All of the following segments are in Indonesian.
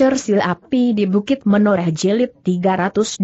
Cersil api di Bukit Menoreh Jelit 329.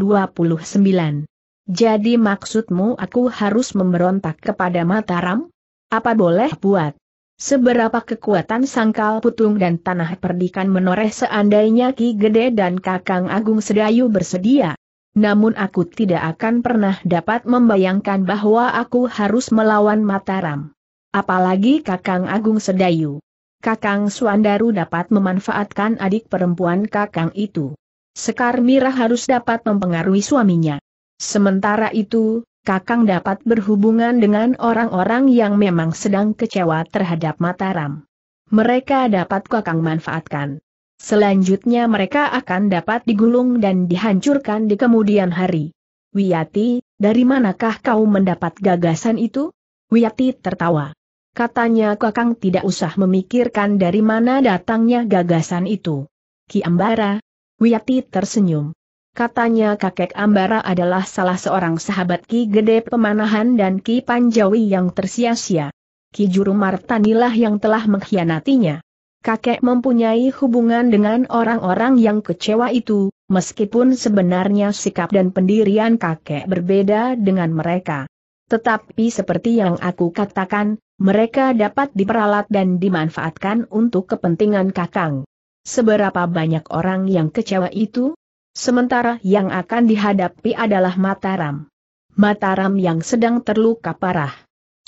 Jadi maksudmu aku harus memberontak kepada Mataram? Apa boleh buat? Seberapa kekuatan sangkal putung dan tanah perdikan menoreh seandainya Ki Gede dan Kakang Agung Sedayu bersedia. Namun aku tidak akan pernah dapat membayangkan bahwa aku harus melawan Mataram. Apalagi Kakang Agung Sedayu. Kakang Suandaru dapat memanfaatkan adik perempuan kakang itu. Sekar Mira harus dapat mempengaruhi suaminya. Sementara itu, Kakang dapat berhubungan dengan orang-orang yang memang sedang kecewa terhadap Mataram. Mereka dapat Kakang manfaatkan. Selanjutnya mereka akan dapat digulung dan dihancurkan di kemudian hari. Wiyati, dari manakah kau mendapat gagasan itu? Wiyati tertawa. Katanya Kakang tidak usah memikirkan dari mana datangnya gagasan itu. Ki Ambara. Wiyati tersenyum. Katanya kakek Ambara adalah salah seorang sahabat Ki Gede Pemanahan dan Ki Panjawi yang tersia-sia. Ki Juru Martanilah yang telah mengkhianatinya. Kakek mempunyai hubungan dengan orang-orang yang kecewa itu, meskipun sebenarnya sikap dan pendirian kakek berbeda dengan mereka. Tetapi seperti yang aku katakan, mereka dapat diperalat dan dimanfaatkan untuk kepentingan Kakang. Seberapa banyak orang yang kecewa itu? Sementara yang akan dihadapi adalah Mataram. Mataram yang sedang terluka parah.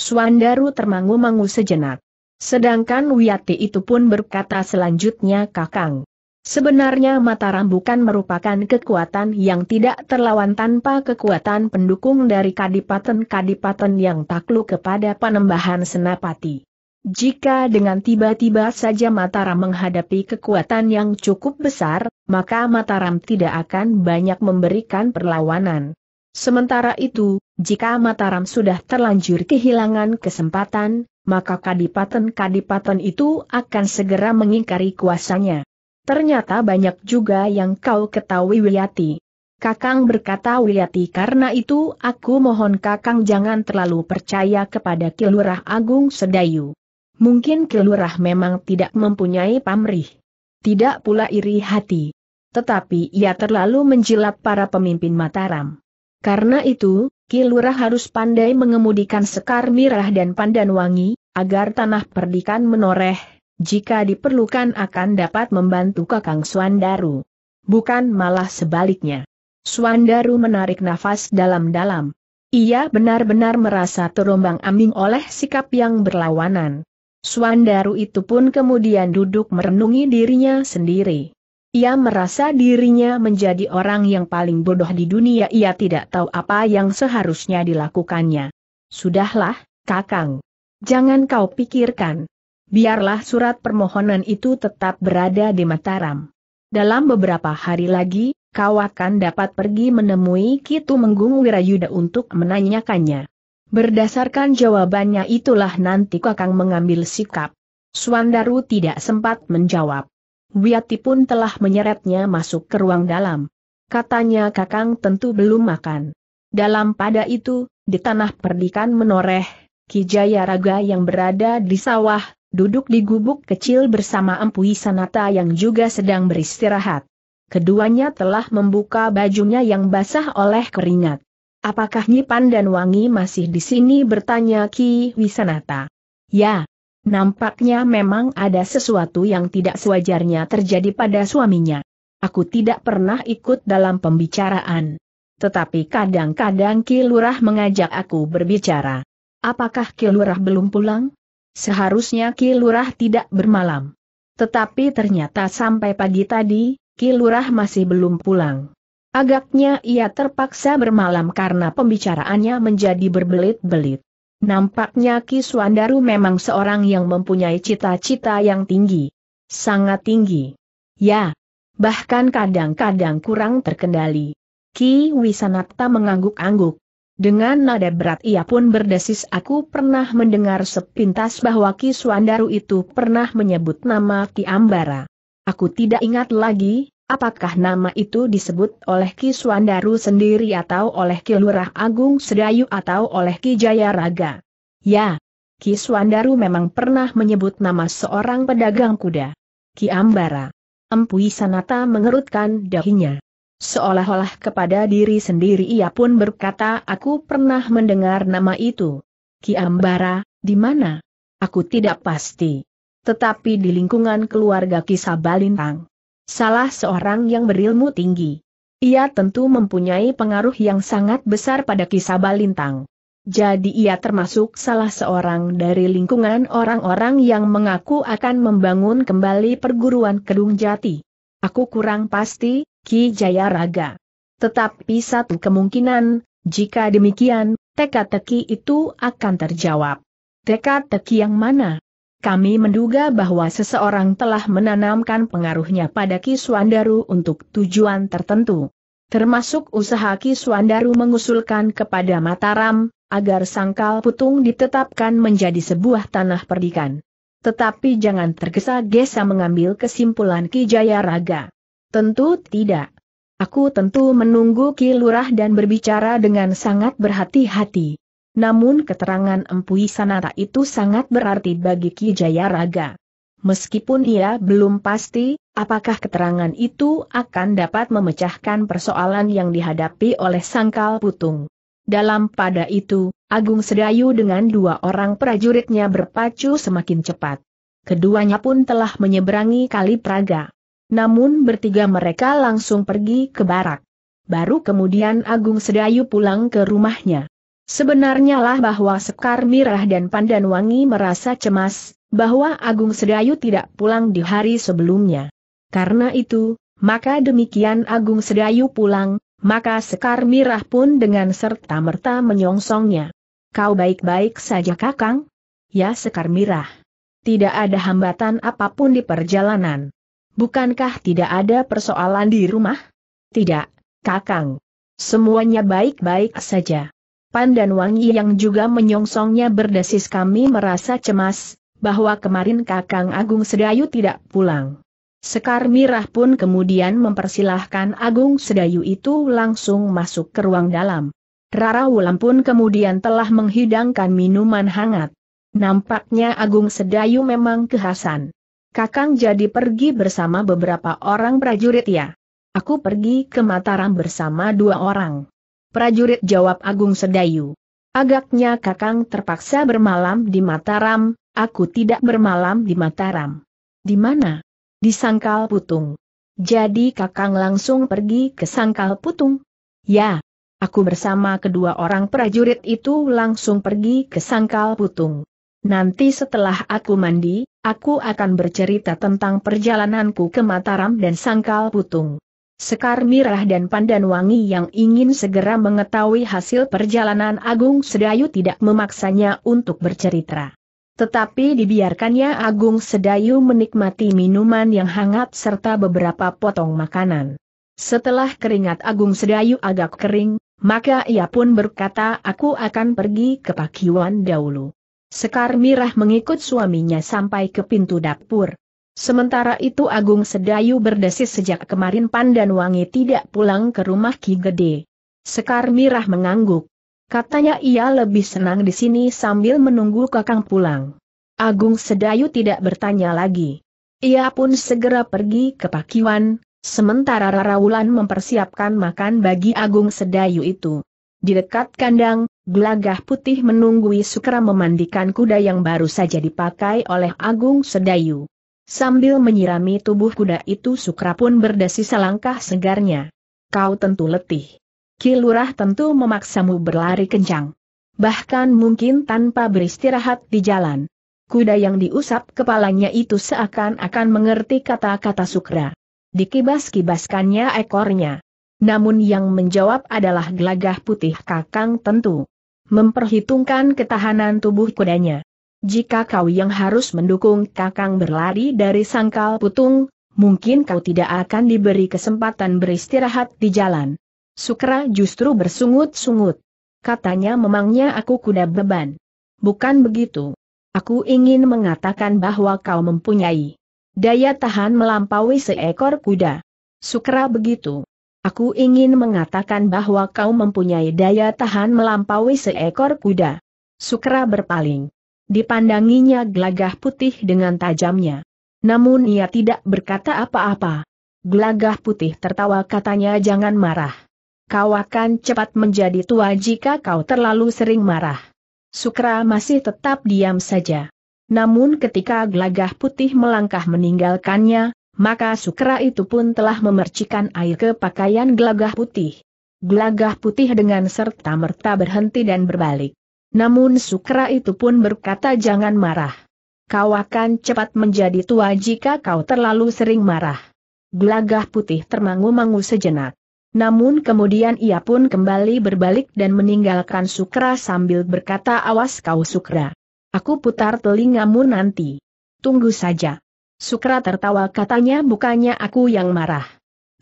Suandaru termangu-mangu sejenak. Sedangkan Wiyati itu pun berkata selanjutnya Kakang. Sebenarnya Mataram bukan merupakan kekuatan yang tidak terlawan tanpa kekuatan pendukung dari kadipaten-kadipaten yang takluk kepada penembahan senapati. Jika dengan tiba-tiba saja Mataram menghadapi kekuatan yang cukup besar, maka Mataram tidak akan banyak memberikan perlawanan. Sementara itu, jika Mataram sudah terlanjur kehilangan kesempatan, maka kadipaten-kadipaten itu akan segera mengingkari kuasanya. Ternyata banyak juga yang kau ketahui Wiyati. Kakang berkata Wiyati karena itu aku mohon Kakang jangan terlalu percaya kepada Kilurah Agung Sedayu. Mungkin Kilurah memang tidak mempunyai pamrih. Tidak pula iri hati. Tetapi ia terlalu menjilat para pemimpin Mataram. Karena itu, Kilurah harus pandai mengemudikan Sekar Mirah dan Pandan Wangi, agar tanah perdikan menoreh jika diperlukan akan dapat membantu Kakang Suandaru. Bukan malah sebaliknya. Suandaru menarik nafas dalam-dalam. Ia benar-benar merasa terombang ambing oleh sikap yang berlawanan. Suandaru itu pun kemudian duduk merenungi dirinya sendiri. Ia merasa dirinya menjadi orang yang paling bodoh di dunia ia tidak tahu apa yang seharusnya dilakukannya. Sudahlah, Kakang. Jangan kau pikirkan biarlah surat permohonan itu tetap berada di Mataram. Dalam beberapa hari lagi, kau akan dapat pergi menemui Kitu Menggung Wirayuda untuk menanyakannya. Berdasarkan jawabannya itulah nanti Kakang mengambil sikap. Suandaru tidak sempat menjawab. Wiyati pun telah menyeretnya masuk ke ruang dalam. Katanya Kakang tentu belum makan. Dalam pada itu, di tanah perdikan menoreh, Kijaya Raga yang berada di sawah, duduk di gubuk kecil bersama Empu Sanata yang juga sedang beristirahat. Keduanya telah membuka bajunya yang basah oleh keringat. Apakah Nyipan dan Wangi masih di sini bertanya Ki Wisanata? Ya, nampaknya memang ada sesuatu yang tidak sewajarnya terjadi pada suaminya. Aku tidak pernah ikut dalam pembicaraan. Tetapi kadang-kadang Ki Lurah mengajak aku berbicara. Apakah Ki Lurah belum pulang? Seharusnya Ki Lurah tidak bermalam. Tetapi ternyata sampai pagi tadi, Ki Lurah masih belum pulang. Agaknya ia terpaksa bermalam karena pembicaraannya menjadi berbelit-belit. Nampaknya Ki Suandaru memang seorang yang mempunyai cita-cita yang tinggi. Sangat tinggi. Ya, bahkan kadang-kadang kurang terkendali. Ki Wisanata mengangguk-angguk. Dengan nada berat ia pun berdesis aku pernah mendengar sepintas bahwa Ki Suandaru itu pernah menyebut nama Ki Ambara. Aku tidak ingat lagi, apakah nama itu disebut oleh Ki Suandaru sendiri atau oleh Ki Lurah Agung Sedayu atau oleh Ki Jayaraga. Ya, Ki Suandaru memang pernah menyebut nama seorang pedagang kuda. Ki Ambara. Empu Sanata mengerutkan dahinya. Seolah-olah kepada diri sendiri ia pun berkata aku pernah mendengar nama itu. Ki Ambara. di mana? Aku tidak pasti. Tetapi di lingkungan keluarga Ki Sabalintang. Salah seorang yang berilmu tinggi. Ia tentu mempunyai pengaruh yang sangat besar pada Ki Sabalintang. Jadi ia termasuk salah seorang dari lingkungan orang-orang yang mengaku akan membangun kembali perguruan Kedung Jati. Aku kurang pasti, Ki Raga. Tetapi satu kemungkinan, jika demikian, teka-teki itu akan terjawab. Teka-teki yang mana? Kami menduga bahwa seseorang telah menanamkan pengaruhnya pada Kiswandaru untuk tujuan tertentu. Termasuk usaha Kiswandaru mengusulkan kepada Mataram, agar sangkal putung ditetapkan menjadi sebuah tanah perdikan. Tetapi jangan tergesa-gesa mengambil kesimpulan Ki Jaya Raga. Tentu tidak. Aku tentu menunggu Ki Lurah dan berbicara dengan sangat berhati-hati. Namun keterangan Empu Sanata itu sangat berarti bagi Ki Jayaraga. Meskipun ia belum pasti, apakah keterangan itu akan dapat memecahkan persoalan yang dihadapi oleh Sangkal Putung. Dalam pada itu, Agung Sedayu dengan dua orang prajuritnya berpacu semakin cepat. Keduanya pun telah menyeberangi Kali Praga. Namun bertiga mereka langsung pergi ke barak. Baru kemudian Agung Sedayu pulang ke rumahnya. Sebenarnya lah bahwa Sekar Mirah dan Pandan Wangi merasa cemas, bahwa Agung Sedayu tidak pulang di hari sebelumnya. Karena itu, maka demikian Agung Sedayu pulang, maka Sekar Mirah pun dengan serta-merta menyongsongnya. Kau baik-baik saja kakang? Ya Sekar Mirah. Tidak ada hambatan apapun di perjalanan. Bukankah tidak ada persoalan di rumah? Tidak, Kakang. Semuanya baik-baik saja. Pan Pandan Wangi yang juga menyongsongnya berdesis kami merasa cemas, bahwa kemarin Kakang Agung Sedayu tidak pulang. Sekar Mirah pun kemudian mempersilahkan Agung Sedayu itu langsung masuk ke ruang dalam. Rara Wulan pun kemudian telah menghidangkan minuman hangat. Nampaknya Agung Sedayu memang kehasan. Kakang jadi pergi bersama beberapa orang prajurit ya. Aku pergi ke Mataram bersama dua orang. Prajurit jawab Agung Sedayu. Agaknya Kakang terpaksa bermalam di Mataram, aku tidak bermalam di Mataram. Di mana? Di Sangkal Putung. Jadi Kakang langsung pergi ke Sangkal Putung? Ya. Aku bersama kedua orang prajurit itu langsung pergi ke Sangkal Putung. Nanti setelah aku mandi, aku akan bercerita tentang perjalananku ke Mataram dan Sangkal Putung. Sekar Mirah dan Pandan Wangi yang ingin segera mengetahui hasil perjalanan Agung Sedayu tidak memaksanya untuk bercerita. Tetapi dibiarkannya Agung Sedayu menikmati minuman yang hangat serta beberapa potong makanan. Setelah keringat Agung Sedayu agak kering, maka ia pun berkata aku akan pergi ke Pakiwan dahulu. Sekar Mirah mengikut suaminya sampai ke pintu dapur. Sementara itu Agung Sedayu berdesis sejak kemarin Pandan Wangi tidak pulang ke rumah Ki Gede. Sekar Mirah mengangguk. Katanya ia lebih senang di sini sambil menunggu kakang pulang. Agung Sedayu tidak bertanya lagi. Ia pun segera pergi ke Pakiwan, sementara Rara Wulan mempersiapkan makan bagi Agung Sedayu itu. Di dekat kandang, Gelagah putih menunggui Sukra memandikan kuda yang baru saja dipakai oleh Agung Sedayu. Sambil menyirami tubuh kuda itu Sukra pun berdesi selangkah segarnya. Kau tentu letih. Kilurah tentu memaksamu berlari kencang. Bahkan mungkin tanpa beristirahat di jalan. Kuda yang diusap kepalanya itu seakan-akan mengerti kata-kata Sukra. Dikibas-kibaskannya ekornya. Namun yang menjawab adalah gelagah putih kakang tentu memperhitungkan ketahanan tubuh kudanya. Jika kau yang harus mendukung kakang berlari dari sangkal putung, mungkin kau tidak akan diberi kesempatan beristirahat di jalan. Sukra justru bersungut-sungut. Katanya memangnya aku kuda beban. Bukan begitu. Aku ingin mengatakan bahwa kau mempunyai daya tahan melampaui seekor kuda. Sukra begitu. Aku ingin mengatakan bahwa kau mempunyai daya tahan melampaui seekor kuda. Sukra berpaling. Dipandanginya gelagah putih dengan tajamnya. Namun ia tidak berkata apa-apa. Gelagah putih tertawa katanya jangan marah. Kau akan cepat menjadi tua jika kau terlalu sering marah. Sukra masih tetap diam saja. Namun ketika gelagah putih melangkah meninggalkannya, maka sukra itu pun telah memercikan air ke pakaian gelagah putih. Gelagah putih dengan serta merta berhenti dan berbalik. Namun sukra itu pun berkata jangan marah. Kau akan cepat menjadi tua jika kau terlalu sering marah. Gelagah putih termangu-mangu sejenak. Namun kemudian ia pun kembali berbalik dan meninggalkan Sukra sambil berkata awas kau Sukra. Aku putar telingamu nanti. Tunggu saja. Sukra tertawa katanya bukannya aku yang marah.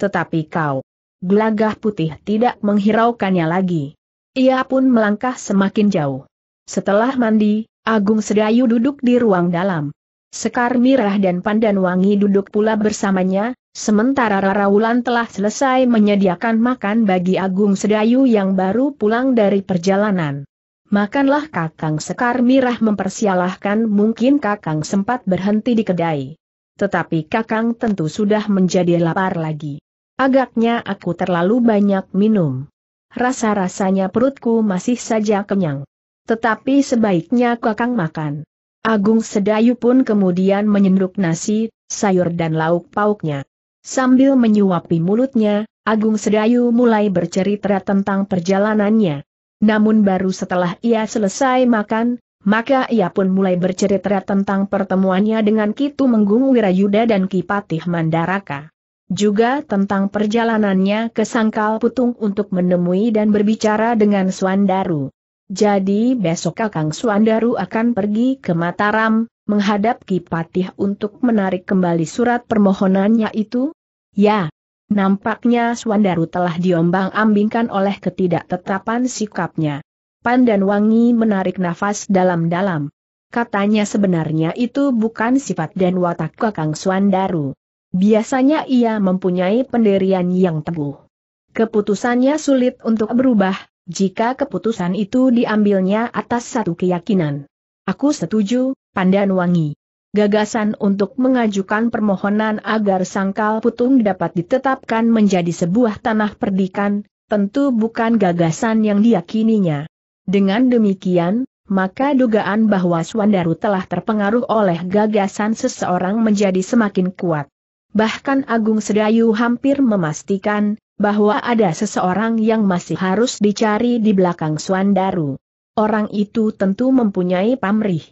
Tetapi kau. Gelagah putih tidak menghiraukannya lagi. Ia pun melangkah semakin jauh. Setelah mandi, Agung Sedayu duduk di ruang dalam. Sekar Mirah dan Pandan Wangi duduk pula bersamanya, sementara Rara Wulan telah selesai menyediakan makan bagi Agung Sedayu yang baru pulang dari perjalanan. Makanlah Kakang Sekar Mirah mempersialahkan mungkin Kakang sempat berhenti di kedai tetapi Kakang tentu sudah menjadi lapar lagi. Agaknya aku terlalu banyak minum. Rasa-rasanya perutku masih saja kenyang. Tetapi sebaiknya Kakang makan. Agung Sedayu pun kemudian menyenduk nasi, sayur dan lauk pauknya. Sambil menyuapi mulutnya, Agung Sedayu mulai bercerita tentang perjalanannya. Namun baru setelah ia selesai makan, maka ia pun mulai bercerita tentang pertemuannya dengan Kitu Menggung Wirayuda dan Kipatih Mandaraka. Juga tentang perjalanannya ke Sangkal Putung untuk menemui dan berbicara dengan Suandaru. Jadi besok Kakang Suandaru akan pergi ke Mataram, menghadap Kipatih untuk menarik kembali surat permohonannya itu? Ya, nampaknya Suandaru telah diombang-ambingkan oleh ketidaktetapan sikapnya. Pandan Wangi menarik nafas dalam-dalam. Katanya sebenarnya itu bukan sifat dan watak Kakang Suandaru. Biasanya ia mempunyai pendirian yang teguh. Keputusannya sulit untuk berubah, jika keputusan itu diambilnya atas satu keyakinan. Aku setuju, Pandan Wangi gagasan untuk mengajukan permohonan agar sangkal putung dapat ditetapkan menjadi sebuah tanah perdikan, tentu bukan gagasan yang diyakininya. Dengan demikian, maka dugaan bahwa Swandaru telah terpengaruh oleh gagasan seseorang menjadi semakin kuat. Bahkan Agung Sedayu hampir memastikan, bahwa ada seseorang yang masih harus dicari di belakang Swandaru. Orang itu tentu mempunyai pamrih.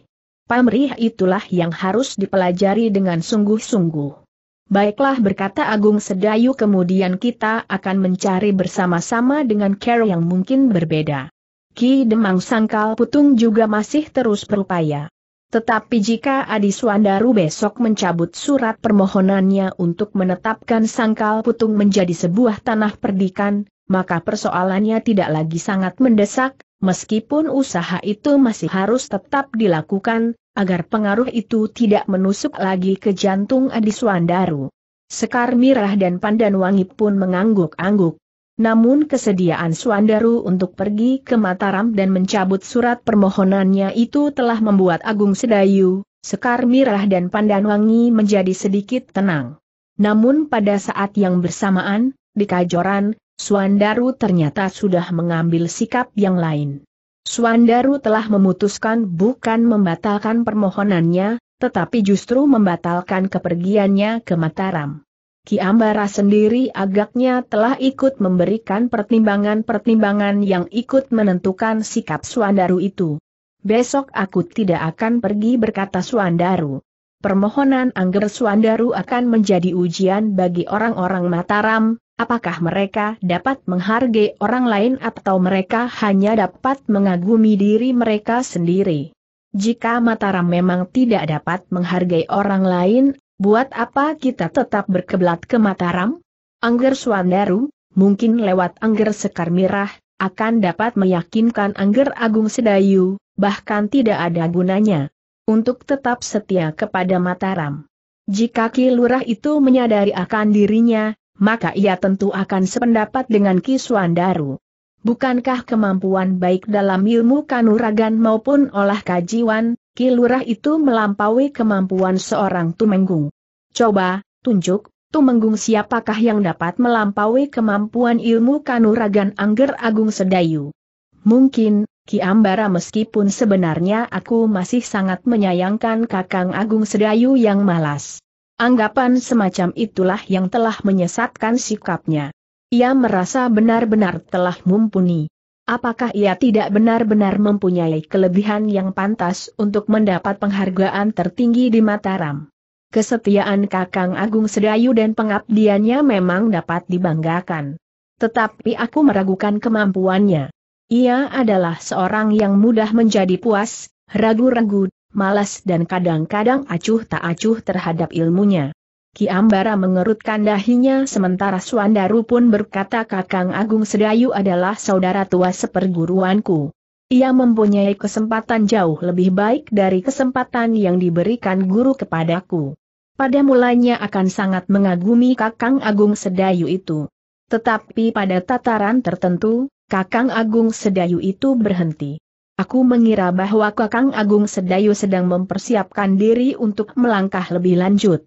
Pamrih itulah yang harus dipelajari dengan sungguh-sungguh. Baiklah berkata Agung Sedayu kemudian kita akan mencari bersama-sama dengan cara yang mungkin berbeda. Ki Demang Sangkal Putung juga masih terus berupaya. Tetapi jika Adi Suandaru besok mencabut surat permohonannya untuk menetapkan Sangkal Putung menjadi sebuah tanah perdikan, maka persoalannya tidak lagi sangat mendesak, meskipun usaha itu masih harus tetap dilakukan, agar pengaruh itu tidak menusuk lagi ke jantung Adi Suandaru. Sekar Mirah dan Pandan Wangi pun mengangguk-angguk. Namun kesediaan Suandaru untuk pergi ke Mataram dan mencabut surat permohonannya itu telah membuat Agung Sedayu, Sekar Mirah dan Pandanwangi menjadi sedikit tenang. Namun pada saat yang bersamaan, di Kajoran, Suandaru ternyata sudah mengambil sikap yang lain. Suandaru telah memutuskan bukan membatalkan permohonannya, tetapi justru membatalkan kepergiannya ke Mataram. Ki Ambara sendiri agaknya telah ikut memberikan pertimbangan-pertimbangan yang ikut menentukan sikap Suandaru itu. Besok aku tidak akan pergi berkata Suandaru. Permohonan Angger Suandaru akan menjadi ujian bagi orang-orang Mataram, apakah mereka dapat menghargai orang lain atau mereka hanya dapat mengagumi diri mereka sendiri. Jika Mataram memang tidak dapat menghargai orang lain, Buat apa kita tetap berkeblat ke Mataram? Angger Swandaru, mungkin lewat Angger Sekar Mirah, akan dapat meyakinkan Angger Agung Sedayu, bahkan tidak ada gunanya. Untuk tetap setia kepada Mataram. Jika Ki Lurah itu menyadari akan dirinya, maka ia tentu akan sependapat dengan Ki Swandaru. Bukankah kemampuan baik dalam ilmu kanuragan maupun olah kajiwan, kilurah itu melampaui kemampuan seorang tumenggung? Coba, tunjuk, tumenggung siapakah yang dapat melampaui kemampuan ilmu kanuragan Angger Agung Sedayu? Mungkin, Ki Ambara meskipun sebenarnya aku masih sangat menyayangkan Kakang Agung Sedayu yang malas. Anggapan semacam itulah yang telah menyesatkan sikapnya. Ia merasa benar-benar telah mumpuni. Apakah ia tidak benar-benar mempunyai kelebihan yang pantas untuk mendapat penghargaan tertinggi di Mataram? Kesetiaan Kakang Agung Sedayu dan pengabdiannya memang dapat dibanggakan. Tetapi aku meragukan kemampuannya. Ia adalah seorang yang mudah menjadi puas, ragu-ragu, malas dan kadang-kadang acuh tak acuh terhadap ilmunya. Ki Ambara mengerutkan dahinya sementara Suandaru pun berkata Kakang Agung Sedayu adalah saudara tua seperguruanku. Ia mempunyai kesempatan jauh lebih baik dari kesempatan yang diberikan guru kepadaku. Pada mulanya akan sangat mengagumi Kakang Agung Sedayu itu. Tetapi pada tataran tertentu, Kakang Agung Sedayu itu berhenti. Aku mengira bahwa Kakang Agung Sedayu sedang mempersiapkan diri untuk melangkah lebih lanjut.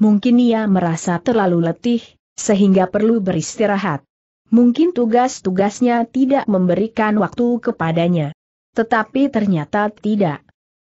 Mungkin ia merasa terlalu letih, sehingga perlu beristirahat. Mungkin tugas-tugasnya tidak memberikan waktu kepadanya. Tetapi ternyata tidak.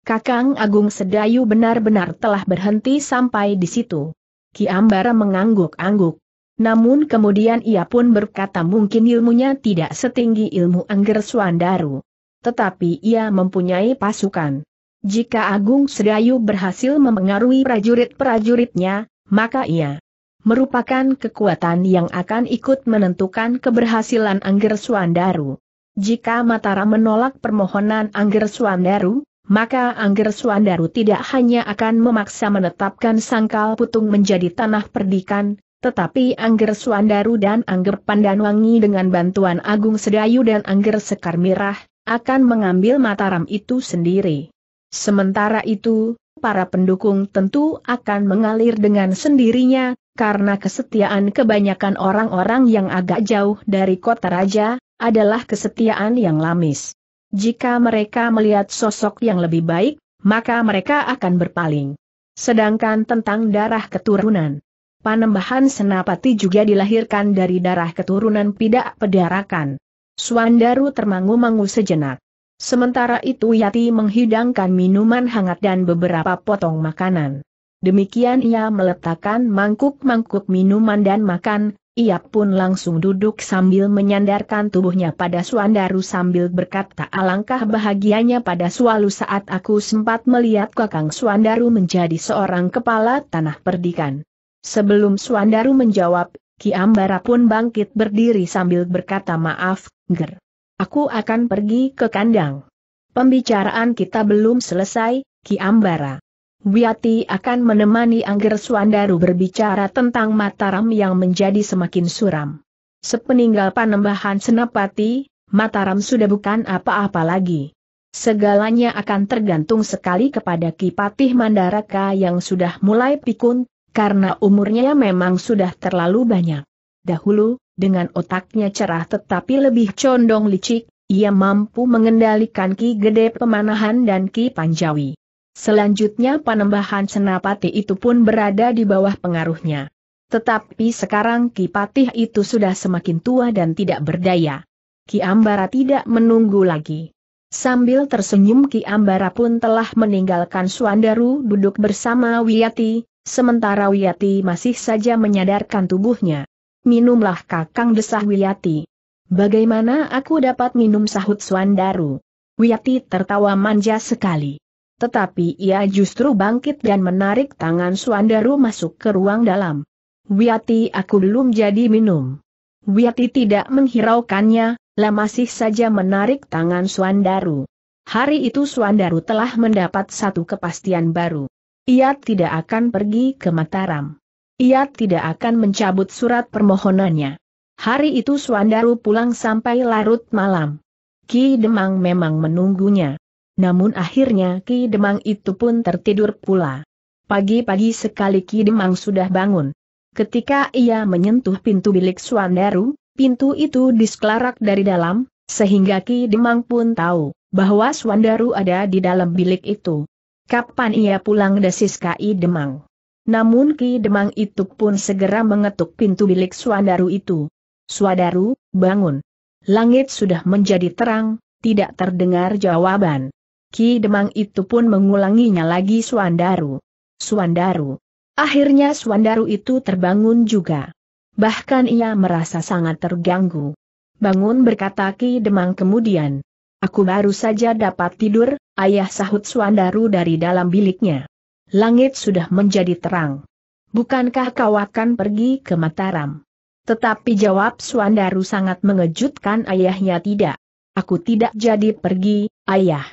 Kakang Agung Sedayu benar-benar telah berhenti sampai di situ. Ki Ambara mengangguk-angguk. Namun kemudian ia pun berkata mungkin ilmunya tidak setinggi ilmu Angger Suandaru. Tetapi ia mempunyai pasukan. Jika Agung Sedayu berhasil memengaruhi prajurit-prajuritnya, maka ia merupakan kekuatan yang akan ikut menentukan keberhasilan Angger Suandaru. Jika Mataram menolak permohonan Angger Suandaru, maka Angger Suandaru tidak hanya akan memaksa menetapkan Sangkal Putung menjadi tanah perdikan, tetapi Angger Suandaru dan Angger Pandanwangi dengan bantuan Agung Sedayu dan Angger Sekar Mirah, akan mengambil Mataram itu sendiri. Sementara itu, para pendukung tentu akan mengalir dengan sendirinya, karena kesetiaan kebanyakan orang-orang yang agak jauh dari kota raja, adalah kesetiaan yang lamis. Jika mereka melihat sosok yang lebih baik, maka mereka akan berpaling. Sedangkan tentang darah keturunan. Panembahan Senapati juga dilahirkan dari darah keturunan Pidak Pedarakan. Suandaru termangu-mangu sejenak. Sementara itu Yati menghidangkan minuman hangat dan beberapa potong makanan. Demikian ia meletakkan mangkuk-mangkuk minuman dan makan, ia pun langsung duduk sambil menyandarkan tubuhnya pada Suandaru sambil berkata alangkah bahagianya pada suatu saat aku sempat melihat kakang Suandaru menjadi seorang kepala tanah perdikan. Sebelum Suandaru menjawab, Ki Ambara pun bangkit berdiri sambil berkata maaf, Ger. Aku akan pergi ke kandang. Pembicaraan kita belum selesai, Ki Ambara. Wiati akan menemani Angger Suandaru berbicara tentang Mataram yang menjadi semakin suram. Sepeninggal panembahan Senapati, Mataram sudah bukan apa-apa lagi. Segalanya akan tergantung sekali kepada Ki Patih Mandaraka yang sudah mulai pikun, karena umurnya memang sudah terlalu banyak. Dahulu, dengan otaknya cerah tetapi lebih condong licik, ia mampu mengendalikan Ki Gede Pemanahan dan Ki Panjawi. Selanjutnya panembahan Senapati itu pun berada di bawah pengaruhnya. Tetapi sekarang Ki Patih itu sudah semakin tua dan tidak berdaya. Ki Ambara tidak menunggu lagi. Sambil tersenyum Ki Ambara pun telah meninggalkan Suandaru duduk bersama Wiyati, sementara Wiyati masih saja menyadarkan tubuhnya. Minumlah kakang desah Wiyati. Bagaimana aku dapat minum sahut Suandaru? Wiyati tertawa manja sekali. Tetapi ia justru bangkit dan menarik tangan Suandaru masuk ke ruang dalam. Wiyati aku belum jadi minum. Wiyati tidak menghiraukannya, lah masih saja menarik tangan Suandaru. Hari itu Suandaru telah mendapat satu kepastian baru. Ia tidak akan pergi ke Mataram ia tidak akan mencabut surat permohonannya. Hari itu Suandaru pulang sampai larut malam. Ki Demang memang menunggunya. Namun akhirnya Ki Demang itu pun tertidur pula. Pagi-pagi sekali Ki Demang sudah bangun. Ketika ia menyentuh pintu bilik Suandaru, pintu itu disklarak dari dalam, sehingga Ki Demang pun tahu bahwa Suandaru ada di dalam bilik itu. Kapan ia pulang desis Ki Demang? Namun Ki Demang itu pun segera mengetuk pintu bilik Swandaru itu. Swandaru, bangun. Langit sudah menjadi terang, tidak terdengar jawaban. Ki Demang itu pun mengulanginya lagi Swandaru. Swandaru. Akhirnya Swandaru itu terbangun juga. Bahkan ia merasa sangat terganggu. Bangun berkata Ki Demang kemudian. Aku baru saja dapat tidur, ayah sahut Swandaru dari dalam biliknya langit sudah menjadi terang. Bukankah kau akan pergi ke Mataram? Tetapi jawab Suandaru sangat mengejutkan ayahnya tidak. Aku tidak jadi pergi, ayah.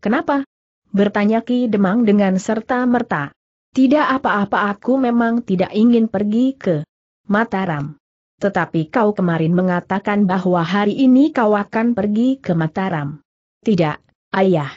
Kenapa? Bertanya Ki Demang dengan serta merta. Tidak apa-apa aku memang tidak ingin pergi ke Mataram. Tetapi kau kemarin mengatakan bahwa hari ini kau akan pergi ke Mataram. Tidak, ayah.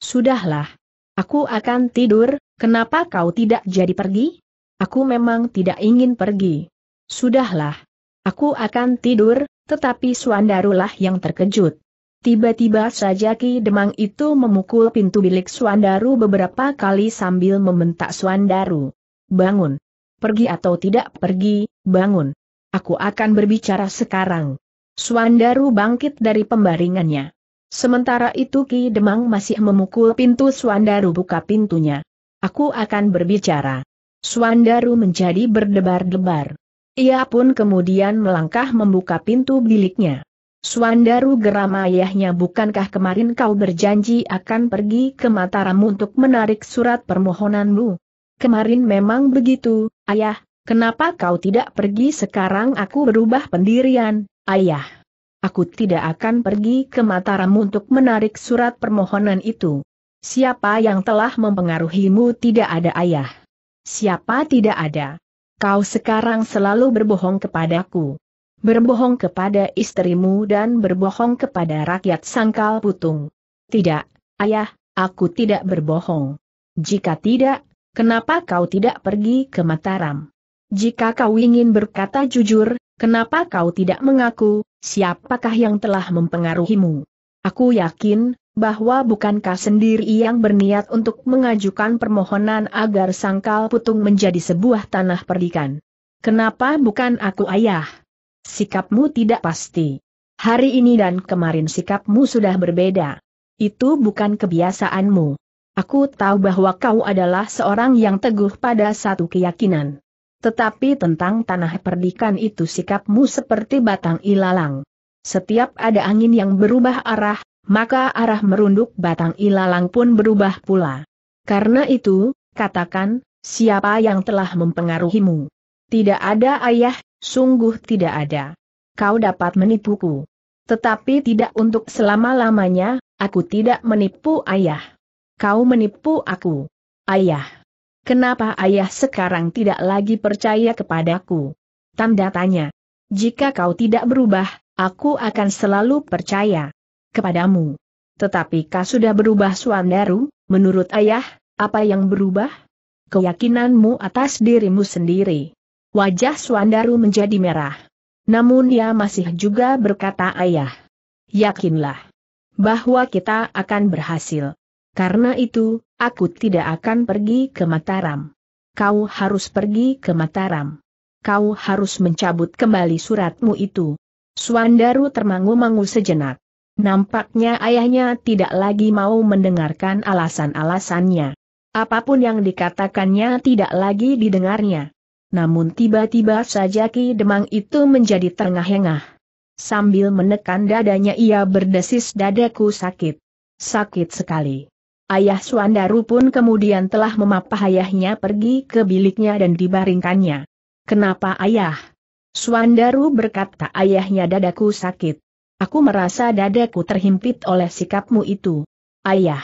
Sudahlah, Aku akan tidur, kenapa kau tidak jadi pergi? Aku memang tidak ingin pergi. Sudahlah. Aku akan tidur, tetapi Suandarulah yang terkejut. Tiba-tiba saja Ki Demang itu memukul pintu bilik Suandaru beberapa kali sambil membentak Suandaru. Bangun. Pergi atau tidak pergi, bangun. Aku akan berbicara sekarang. Suandaru bangkit dari pembaringannya. Sementara itu Ki Demang masih memukul pintu Suandaru buka pintunya. Aku akan berbicara. Suandaru menjadi berdebar-debar. Ia pun kemudian melangkah membuka pintu biliknya. Suandaru geram ayahnya bukankah kemarin kau berjanji akan pergi ke Mataram untuk menarik surat permohonanmu? Kemarin memang begitu, ayah, kenapa kau tidak pergi sekarang aku berubah pendirian, ayah. Aku tidak akan pergi ke Mataram untuk menarik surat permohonan itu. Siapa yang telah mempengaruhimu tidak ada ayah. Siapa tidak ada. Kau sekarang selalu berbohong kepadaku. Berbohong kepada istrimu dan berbohong kepada rakyat sangkal putung. Tidak, ayah, aku tidak berbohong. Jika tidak, kenapa kau tidak pergi ke Mataram? Jika kau ingin berkata jujur, Kenapa kau tidak mengaku, siapakah yang telah mempengaruhimu? Aku yakin, bahwa bukankah sendiri yang berniat untuk mengajukan permohonan agar sangkal putung menjadi sebuah tanah perdikan. Kenapa bukan aku ayah? Sikapmu tidak pasti. Hari ini dan kemarin sikapmu sudah berbeda. Itu bukan kebiasaanmu. Aku tahu bahwa kau adalah seorang yang teguh pada satu keyakinan. Tetapi tentang tanah perdikan itu sikapmu seperti batang ilalang. Setiap ada angin yang berubah arah, maka arah merunduk batang ilalang pun berubah pula. Karena itu, katakan, siapa yang telah mempengaruhimu? Tidak ada ayah, sungguh tidak ada. Kau dapat menipuku. Tetapi tidak untuk selama-lamanya, aku tidak menipu ayah. Kau menipu aku. Ayah. Kenapa ayah sekarang tidak lagi percaya kepadaku? Tanda tanya. Jika kau tidak berubah, aku akan selalu percaya kepadamu. Tetapi kau sudah berubah Suandaru, menurut ayah, apa yang berubah? Keyakinanmu atas dirimu sendiri. Wajah Suandaru menjadi merah. Namun ia masih juga berkata ayah. Yakinlah bahwa kita akan berhasil. Karena itu, Aku tidak akan pergi ke Mataram. Kau harus pergi ke Mataram. Kau harus mencabut kembali suratmu itu. Suandaru termangu-mangu sejenak. Nampaknya ayahnya tidak lagi mau mendengarkan alasan-alasannya. Apapun yang dikatakannya tidak lagi didengarnya. Namun tiba-tiba saja Ki Demang itu menjadi terengah-engah. Sambil menekan dadanya ia berdesis dadaku sakit. Sakit sekali. Ayah Suandaru pun kemudian telah memapah ayahnya pergi ke biliknya dan dibaringkannya. Kenapa ayah? Suandaru berkata ayahnya dadaku sakit. Aku merasa dadaku terhimpit oleh sikapmu itu. Ayah.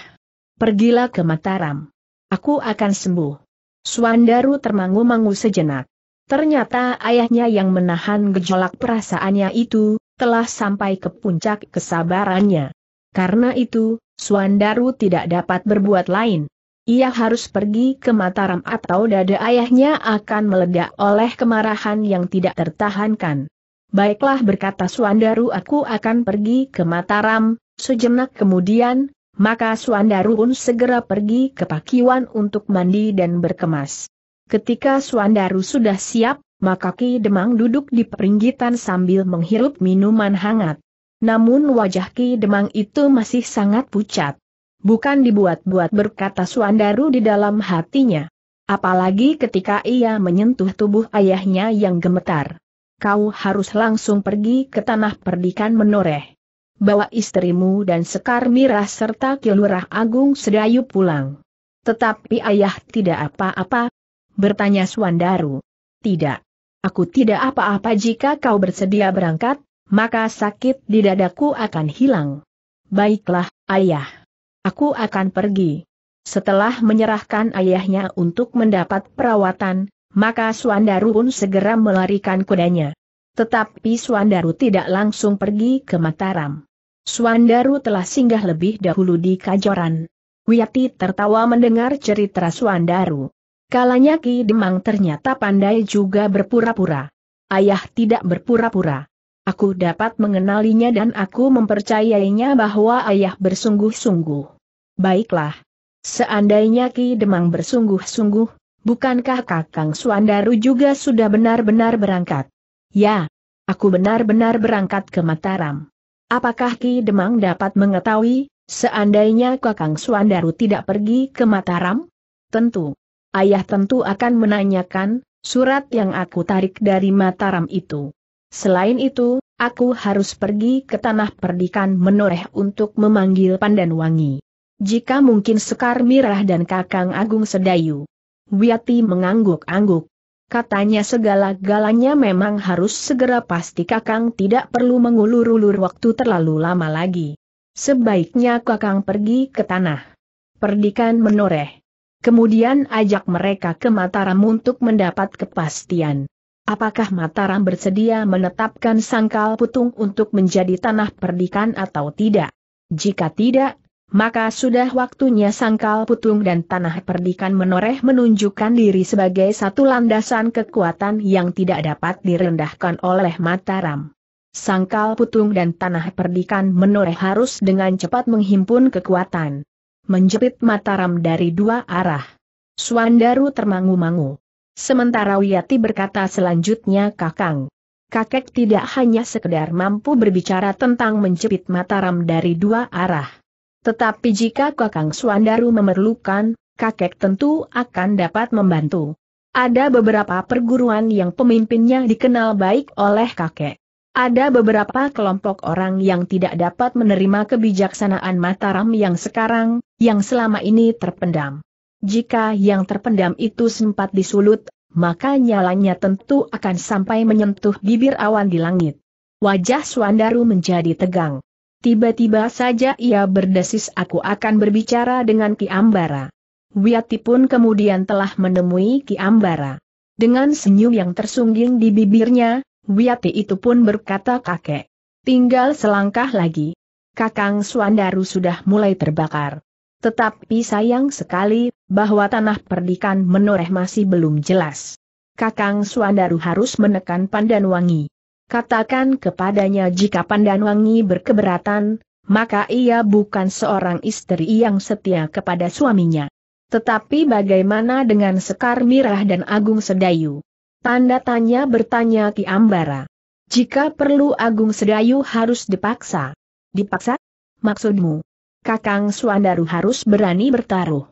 Pergilah ke Mataram. Aku akan sembuh. Suandaru termangu-mangu sejenak. Ternyata ayahnya yang menahan gejolak perasaannya itu, telah sampai ke puncak kesabarannya. Karena itu, Suandaru tidak dapat berbuat lain. Ia harus pergi ke Mataram atau dada ayahnya akan meledak oleh kemarahan yang tidak tertahankan. Baiklah berkata Suandaru aku akan pergi ke Mataram, sejenak kemudian, maka Suandaru pun segera pergi ke Pakiwan untuk mandi dan berkemas. Ketika Suandaru sudah siap, maka Ki Demang duduk di peringgitan sambil menghirup minuman hangat namun wajah Ki Demang itu masih sangat pucat. Bukan dibuat-buat berkata Suandaru di dalam hatinya. Apalagi ketika ia menyentuh tubuh ayahnya yang gemetar. Kau harus langsung pergi ke tanah perdikan menoreh. Bawa istrimu dan Sekar Mirah serta Kilurah Agung Sedayu pulang. Tetapi ayah tidak apa-apa? Bertanya Suandaru. Tidak. Aku tidak apa-apa jika kau bersedia berangkat, maka sakit di dadaku akan hilang. Baiklah, ayah. Aku akan pergi. Setelah menyerahkan ayahnya untuk mendapat perawatan, maka Suandaru pun segera melarikan kudanya. Tetapi Suandaru tidak langsung pergi ke Mataram. Suandaru telah singgah lebih dahulu di Kajoran. Wiyati tertawa mendengar cerita Suandaru. Kalanya Ki Demang ternyata pandai juga berpura-pura. Ayah tidak berpura-pura. Aku dapat mengenalinya dan aku mempercayainya bahwa ayah bersungguh-sungguh. Baiklah. Seandainya Ki Demang bersungguh-sungguh, bukankah Kakang Suandaru juga sudah benar-benar berangkat? Ya, aku benar-benar berangkat ke Mataram. Apakah Ki Demang dapat mengetahui, seandainya Kakang Suandaru tidak pergi ke Mataram? Tentu. Ayah tentu akan menanyakan, surat yang aku tarik dari Mataram itu. Selain itu, aku harus pergi ke tanah perdikan menoreh untuk memanggil Pandan Wangi. Jika mungkin Sekar Mirah dan Kakang Agung Sedayu. Wiyati mengangguk-angguk. Katanya segala-galanya memang harus segera pasti Kakang tidak perlu mengulur-ulur waktu terlalu lama lagi. Sebaiknya Kakang pergi ke tanah. Perdikan menoreh. Kemudian ajak mereka ke Mataram untuk mendapat kepastian. Apakah Mataram bersedia menetapkan sangkal putung untuk menjadi tanah perdikan atau tidak? Jika tidak, maka sudah waktunya sangkal putung dan tanah perdikan menoreh menunjukkan diri sebagai satu landasan kekuatan yang tidak dapat direndahkan oleh Mataram. Sangkal putung dan tanah perdikan menoreh harus dengan cepat menghimpun kekuatan. Menjepit Mataram dari dua arah. Suandaru termangu-mangu. Sementara Wiyati berkata selanjutnya Kakang. Kakek tidak hanya sekedar mampu berbicara tentang menjepit Mataram dari dua arah. Tetapi jika Kakang Suandaru memerlukan, kakek tentu akan dapat membantu. Ada beberapa perguruan yang pemimpinnya dikenal baik oleh kakek. Ada beberapa kelompok orang yang tidak dapat menerima kebijaksanaan Mataram yang sekarang, yang selama ini terpendam. Jika yang terpendam itu sempat disulut, maka nyalanya tentu akan sampai menyentuh bibir awan di langit. Wajah Suandaru menjadi tegang. Tiba-tiba saja ia berdesis aku akan berbicara dengan Ki Ambara. Wiyati pun kemudian telah menemui Ki Ambara. Dengan senyum yang tersungging di bibirnya, Wiyati itu pun berkata kakek. Tinggal selangkah lagi. Kakang Suandaru sudah mulai terbakar. Tetapi sayang sekali, bahwa tanah perdikan menoreh masih belum jelas. Kakang Suandaru harus menekan Pandanwangi. Katakan kepadanya jika Pandanwangi berkeberatan, maka ia bukan seorang istri yang setia kepada suaminya. Tetapi bagaimana dengan Sekar Mirah dan Agung Sedayu? Tanda tanya bertanya Ki Ambara. Jika perlu Agung Sedayu harus dipaksa. Dipaksa? Maksudmu? Kakang Suandaru harus berani bertaruh.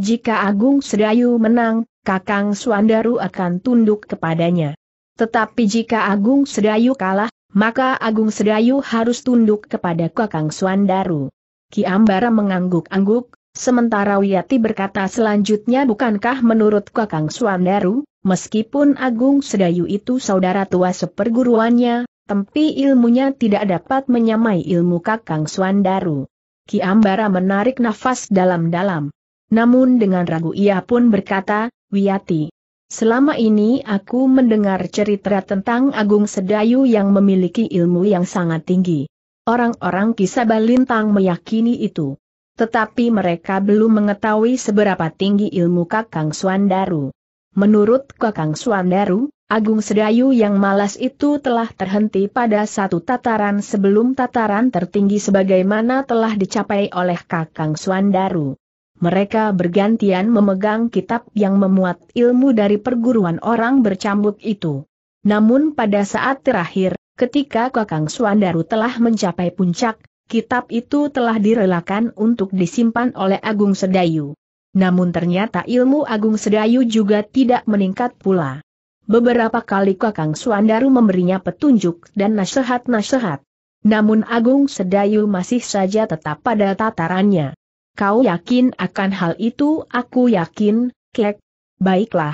Jika Agung Sedayu menang, Kakang Suandaru akan tunduk kepadanya. Tetapi jika Agung Sedayu kalah, maka Agung Sedayu harus tunduk kepada Kakang Suandaru. Ki Ambara mengangguk-angguk, sementara Wiyati berkata selanjutnya bukankah menurut Kakang Suandaru, meskipun Agung Sedayu itu saudara tua seperguruannya, tempi ilmunya tidak dapat menyamai ilmu Kakang Suandaru. Ki Ambara menarik nafas dalam-dalam. Namun dengan ragu ia pun berkata, Wiyati, Selama ini aku mendengar cerita tentang Agung Sedayu yang memiliki ilmu yang sangat tinggi. Orang-orang kisah Balintang meyakini itu. Tetapi mereka belum mengetahui seberapa tinggi ilmu Kakang Suandaru. Menurut Kakang Suandaru, Agung Sedayu yang malas itu telah terhenti pada satu tataran sebelum tataran tertinggi sebagaimana telah dicapai oleh Kakang Suandaru. Mereka bergantian memegang kitab yang memuat ilmu dari perguruan orang bercambuk itu. Namun pada saat terakhir, ketika Kakang Suandaru telah mencapai puncak, kitab itu telah direlakan untuk disimpan oleh Agung Sedayu. Namun ternyata ilmu Agung Sedayu juga tidak meningkat pula. Beberapa kali Kakang Suandaru memberinya petunjuk dan nasihat-nasihat. Namun Agung Sedayu masih saja tetap pada tatarannya. Kau yakin akan hal itu? Aku yakin, Kek. Baiklah.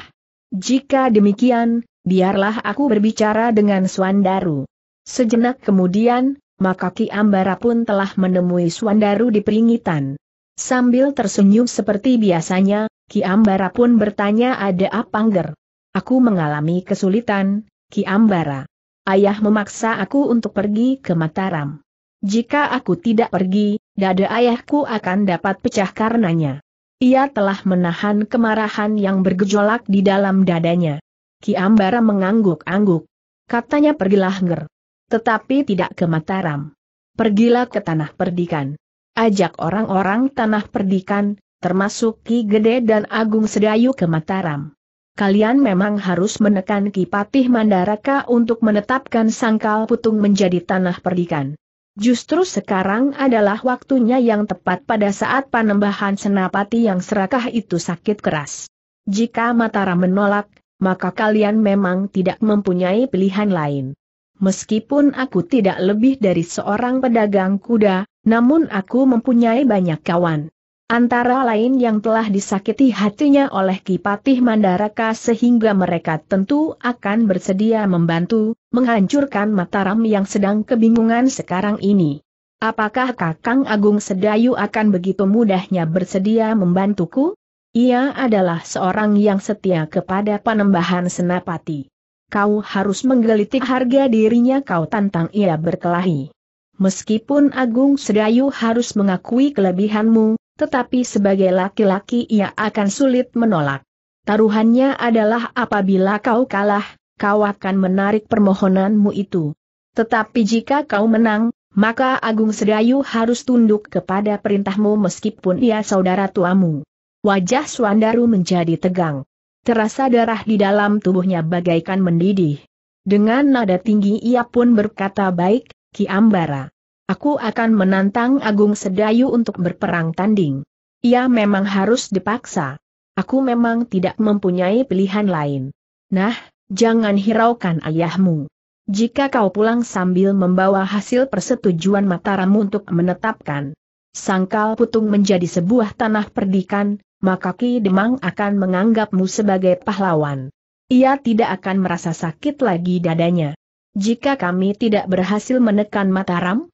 Jika demikian, biarlah aku berbicara dengan Swandaru. Sejenak kemudian, maka Ki Ambara pun telah menemui Swandaru di peringitan. Sambil tersenyum seperti biasanya, Ki Ambara pun bertanya ada apa Angger? Aku mengalami kesulitan, Ki Ambara. Ayah memaksa aku untuk pergi ke Mataram. Jika aku tidak pergi, dada ayahku akan dapat pecah karenanya. Ia telah menahan kemarahan yang bergejolak di dalam dadanya. Ki Ambara mengangguk-angguk. Katanya pergilah nger. Tetapi tidak ke Mataram. Pergilah ke Tanah Perdikan. Ajak orang-orang Tanah Perdikan, termasuk Ki Gede dan Agung Sedayu ke Mataram. Kalian memang harus menekan Ki Patih Mandaraka untuk menetapkan Sangkal Putung menjadi Tanah Perdikan. Justru sekarang adalah waktunya yang tepat pada saat panembahan senapati yang serakah itu sakit keras. Jika Mataram menolak, maka kalian memang tidak mempunyai pilihan lain. Meskipun aku tidak lebih dari seorang pedagang kuda, namun aku mempunyai banyak kawan. Antara lain yang telah disakiti hatinya oleh Kipatih Mandaraka sehingga mereka tentu akan bersedia membantu, menghancurkan Mataram yang sedang kebingungan sekarang ini. Apakah Kakang Agung Sedayu akan begitu mudahnya bersedia membantuku? Ia adalah seorang yang setia kepada panembahan Senapati. Kau harus menggelitik harga dirinya kau tantang ia berkelahi. Meskipun Agung Sedayu harus mengakui kelebihanmu, tetapi sebagai laki-laki ia akan sulit menolak. Taruhannya adalah apabila kau kalah, kau akan menarik permohonanmu itu. Tetapi jika kau menang, maka Agung Sedayu harus tunduk kepada perintahmu meskipun ia saudara tuamu. Wajah Suandaru menjadi tegang. Terasa darah di dalam tubuhnya bagaikan mendidih. Dengan nada tinggi ia pun berkata baik, Ki Ambara. Aku akan menantang Agung Sedayu untuk berperang tanding. Ia memang harus dipaksa. Aku memang tidak mempunyai pilihan lain. Nah, jangan hiraukan ayahmu. Jika kau pulang sambil membawa hasil persetujuan Mataram untuk menetapkan Sangkal Putung menjadi sebuah tanah perdikan, maka Ki Demang akan menganggapmu sebagai pahlawan. Ia tidak akan merasa sakit lagi dadanya. Jika kami tidak berhasil menekan Mataram,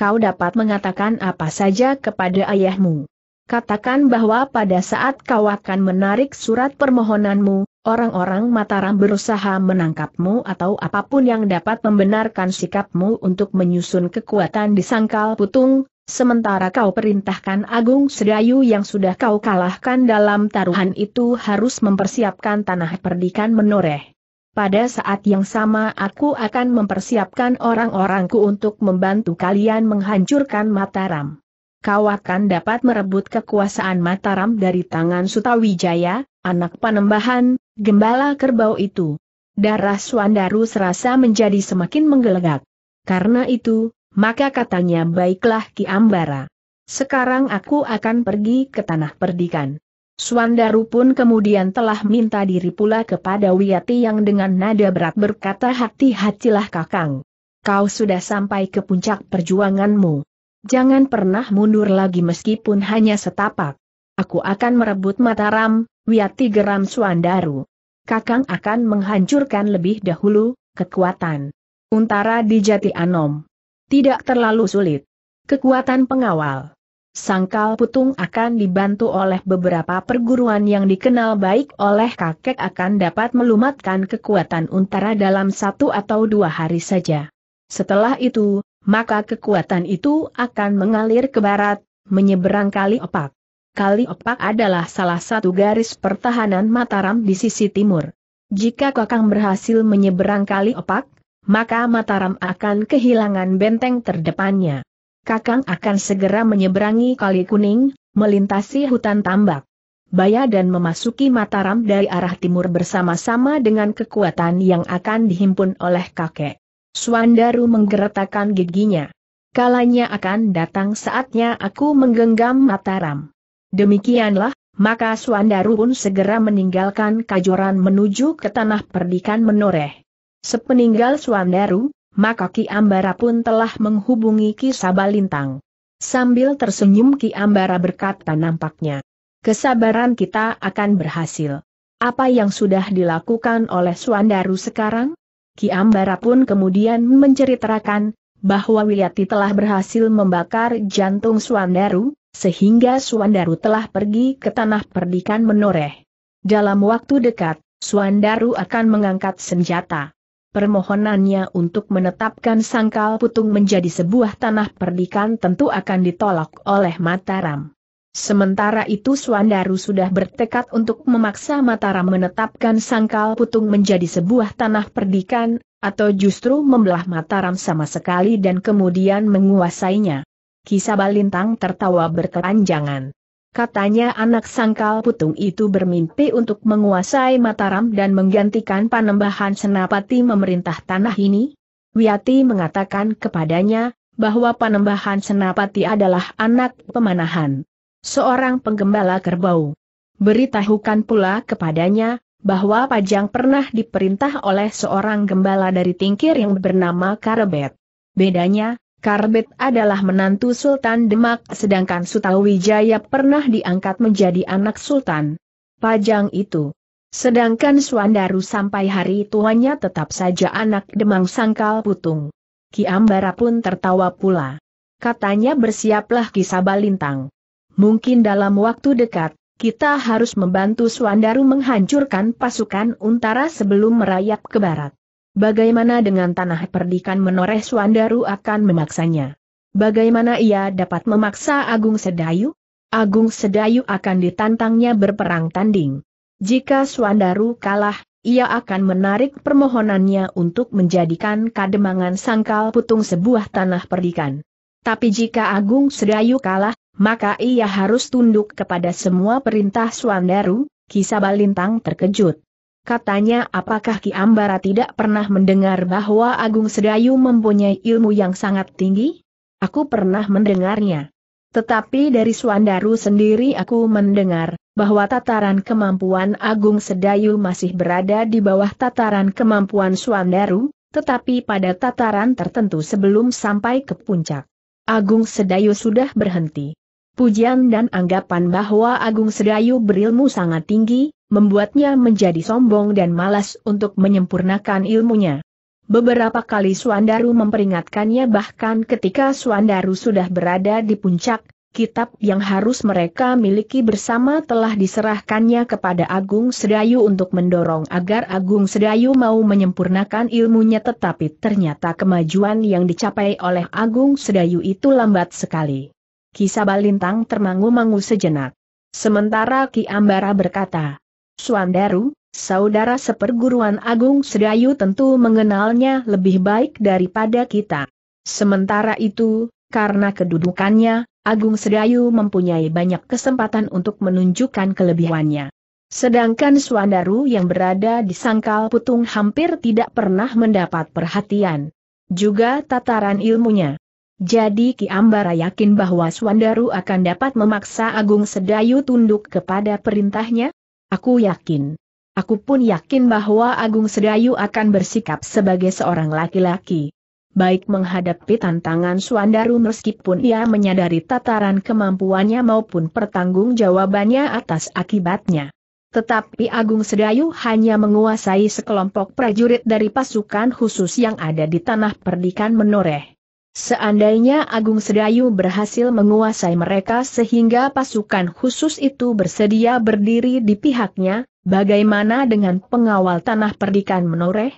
kau dapat mengatakan apa saja kepada ayahmu. Katakan bahwa pada saat kau akan menarik surat permohonanmu, orang-orang Mataram berusaha menangkapmu atau apapun yang dapat membenarkan sikapmu untuk menyusun kekuatan di sangkal putung, sementara kau perintahkan Agung Sedayu yang sudah kau kalahkan dalam taruhan itu harus mempersiapkan tanah perdikan menoreh. Pada saat yang sama aku akan mempersiapkan orang-orangku untuk membantu kalian menghancurkan Mataram. Kau akan dapat merebut kekuasaan Mataram dari tangan Sutawijaya, anak panembahan, gembala kerbau itu. Darah Swandaru serasa menjadi semakin menggelegak. Karena itu, maka katanya baiklah Ki Ambara. Sekarang aku akan pergi ke tanah perdikan. Swandaru pun kemudian telah minta diri pula kepada Wiyati yang dengan nada berat berkata hati-hatilah kakang. Kau sudah sampai ke puncak perjuanganmu. Jangan pernah mundur lagi meskipun hanya setapak. Aku akan merebut Mataram, Wiyati geram Swandaru. Kakang akan menghancurkan lebih dahulu, kekuatan. Untara di Jati Anom. Tidak terlalu sulit. Kekuatan pengawal. Sangkal Putung akan dibantu oleh beberapa perguruan yang dikenal baik oleh kakek akan dapat melumatkan kekuatan untara dalam satu atau dua hari saja. Setelah itu, maka kekuatan itu akan mengalir ke barat, menyeberang Kali Opak. Kali Opak adalah salah satu garis pertahanan Mataram di sisi timur. Jika Kakang berhasil menyeberang Kali Opak, maka Mataram akan kehilangan benteng terdepannya. Kakang akan segera menyeberangi Kali Kuning, melintasi hutan tambak. Baya dan memasuki Mataram dari arah timur bersama-sama dengan kekuatan yang akan dihimpun oleh kakek. Suandaru menggeretakan giginya. Kalanya akan datang saatnya aku menggenggam Mataram. Demikianlah, maka Suandaru pun segera meninggalkan kajoran menuju ke tanah perdikan menoreh. Sepeninggal Suandaru, maka Ki Ambara pun telah menghubungi Ki Sabalintang. Sambil tersenyum Ki Ambara berkata nampaknya, kesabaran kita akan berhasil. Apa yang sudah dilakukan oleh Suandaru sekarang? Ki Ambara pun kemudian menceritakan, bahwa Wilyati telah berhasil membakar jantung Suandaru, sehingga Suandaru telah pergi ke tanah perdikan menoreh. Dalam waktu dekat, Suandaru akan mengangkat senjata permohonannya untuk menetapkan sangkal putung menjadi sebuah tanah perdikan tentu akan ditolak oleh Mataram. Sementara itu Suandaru sudah bertekad untuk memaksa Mataram menetapkan sangkal putung menjadi sebuah tanah perdikan, atau justru membelah Mataram sama sekali dan kemudian menguasainya. Kisah Balintang tertawa berkepanjangan. Katanya anak sangkal putung itu bermimpi untuk menguasai Mataram dan menggantikan panembahan Senapati memerintah tanah ini. Wiyati mengatakan kepadanya, bahwa panembahan Senapati adalah anak pemanahan. Seorang penggembala kerbau. Beritahukan pula kepadanya, bahwa Pajang pernah diperintah oleh seorang gembala dari tingkir yang bernama Karebet. Bedanya, Karbet adalah menantu Sultan Demak sedangkan Sutawijaya pernah diangkat menjadi anak Sultan Pajang itu. Sedangkan Suandaru sampai hari tuanya tetap saja anak Demang Sangkal Putung. Ki Ambara pun tertawa pula. Katanya bersiaplah Kisabalintang. Mungkin dalam waktu dekat, kita harus membantu Suandaru menghancurkan pasukan Untara sebelum merayap ke barat. Bagaimana dengan tanah perdikan menoreh Suandaru akan memaksanya? Bagaimana ia dapat memaksa Agung Sedayu? Agung Sedayu akan ditantangnya berperang tanding. Jika Suandaru kalah, ia akan menarik permohonannya untuk menjadikan kademangan sangkal putung sebuah tanah perdikan. Tapi jika Agung Sedayu kalah, maka ia harus tunduk kepada semua perintah Suandaru, Kisah Balintang terkejut katanya apakah Ki Ambara tidak pernah mendengar bahwa Agung Sedayu mempunyai ilmu yang sangat tinggi? Aku pernah mendengarnya. Tetapi dari Suandaru sendiri aku mendengar, bahwa tataran kemampuan Agung Sedayu masih berada di bawah tataran kemampuan Suandaru, tetapi pada tataran tertentu sebelum sampai ke puncak. Agung Sedayu sudah berhenti. Pujian dan anggapan bahwa Agung Sedayu berilmu sangat tinggi, membuatnya menjadi sombong dan malas untuk menyempurnakan ilmunya. Beberapa kali Suandaru memperingatkannya bahkan ketika Suandaru sudah berada di puncak, kitab yang harus mereka miliki bersama telah diserahkannya kepada Agung Sedayu untuk mendorong agar Agung Sedayu mau menyempurnakan ilmunya tetapi ternyata kemajuan yang dicapai oleh Agung Sedayu itu lambat sekali. Kisah Balintang termangu-mangu sejenak. Sementara Ki Ambara berkata, Suandaru, saudara seperguruan Agung Sedayu tentu mengenalnya lebih baik daripada kita. Sementara itu, karena kedudukannya, Agung Sedayu mempunyai banyak kesempatan untuk menunjukkan kelebihannya. Sedangkan Suandaru yang berada di sangkal putung hampir tidak pernah mendapat perhatian. Juga tataran ilmunya. Jadi Ki Ambara yakin bahwa Suandaru akan dapat memaksa Agung Sedayu tunduk kepada perintahnya? Aku yakin. Aku pun yakin bahwa Agung Sedayu akan bersikap sebagai seorang laki-laki. Baik menghadapi tantangan Suandaru meskipun ia menyadari tataran kemampuannya maupun pertanggung jawabannya atas akibatnya. Tetapi Agung Sedayu hanya menguasai sekelompok prajurit dari pasukan khusus yang ada di tanah perdikan menoreh. Seandainya Agung Sedayu berhasil menguasai mereka sehingga pasukan khusus itu bersedia berdiri di pihaknya, bagaimana dengan pengawal tanah perdikan menoreh?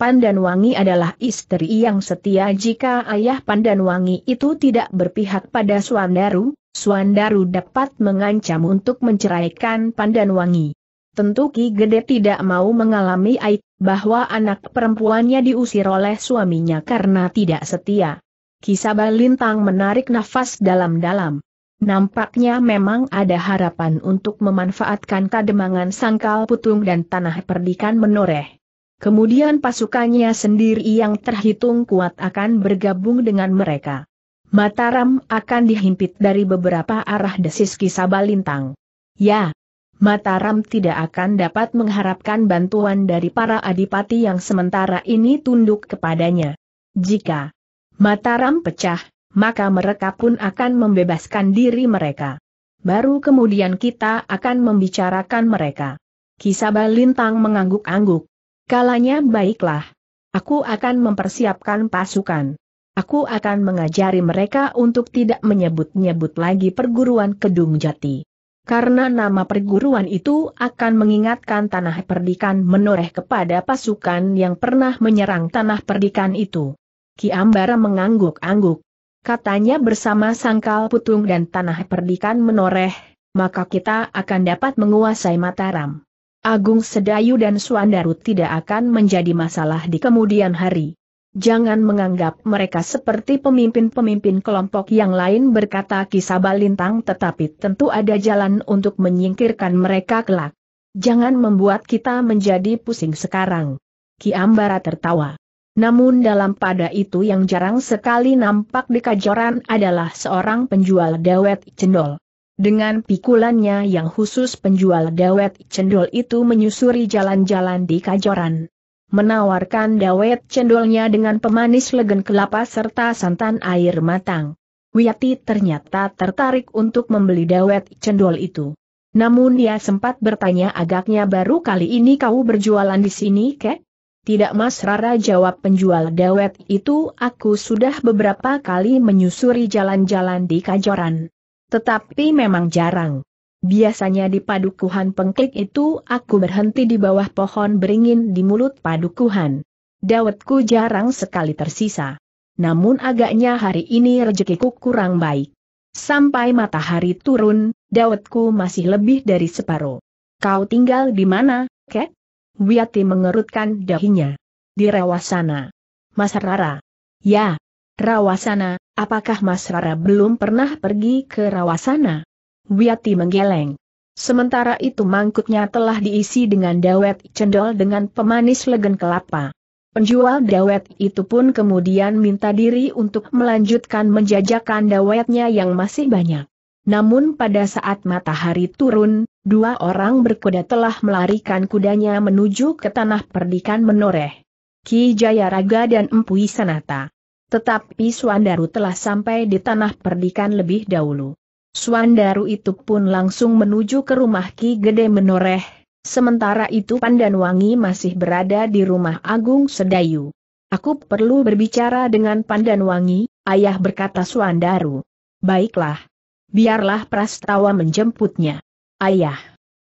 Pandan Wangi adalah istri yang setia jika ayah Pandan Wangi itu tidak berpihak pada Suandaru, Suandaru dapat mengancam untuk menceraikan Pandan Wangi. Tentu Ki Gede tidak mau mengalami aib bahwa anak perempuannya diusir oleh suaminya karena tidak setia. Kisabah Lintang menarik nafas dalam-dalam. Nampaknya memang ada harapan untuk memanfaatkan kademangan sangkal putung dan tanah perdikan menoreh. Kemudian pasukannya sendiri yang terhitung kuat akan bergabung dengan mereka. Mataram akan dihimpit dari beberapa arah desis Kisabalintang. Ya, Mataram tidak akan dapat mengharapkan bantuan dari para adipati yang sementara ini tunduk kepadanya. Jika Mataram pecah, maka mereka pun akan membebaskan diri mereka. Baru kemudian kita akan membicarakan mereka. Kisaba Lintang mengangguk-angguk. Kalanya baiklah. Aku akan mempersiapkan pasukan. Aku akan mengajari mereka untuk tidak menyebut-nyebut lagi perguruan Kedung Jati. Karena nama perguruan itu akan mengingatkan tanah perdikan menoreh kepada pasukan yang pernah menyerang tanah perdikan itu. Ki Ambara mengangguk-angguk. Katanya bersama sangkal putung dan tanah perdikan menoreh, maka kita akan dapat menguasai Mataram. Agung Sedayu dan Suandaru tidak akan menjadi masalah di kemudian hari. Jangan menganggap mereka seperti pemimpin-pemimpin kelompok yang lain berkata kisah balintang tetapi tentu ada jalan untuk menyingkirkan mereka kelak. Jangan membuat kita menjadi pusing sekarang. Ki Ambara tertawa. Namun dalam pada itu yang jarang sekali nampak di Kajoran adalah seorang penjual dawet cendol. Dengan pikulannya yang khusus penjual dawet cendol itu menyusuri jalan-jalan di Kajoran. Menawarkan dawet cendolnya dengan pemanis legen kelapa serta santan air matang. Wiyati ternyata tertarik untuk membeli dawet cendol itu. Namun dia sempat bertanya agaknya baru kali ini kau berjualan di sini kek? Tidak Mas Rara jawab penjual dawet itu aku sudah beberapa kali menyusuri jalan-jalan di Kajoran. Tetapi memang jarang. Biasanya di padukuhan pengklik itu aku berhenti di bawah pohon beringin di mulut padukuhan. Dawetku jarang sekali tersisa. Namun agaknya hari ini rezekiku kurang baik. Sampai matahari turun, dawetku masih lebih dari separuh. Kau tinggal di mana, Kek? Wiati mengerutkan dahinya. Di Rawasana. Mas Rara. Ya. Rawasana, apakah Mas Rara belum pernah pergi ke Rawasana? Wiati menggeleng. Sementara itu mangkuknya telah diisi dengan dawet cendol dengan pemanis legen kelapa. Penjual dawet itu pun kemudian minta diri untuk melanjutkan menjajakan dawetnya yang masih banyak. Namun pada saat matahari turun, dua orang berkuda telah melarikan kudanya menuju ke tanah perdikan menoreh. Ki Jayaraga dan Empu Sanata. Tetapi Suandaru telah sampai di tanah perdikan lebih dahulu. Suandaru itu pun langsung menuju ke rumah Ki Gede Menoreh, sementara itu Pandanwangi masih berada di rumah Agung Sedayu. Aku perlu berbicara dengan Pandanwangi, ayah berkata Suandaru. Baiklah, biarlah Prastawa menjemputnya. Ayah,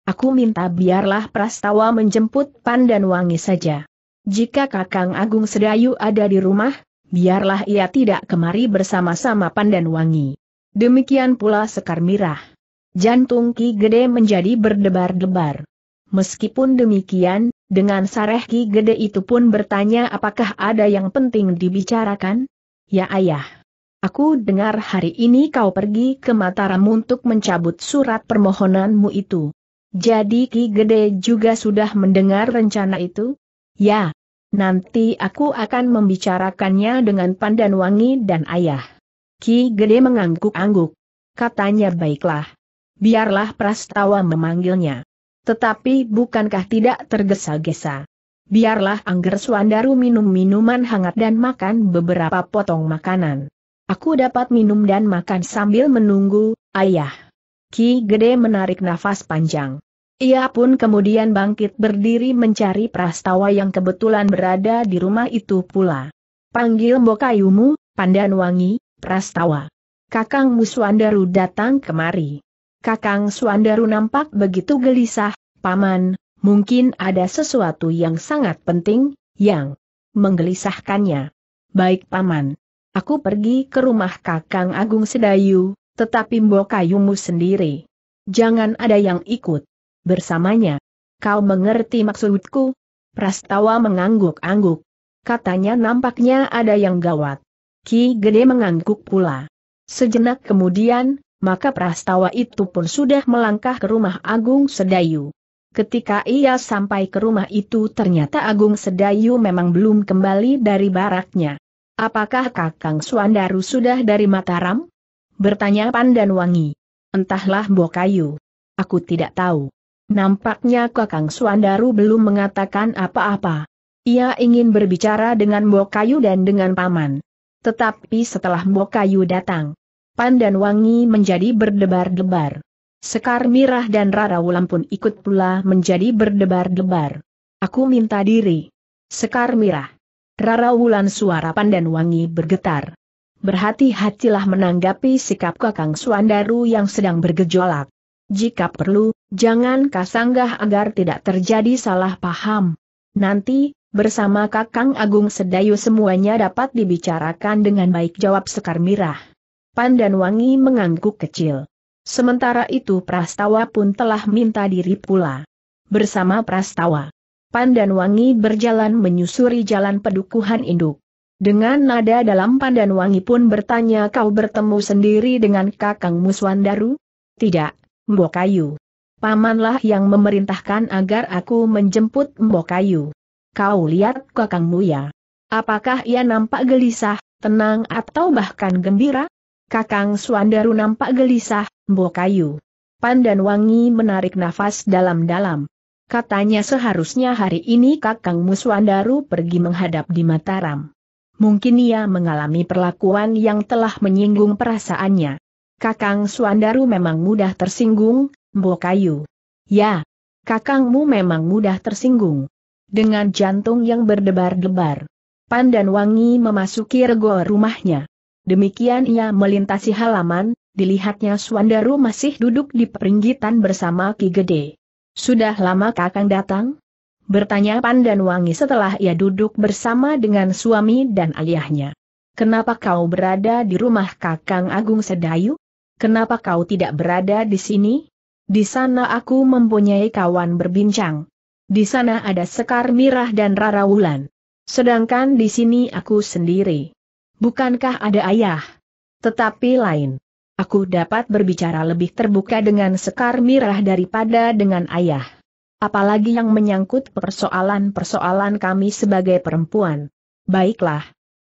aku minta biarlah Prastawa menjemput Pandan Wangi saja. Jika Kakang Agung Sedayu ada di rumah, biarlah ia tidak kemari bersama-sama Pandan Wangi. Demikian pula Sekar Mirah. Jantung Ki Gede menjadi berdebar-debar. Meskipun demikian, dengan sareh Ki Gede itu pun bertanya apakah ada yang penting dibicarakan? Ya ayah. Aku dengar hari ini kau pergi ke Mataram untuk mencabut surat permohonanmu itu. Jadi Ki Gede juga sudah mendengar rencana itu? Ya. Nanti aku akan membicarakannya dengan Pandan Wangi dan ayah. Ki Gede mengangguk-angguk. Katanya baiklah. Biarlah Prastawa memanggilnya. Tetapi bukankah tidak tergesa-gesa? Biarlah Angger Suandaru minum minuman hangat dan makan beberapa potong makanan. Aku dapat minum dan makan sambil menunggu, ayah. Ki Gede menarik nafas panjang. Ia pun kemudian bangkit berdiri mencari prastawa yang kebetulan berada di rumah itu pula. Panggil Mbokayumu, Pandanwangi, prastawa. Kakang Muswandaru datang kemari. Kakang Swandaru nampak begitu gelisah, Paman, mungkin ada sesuatu yang sangat penting, yang menggelisahkannya. Baik Paman. Aku pergi ke rumah Kakang Agung Sedayu, tetapi mbok kayumu sendiri. Jangan ada yang ikut. Bersamanya. Kau mengerti maksudku? Prastawa mengangguk-angguk. Katanya nampaknya ada yang gawat. Ki Gede mengangguk pula. Sejenak kemudian, maka Prastawa itu pun sudah melangkah ke rumah Agung Sedayu. Ketika ia sampai ke rumah itu ternyata Agung Sedayu memang belum kembali dari baraknya. Apakah Kakang Suandaru sudah dari Mataram? Bertanya Pandan Wangi. Entahlah Bokayu. Aku tidak tahu. Nampaknya Kakang Suandaru belum mengatakan apa-apa. Ia ingin berbicara dengan Bokayu dan dengan Paman. Tetapi setelah Bokayu datang, Pandan Wangi menjadi berdebar-debar. Sekar Mirah dan Rara Wulan pun ikut pula menjadi berdebar-debar. Aku minta diri. Sekar Mirah. Rara Wulan suara pandan wangi bergetar. Berhati-hatilah menanggapi sikap Kakang Suandaru yang sedang bergejolak. Jika perlu, jangan kasanggah agar tidak terjadi salah paham. Nanti, bersama Kakang Agung Sedayu semuanya dapat dibicarakan dengan baik jawab Sekar Mirah. Pandan Wangi mengangguk kecil. Sementara itu Prastawa pun telah minta diri pula. Bersama Prastawa, Pandan Wangi berjalan menyusuri jalan pedukuhan induk. Dengan nada dalam Pandan Wangi pun bertanya kau bertemu sendiri dengan Kakang Muswandaru? Tidak, Mbokayu. Pamanlah yang memerintahkan agar aku menjemput Mbokayu. Kau lihat kakangmu ya. Apakah ia nampak gelisah, tenang atau bahkan gembira? Kakang Swandaru nampak gelisah, Mbokayu. Kayu. Pandan Wangi menarik nafas dalam-dalam. Katanya seharusnya hari ini Kakang Muswandaru pergi menghadap di Mataram. Mungkin ia mengalami perlakuan yang telah menyinggung perasaannya. Kakang Suandaru memang mudah tersinggung, Mbokayu. Kayu. Ya, kakangmu memang mudah tersinggung. Dengan jantung yang berdebar-debar. Pandan Wangi memasuki rego rumahnya. Demikian ia melintasi halaman, dilihatnya Suandaru masih duduk di peringgitan bersama Ki Gede. Sudah lama kakang datang? Bertanya Pandan Wangi setelah ia duduk bersama dengan suami dan ayahnya. Kenapa kau berada di rumah kakang Agung Sedayu? Kenapa kau tidak berada di sini? Di sana aku mempunyai kawan berbincang. Di sana ada Sekar Mirah dan Rara Wulan. Sedangkan di sini aku sendiri. Bukankah ada ayah? Tetapi lain. Aku dapat berbicara lebih terbuka dengan Sekar Mirah daripada dengan ayah. Apalagi yang menyangkut persoalan-persoalan kami sebagai perempuan. Baiklah.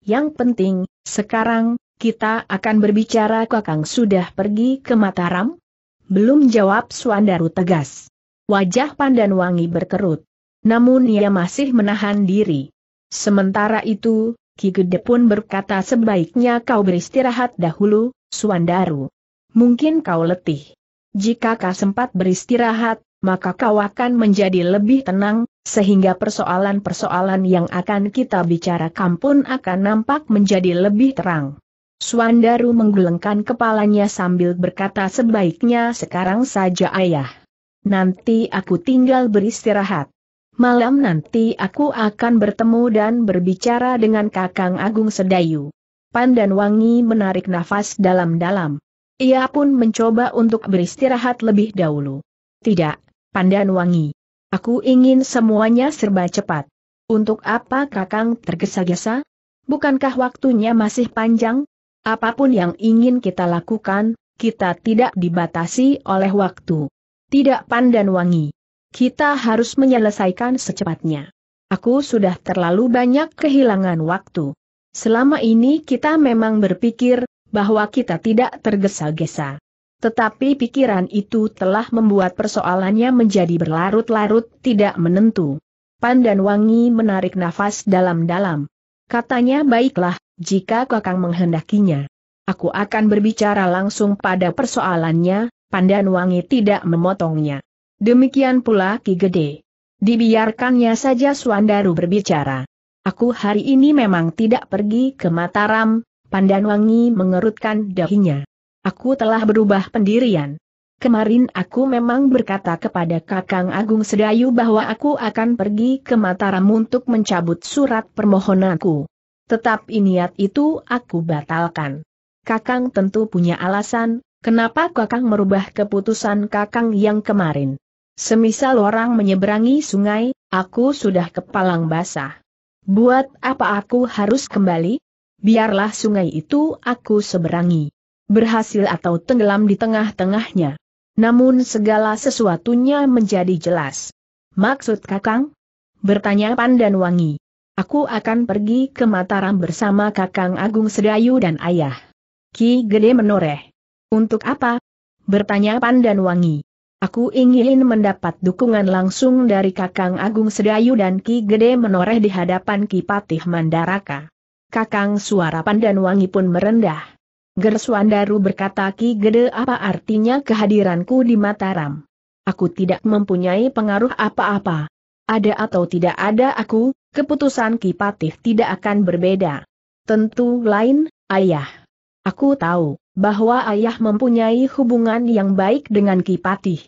Yang penting, sekarang, kita akan berbicara Kakang sudah pergi ke Mataram? Belum jawab Suandaru tegas. Wajah Pandan Wangi berkerut. Namun ia masih menahan diri. Sementara itu, Ki Gede pun berkata sebaiknya kau beristirahat dahulu, Suandaru. Mungkin kau letih. Jika kau sempat beristirahat, maka kau akan menjadi lebih tenang, sehingga persoalan-persoalan yang akan kita bicarakan pun akan nampak menjadi lebih terang. Suandaru menggelengkan kepalanya sambil berkata sebaiknya sekarang saja ayah. Nanti aku tinggal beristirahat malam nanti aku akan bertemu dan berbicara dengan Kakang Agung Sedayu. Pandan Wangi menarik nafas dalam-dalam. Ia pun mencoba untuk beristirahat lebih dahulu. Tidak, Pandan Wangi. Aku ingin semuanya serba cepat. Untuk apa Kakang tergesa-gesa? Bukankah waktunya masih panjang? Apapun yang ingin kita lakukan, kita tidak dibatasi oleh waktu. Tidak Pandan Wangi. Kita harus menyelesaikan secepatnya. Aku sudah terlalu banyak kehilangan waktu. Selama ini kita memang berpikir bahwa kita tidak tergesa-gesa. Tetapi pikiran itu telah membuat persoalannya menjadi berlarut-larut, tidak menentu. Pandan Wangi menarik nafas dalam-dalam. Katanya baiklah, jika kakang menghendakinya. Aku akan berbicara langsung pada persoalannya, Pandan Wangi tidak memotongnya. Demikian pula Ki Gede. Dibiarkannya saja Suandaru berbicara. Aku hari ini memang tidak pergi ke Mataram, Pandanwangi mengerutkan dahinya. Aku telah berubah pendirian. Kemarin aku memang berkata kepada Kakang Agung Sedayu bahwa aku akan pergi ke Mataram untuk mencabut surat permohonanku. Tetapi niat itu aku batalkan. Kakang tentu punya alasan, kenapa Kakang merubah keputusan Kakang yang kemarin. Semisal orang menyeberangi sungai, aku sudah kepalang basah. Buat apa aku harus kembali? Biarlah sungai itu aku seberangi. Berhasil atau tenggelam di tengah-tengahnya. Namun segala sesuatunya menjadi jelas. Maksud kakang? Bertanya pandan wangi. Aku akan pergi ke Mataram bersama kakang Agung Sedayu dan ayah. Ki Gede menoreh. Untuk apa? Bertanya pandan wangi. Aku ingin mendapat dukungan langsung dari Kakang Agung Sedayu dan Ki Gede menoreh di hadapan Ki Patih Mandaraka. Kakang suara pandan wangi pun merendah. Gerswandaru berkata Ki Gede apa artinya kehadiranku di Mataram? Aku tidak mempunyai pengaruh apa-apa. Ada atau tidak ada aku, keputusan Ki Patih tidak akan berbeda. Tentu lain, ayah. Aku tahu bahwa ayah mempunyai hubungan yang baik dengan Kipatih.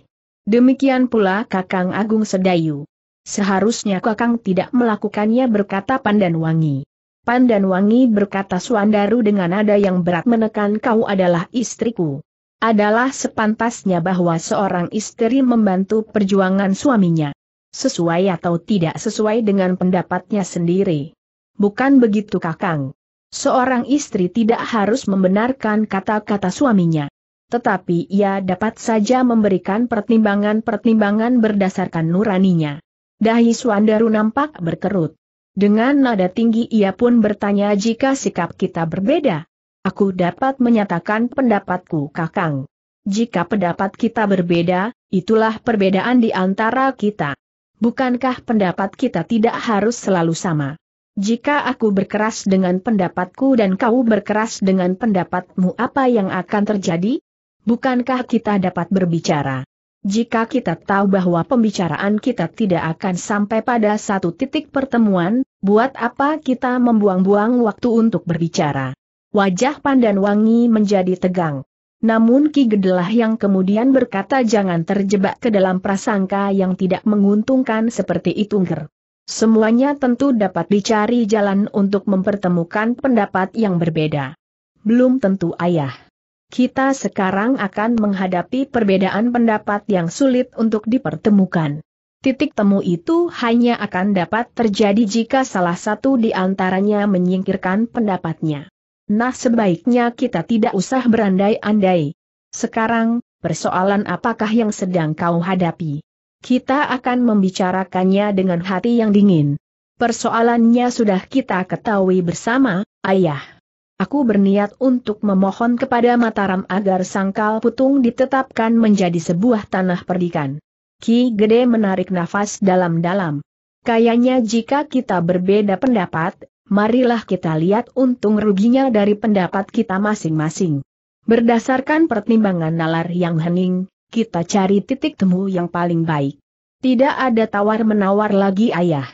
Demikian pula Kakang Agung Sedayu. Seharusnya Kakang tidak melakukannya berkata Pandan Wangi. Pandan Wangi berkata Suandaru dengan nada yang berat menekan kau adalah istriku. Adalah sepantasnya bahwa seorang istri membantu perjuangan suaminya. Sesuai atau tidak sesuai dengan pendapatnya sendiri. Bukan begitu Kakang. Seorang istri tidak harus membenarkan kata-kata suaminya. Tetapi ia dapat saja memberikan pertimbangan-pertimbangan berdasarkan nuraninya. Dahi Suandaru nampak berkerut. Dengan nada tinggi ia pun bertanya jika sikap kita berbeda. Aku dapat menyatakan pendapatku kakang. Jika pendapat kita berbeda, itulah perbedaan di antara kita. Bukankah pendapat kita tidak harus selalu sama? Jika aku berkeras dengan pendapatku dan kau berkeras dengan pendapatmu apa yang akan terjadi? Bukankah kita dapat berbicara? Jika kita tahu bahwa pembicaraan kita tidak akan sampai pada satu titik pertemuan, buat apa kita membuang-buang waktu untuk berbicara? Wajah Pandan Wangi menjadi tegang. Namun Ki Gedelah yang kemudian berkata jangan terjebak ke dalam prasangka yang tidak menguntungkan seperti itu Semuanya tentu dapat dicari jalan untuk mempertemukan pendapat yang berbeda. Belum tentu ayah. Kita sekarang akan menghadapi perbedaan pendapat yang sulit untuk dipertemukan. Titik temu itu hanya akan dapat terjadi jika salah satu di antaranya menyingkirkan pendapatnya. Nah sebaiknya kita tidak usah berandai-andai. Sekarang, persoalan apakah yang sedang kau hadapi? Kita akan membicarakannya dengan hati yang dingin. Persoalannya sudah kita ketahui bersama, ayah. Aku berniat untuk memohon kepada Mataram agar Sangkal Putung ditetapkan menjadi sebuah tanah perdikan. Ki Gede menarik nafas dalam-dalam. Kayaknya jika kita berbeda pendapat, marilah kita lihat untung ruginya dari pendapat kita masing-masing. Berdasarkan pertimbangan nalar yang hening, kita cari titik temu yang paling baik. Tidak ada tawar-menawar lagi ayah.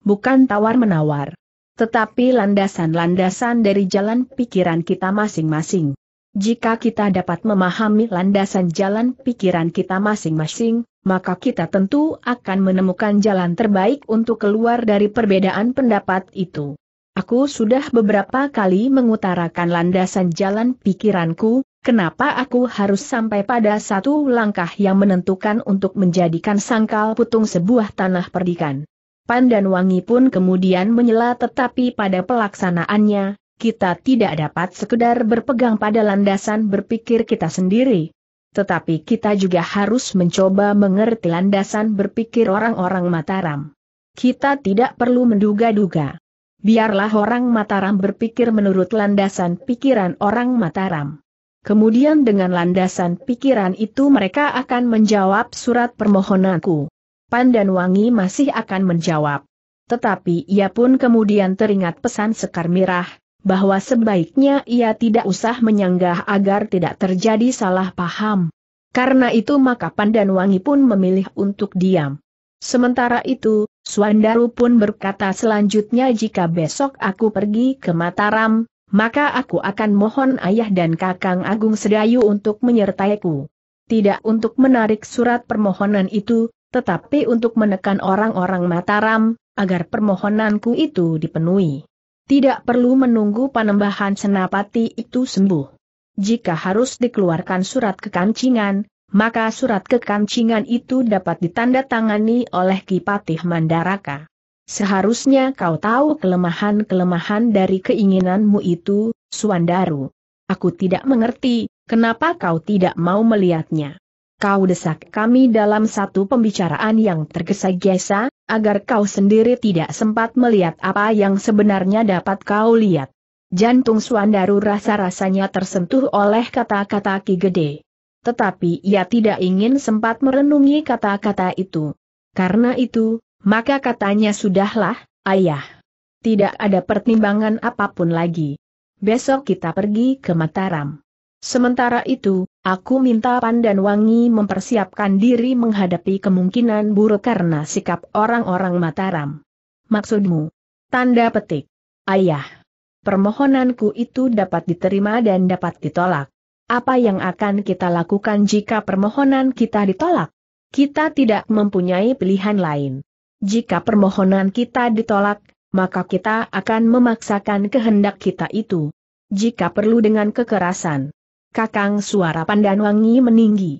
Bukan tawar-menawar. Tetapi landasan-landasan dari jalan pikiran kita masing-masing. Jika kita dapat memahami landasan jalan pikiran kita masing-masing, maka kita tentu akan menemukan jalan terbaik untuk keluar dari perbedaan pendapat itu. Aku sudah beberapa kali mengutarakan landasan jalan pikiranku, Kenapa aku harus sampai pada satu langkah yang menentukan untuk menjadikan sangkal putung sebuah tanah perdikan? Pan dan Wangi pun kemudian menyela tetapi pada pelaksanaannya, kita tidak dapat sekedar berpegang pada landasan berpikir kita sendiri. Tetapi kita juga harus mencoba mengerti landasan berpikir orang-orang Mataram. Kita tidak perlu menduga-duga. Biarlah orang Mataram berpikir menurut landasan pikiran orang Mataram. Kemudian dengan landasan pikiran itu mereka akan menjawab surat permohonanku. Pandan Wangi masih akan menjawab. Tetapi ia pun kemudian teringat pesan Sekar Mirah, bahwa sebaiknya ia tidak usah menyanggah agar tidak terjadi salah paham. Karena itu maka Pandan Wangi pun memilih untuk diam. Sementara itu, Suandaru pun berkata selanjutnya jika besok aku pergi ke Mataram, maka aku akan mohon ayah dan kakang Agung Sedayu untuk menyertaiku. Tidak untuk menarik surat permohonan itu, tetapi untuk menekan orang-orang Mataram, agar permohonanku itu dipenuhi. Tidak perlu menunggu panembahan senapati itu sembuh. Jika harus dikeluarkan surat kekancingan, maka surat kekancingan itu dapat ditandatangani oleh Kipatih Mandaraka. Seharusnya kau tahu kelemahan-kelemahan dari keinginanmu itu, Suandaru. Aku tidak mengerti, kenapa kau tidak mau melihatnya. Kau desak kami dalam satu pembicaraan yang tergesa-gesa, agar kau sendiri tidak sempat melihat apa yang sebenarnya dapat kau lihat. Jantung Suandaru rasa-rasanya tersentuh oleh kata-kata Ki Gede. Tetapi ia tidak ingin sempat merenungi kata-kata itu. Karena itu, maka katanya sudahlah, ayah. Tidak ada pertimbangan apapun lagi. Besok kita pergi ke Mataram. Sementara itu, aku minta Pandan Wangi mempersiapkan diri menghadapi kemungkinan buruk karena sikap orang-orang Mataram. Maksudmu? Tanda petik. Ayah. Permohonanku itu dapat diterima dan dapat ditolak. Apa yang akan kita lakukan jika permohonan kita ditolak? Kita tidak mempunyai pilihan lain. Jika permohonan kita ditolak, maka kita akan memaksakan kehendak kita itu. Jika perlu dengan kekerasan. Kakang suara pandan wangi meninggi.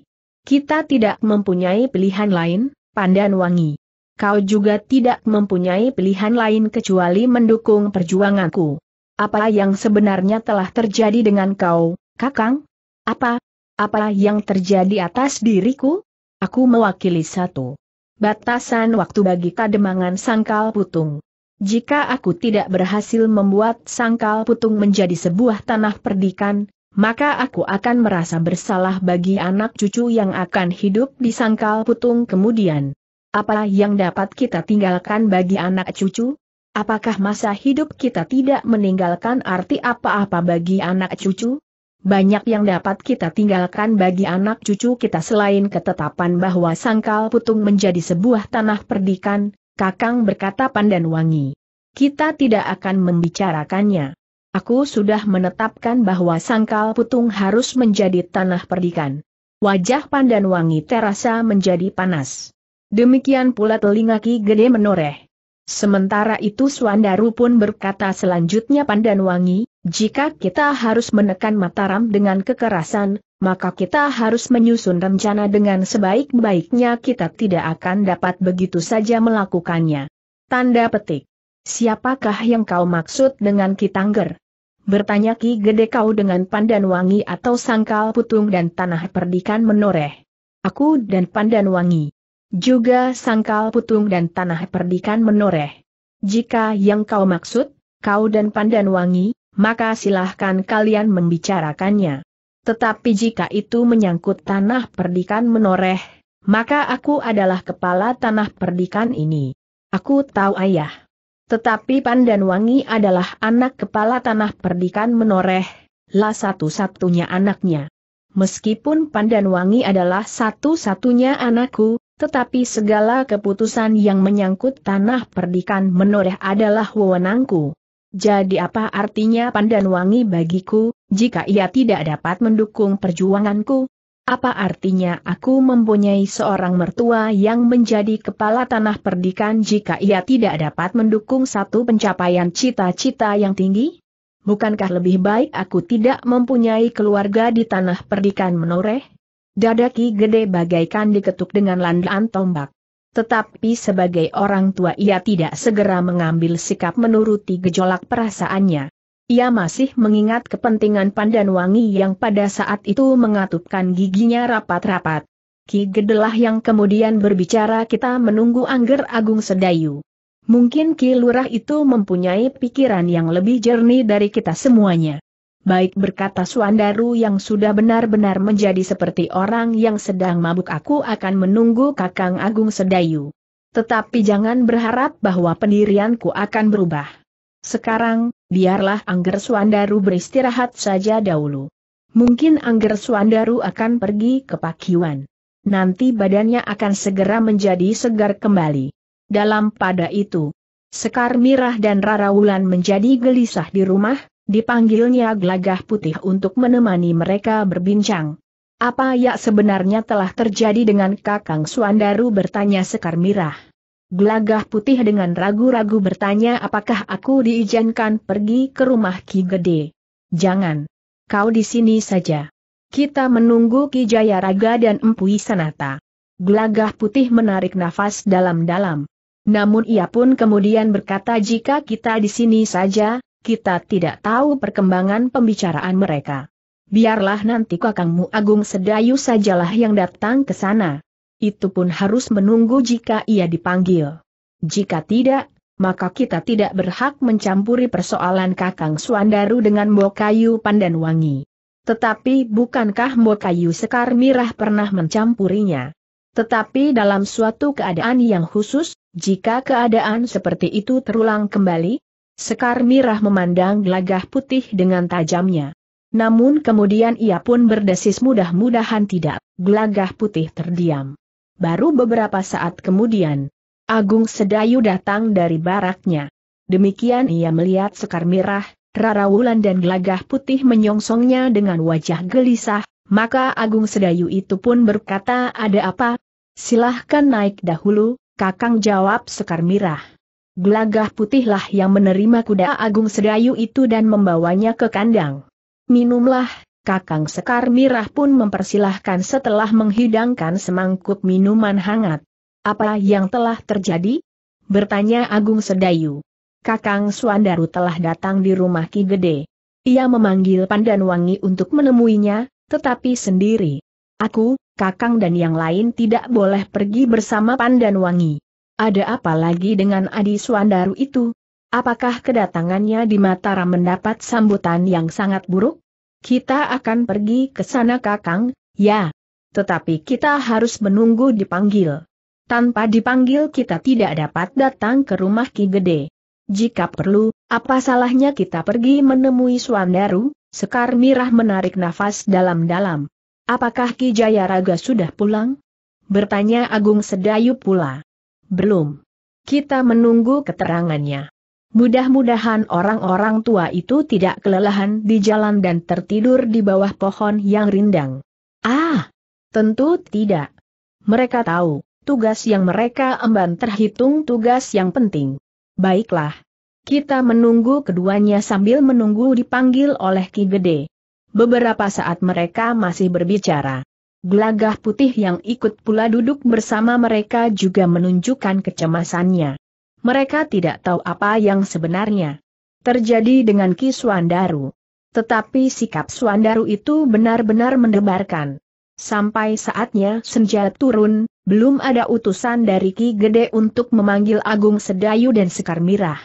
Kita tidak mempunyai pilihan lain, pandan wangi. Kau juga tidak mempunyai pilihan lain kecuali mendukung perjuanganku. Apa yang sebenarnya telah terjadi dengan kau, Kakang? Apa? Apa yang terjadi atas diriku? Aku mewakili satu Batasan waktu bagi kademangan sangkal putung. Jika aku tidak berhasil membuat sangkal putung menjadi sebuah tanah perdikan, maka aku akan merasa bersalah bagi anak cucu yang akan hidup di sangkal putung kemudian. Apa yang dapat kita tinggalkan bagi anak cucu? Apakah masa hidup kita tidak meninggalkan arti apa-apa bagi anak cucu? Banyak yang dapat kita tinggalkan bagi anak cucu kita selain ketetapan bahwa sangkal putung menjadi sebuah tanah perdikan, Kakang berkata pandan wangi. Kita tidak akan membicarakannya. Aku sudah menetapkan bahwa sangkal putung harus menjadi tanah perdikan. Wajah pandan wangi terasa menjadi panas. Demikian pula telinga Ki Gede menoreh. Sementara itu Swandaru pun berkata selanjutnya Pandan Wangi, jika kita harus menekan Mataram dengan kekerasan, maka kita harus menyusun rencana dengan sebaik-baiknya kita tidak akan dapat begitu saja melakukannya. Tanda petik. Siapakah yang kau maksud dengan Kitangger? Bertanya Ki Gede kau dengan Pandan Wangi atau Sangkal Putung dan Tanah Perdikan menoreh. Aku dan Pandan Wangi. Juga sangkal putung dan tanah perdikan menoreh. Jika yang kau maksud, kau dan Pandan Wangi, maka silahkan kalian membicarakannya. Tetapi jika itu menyangkut tanah perdikan menoreh, maka aku adalah kepala tanah perdikan ini. Aku tahu ayah. Tetapi Pandan Wangi adalah anak kepala tanah perdikan menoreh, lah satu-satunya anaknya. Meskipun Pandan Wangi adalah satu-satunya anakku, tetapi segala keputusan yang menyangkut tanah perdikan menoreh adalah wewenangku. Jadi apa artinya pandan wangi bagiku, jika ia tidak dapat mendukung perjuanganku? Apa artinya aku mempunyai seorang mertua yang menjadi kepala tanah perdikan jika ia tidak dapat mendukung satu pencapaian cita-cita yang tinggi? Bukankah lebih baik aku tidak mempunyai keluarga di tanah perdikan menoreh? Dada Ki Gede bagaikan diketuk dengan landaan tombak. Tetapi sebagai orang tua ia tidak segera mengambil sikap menuruti gejolak perasaannya. Ia masih mengingat kepentingan Pandan Wangi yang pada saat itu mengatupkan giginya rapat-rapat. Ki Gedelah yang kemudian berbicara kita menunggu Angger Agung Sedayu. Mungkin Ki Lurah itu mempunyai pikiran yang lebih jernih dari kita semuanya. Baik berkata Suandaru yang sudah benar-benar menjadi seperti orang yang sedang mabuk aku akan menunggu Kakang Agung Sedayu. Tetapi jangan berharap bahwa pendirianku akan berubah. Sekarang, biarlah Angger Suandaru beristirahat saja dahulu. Mungkin Angger Suandaru akan pergi ke Pakiwan. Nanti badannya akan segera menjadi segar kembali. Dalam pada itu, Sekar Mirah dan Rara Wulan menjadi gelisah di rumah, dipanggilnya Glagah Putih untuk menemani mereka berbincang. Apa yang sebenarnya telah terjadi dengan Kakang Suandaru bertanya Sekar Mirah. Glagah Putih dengan ragu-ragu bertanya apakah aku diizinkan pergi ke rumah Ki Gede. Jangan. Kau di sini saja. Kita menunggu Ki Jayaraga dan Empui Sanata. Glagah Putih menarik nafas dalam-dalam. Namun ia pun kemudian berkata jika kita di sini saja, kita tidak tahu perkembangan pembicaraan mereka. Biarlah nanti kakangmu Agung Sedayu sajalah yang datang ke sana. Itu pun harus menunggu jika ia dipanggil. Jika tidak, maka kita tidak berhak mencampuri persoalan Kakang Suandaru dengan Mbokayu Pandan Wangi. Tetapi bukankah Mbokayu Sekar Mirah pernah mencampurinya? Tetapi dalam suatu keadaan yang khusus, jika keadaan seperti itu terulang kembali, Sekar Mirah memandang gelagah putih dengan tajamnya. Namun kemudian ia pun berdesis mudah-mudahan tidak, gelagah putih terdiam. Baru beberapa saat kemudian, Agung Sedayu datang dari baraknya. Demikian ia melihat Sekar Mirah, Rara Wulan dan gelagah putih menyongsongnya dengan wajah gelisah, maka Agung Sedayu itu pun berkata ada apa? Silahkan naik dahulu, kakang jawab Sekar Mirah. Gelagah putihlah yang menerima kuda agung sedayu itu dan membawanya ke kandang. Minumlah, Kakang Sekar Mirah pun mempersilahkan setelah menghidangkan semangkuk minuman hangat. Apa yang telah terjadi? Bertanya Agung Sedayu. Kakang Suandaru telah datang di rumah Ki Gede. Ia memanggil Pandan Wangi untuk menemuinya, tetapi sendiri. Aku, Kakang dan yang lain tidak boleh pergi bersama Pandan Wangi. Ada apa lagi dengan Adi Suandaru itu? Apakah kedatangannya di Mataram mendapat sambutan yang sangat buruk? Kita akan pergi ke sana Kakang, ya. Tetapi kita harus menunggu dipanggil. Tanpa dipanggil kita tidak dapat datang ke rumah Ki Gede. Jika perlu, apa salahnya kita pergi menemui Suandaru? Sekar Mirah menarik nafas dalam-dalam. Apakah Ki Jayaraga sudah pulang? Bertanya Agung Sedayu pula. Belum. Kita menunggu keterangannya. Mudah-mudahan orang-orang tua itu tidak kelelahan di jalan dan tertidur di bawah pohon yang rindang. Ah, tentu tidak. Mereka tahu, tugas yang mereka emban terhitung tugas yang penting. Baiklah. Kita menunggu keduanya sambil menunggu dipanggil oleh Ki Gede. Beberapa saat mereka masih berbicara. Gelagah putih yang ikut pula duduk bersama mereka juga menunjukkan kecemasannya. Mereka tidak tahu apa yang sebenarnya terjadi dengan Ki Suandaru. Tetapi sikap Suandaru itu benar-benar mendebarkan. Sampai saatnya senja turun, belum ada utusan dari Ki Gede untuk memanggil Agung Sedayu dan Sekar Mirah.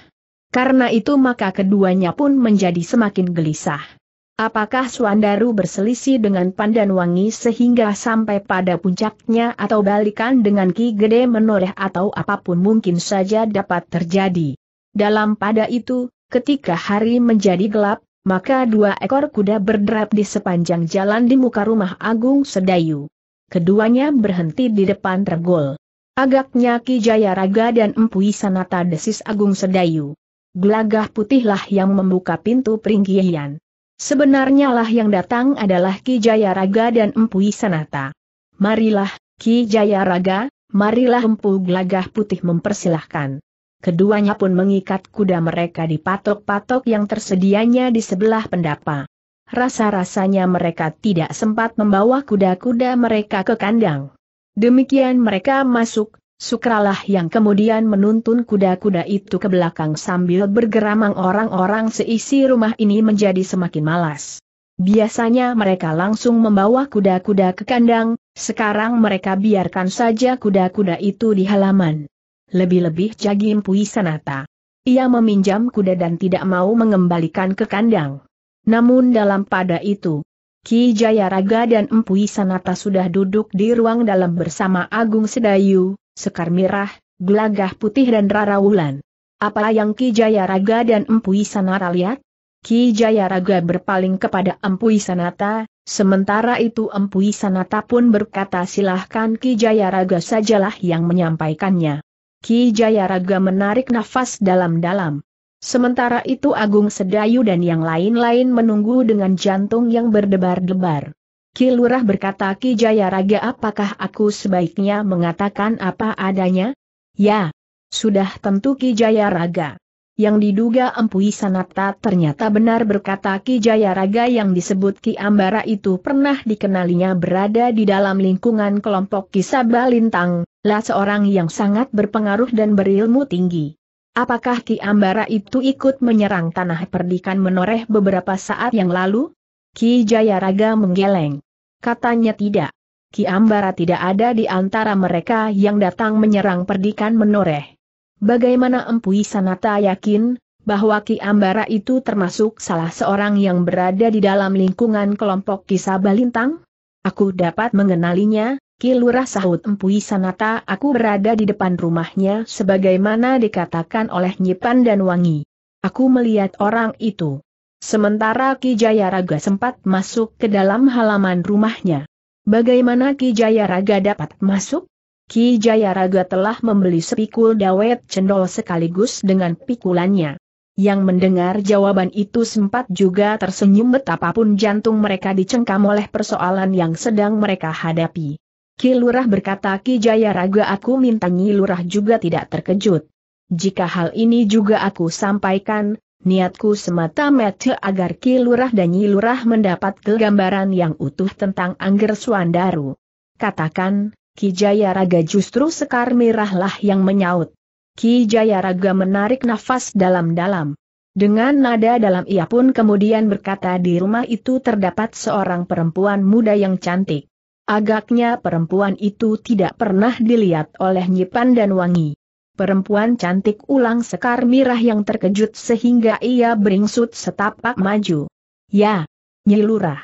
Karena itu maka keduanya pun menjadi semakin gelisah. Apakah Suandaru berselisih dengan Pandan Wangi sehingga sampai pada puncaknya atau balikan dengan Ki Gede menoreh atau apapun mungkin saja dapat terjadi. Dalam pada itu, ketika hari menjadi gelap, maka dua ekor kuda berderap di sepanjang jalan di muka rumah Agung Sedayu. Keduanya berhenti di depan tergol. Agaknya Ki Jayaraga dan Empu Sanata desis Agung Sedayu. Gelagah putihlah yang membuka pintu peringgian. Sebenarnya lah yang datang adalah Ki Jayaraga dan Empu Sanata. Marilah, Ki Jayaraga, marilah Empu Gelagah Putih mempersilahkan. Keduanya pun mengikat kuda mereka di patok-patok yang tersedianya di sebelah pendapa. Rasa-rasanya mereka tidak sempat membawa kuda-kuda mereka ke kandang. Demikian mereka masuk, Sukralah yang kemudian menuntun kuda-kuda itu ke belakang sambil bergeramang orang-orang seisi rumah ini menjadi semakin malas. Biasanya mereka langsung membawa kuda-kuda ke kandang, sekarang mereka biarkan saja kuda-kuda itu di halaman. Lebih-lebih Pui Sanata. Ia meminjam kuda dan tidak mau mengembalikan ke kandang. Namun dalam pada itu, Ki Jayaraga dan Empu Sanata sudah duduk di ruang dalam bersama Agung Sedayu, Sekar Mirah, Gelagah Putih dan Rara Wulan. Apa yang Ki Jayaraga dan Empu Isanara lihat? Ki Jayaraga berpaling kepada Empu Isanata, sementara itu Empu Isanata pun berkata silahkan Ki Jayaraga sajalah yang menyampaikannya. Ki Jayaraga menarik nafas dalam-dalam. Sementara itu Agung Sedayu dan yang lain-lain menunggu dengan jantung yang berdebar-debar. Ki berkata Ki Jaya Raga apakah aku sebaiknya mengatakan apa adanya? Ya, sudah tentu Ki Jaya Raga. Yang diduga Empui Sanata ternyata benar berkata Ki Jaya Raga yang disebut Ki Ambara itu pernah dikenalinya berada di dalam lingkungan kelompok Kisaba Lintang, lah seorang yang sangat berpengaruh dan berilmu tinggi. Apakah Ki Ambara itu ikut menyerang tanah perdikan menoreh beberapa saat yang lalu? Ki Jayaraga menggeleng. Katanya tidak. Ki Ambara tidak ada di antara mereka yang datang menyerang perdikan menoreh. Bagaimana Empu Sanata yakin, bahwa Ki Ambara itu termasuk salah seorang yang berada di dalam lingkungan kelompok kisah Balintang? Aku dapat mengenalinya, Ki Lurah sahut Empu Sanata aku berada di depan rumahnya sebagaimana dikatakan oleh Nyipan dan Wangi. Aku melihat orang itu. Sementara Ki Jayaraga sempat masuk ke dalam halaman rumahnya. Bagaimana Ki Jayaraga dapat masuk? Ki Jayaraga telah membeli sepikul dawet cendol sekaligus dengan pikulannya. Yang mendengar jawaban itu sempat juga tersenyum betapapun jantung mereka dicengkam oleh persoalan yang sedang mereka hadapi. Ki Lurah berkata Ki Jayaraga aku minta Nyi Lurah juga tidak terkejut. Jika hal ini juga aku sampaikan, Niatku semata-mata agar Ki Lurah dan Nyi Lurah mendapat gambaran yang utuh tentang Angger Suandaru. Katakan, Ki Jayaraga justru Sekar Mirahlah yang menyaut. Ki Jayaraga menarik nafas dalam-dalam. Dengan nada dalam ia pun kemudian berkata di rumah itu terdapat seorang perempuan muda yang cantik. Agaknya perempuan itu tidak pernah dilihat oleh Nyipan dan Wangi. Perempuan cantik ulang Sekar Mirah yang terkejut sehingga ia beringsut setapak maju. Ya, nyilurah.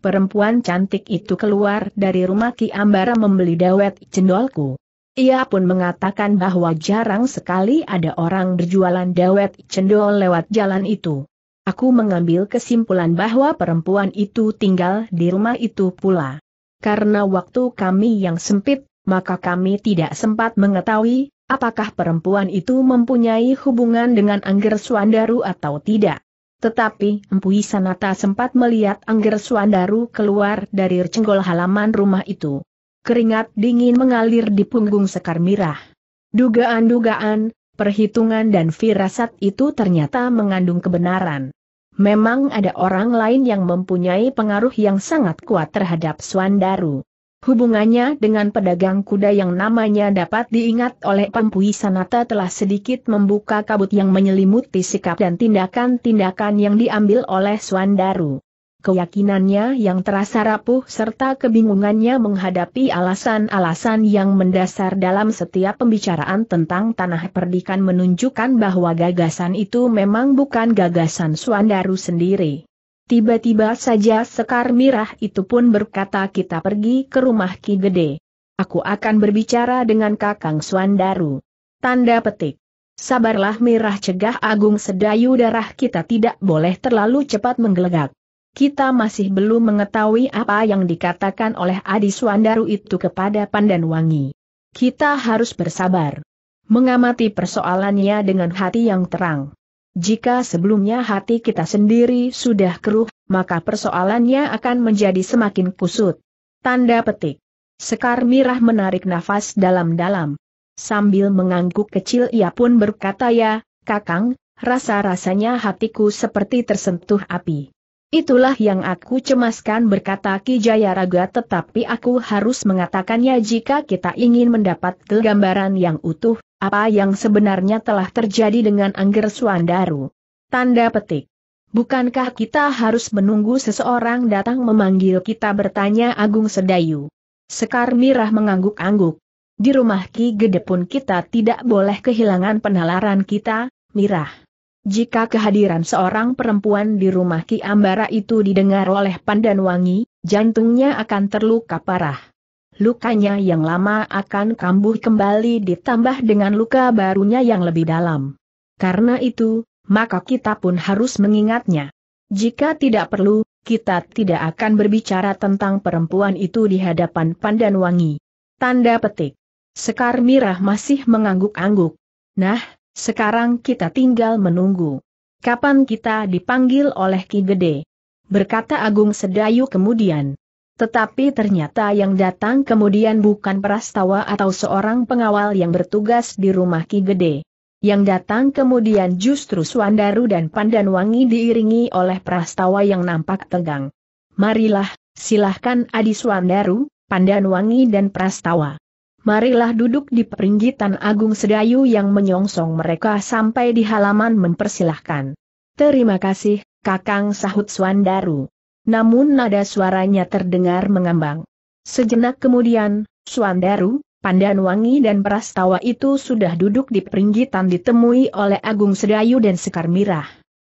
Perempuan cantik itu keluar dari rumah Ki Ambara membeli dawet cendolku. Ia pun mengatakan bahwa jarang sekali ada orang berjualan dawet cendol lewat jalan itu. Aku mengambil kesimpulan bahwa perempuan itu tinggal di rumah itu pula. Karena waktu kami yang sempit, maka kami tidak sempat mengetahui apakah perempuan itu mempunyai hubungan dengan Angger Swandaru atau tidak. Tetapi Empu Sanata sempat melihat Angger Swandaru keluar dari cenggol halaman rumah itu. Keringat dingin mengalir di punggung Sekar Mirah. Dugaan-dugaan, perhitungan dan firasat itu ternyata mengandung kebenaran. Memang ada orang lain yang mempunyai pengaruh yang sangat kuat terhadap Swandaru. Hubungannya dengan pedagang kuda yang namanya dapat diingat oleh Pempui Sanata telah sedikit membuka kabut yang menyelimuti sikap dan tindakan-tindakan yang diambil oleh Swandaru. Keyakinannya yang terasa rapuh serta kebingungannya menghadapi alasan-alasan yang mendasar dalam setiap pembicaraan tentang tanah perdikan menunjukkan bahwa gagasan itu memang bukan gagasan Swandaru sendiri. Tiba-tiba saja Sekar Mirah itu pun berkata kita pergi ke rumah Ki Gede. Aku akan berbicara dengan Kakang Suandaru. Tanda petik. Sabarlah Mirah cegah Agung Sedayu darah kita tidak boleh terlalu cepat menggelegak. Kita masih belum mengetahui apa yang dikatakan oleh Adi Suandaru itu kepada Pandan Wangi. Kita harus bersabar. Mengamati persoalannya dengan hati yang terang. Jika sebelumnya hati kita sendiri sudah keruh, maka persoalannya akan menjadi semakin kusut. Tanda petik. Sekar Mirah menarik nafas dalam-dalam. Sambil mengangguk kecil ia pun berkata ya, Kakang, rasa-rasanya hatiku seperti tersentuh api. Itulah yang aku cemaskan berkata Ki Jayaraga tetapi aku harus mengatakannya jika kita ingin mendapat gambaran yang utuh, apa yang sebenarnya telah terjadi dengan Angger Suandaru. Tanda petik. Bukankah kita harus menunggu seseorang datang memanggil kita bertanya Agung Sedayu? Sekar Mirah mengangguk-angguk. Di rumah Ki Gede pun kita tidak boleh kehilangan penalaran kita, Mirah. Jika kehadiran seorang perempuan di rumah Ki Ambara itu didengar oleh Pandan Wangi, jantungnya akan terluka parah. Lukanya yang lama akan kambuh kembali ditambah dengan luka barunya yang lebih dalam. Karena itu, maka kita pun harus mengingatnya. Jika tidak perlu, kita tidak akan berbicara tentang perempuan itu di hadapan Pandan Wangi. Tanda petik. Sekar Mirah masih mengangguk-angguk. Nah, sekarang kita tinggal menunggu. Kapan kita dipanggil oleh Ki Gede? Berkata Agung Sedayu kemudian. Tetapi ternyata yang datang kemudian bukan prastawa atau seorang pengawal yang bertugas di rumah Ki Gede. Yang datang kemudian justru Suandaru dan Pandanwangi diiringi oleh prastawa yang nampak tegang. Marilah, silahkan Adi Suandaru, Pandanwangi dan prastawa. Marilah duduk di peringgitan Agung Sedayu yang menyongsong mereka sampai di halaman mempersilahkan. Terima kasih, Kakang sahut Swandaru. Namun nada suaranya terdengar mengambang. Sejenak kemudian, Swandaru, Wangi dan Prastawa itu sudah duduk di peringgitan ditemui oleh Agung Sedayu dan Sekar Mirah.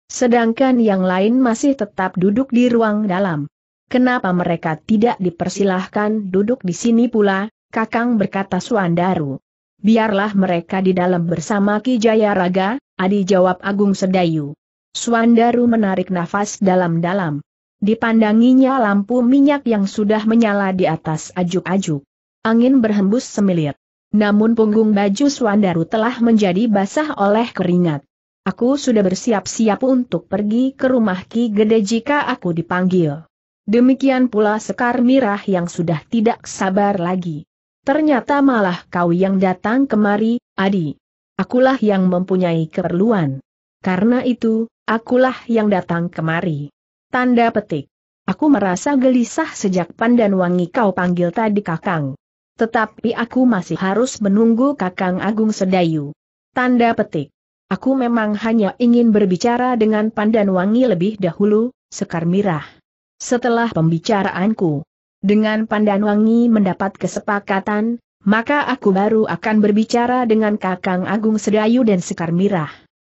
Sedangkan yang lain masih tetap duduk di ruang dalam. Kenapa mereka tidak dipersilahkan duduk di sini pula, Kakang berkata Suandaru. Biarlah mereka di dalam bersama Ki Jayaraga, Adi jawab Agung Sedayu. Suandaru menarik nafas dalam-dalam. Dipandanginya lampu minyak yang sudah menyala di atas ajuk-ajuk. Angin berhembus semilir. Namun punggung baju Suandaru telah menjadi basah oleh keringat. Aku sudah bersiap-siap untuk pergi ke rumah Ki Gede jika aku dipanggil. Demikian pula Sekar Mirah yang sudah tidak sabar lagi. Ternyata malah kau yang datang kemari, Adi. Akulah yang mempunyai keperluan. Karena itu, akulah yang datang kemari. Tanda petik. Aku merasa gelisah sejak pandan wangi kau panggil tadi kakang. Tetapi aku masih harus menunggu kakang Agung Sedayu. Tanda petik. Aku memang hanya ingin berbicara dengan pandan wangi lebih dahulu, Sekar Mirah. Setelah pembicaraanku, dengan pandan wangi mendapat kesepakatan, maka aku baru akan berbicara dengan Kakang Agung Sedayu dan Sekar Mirah.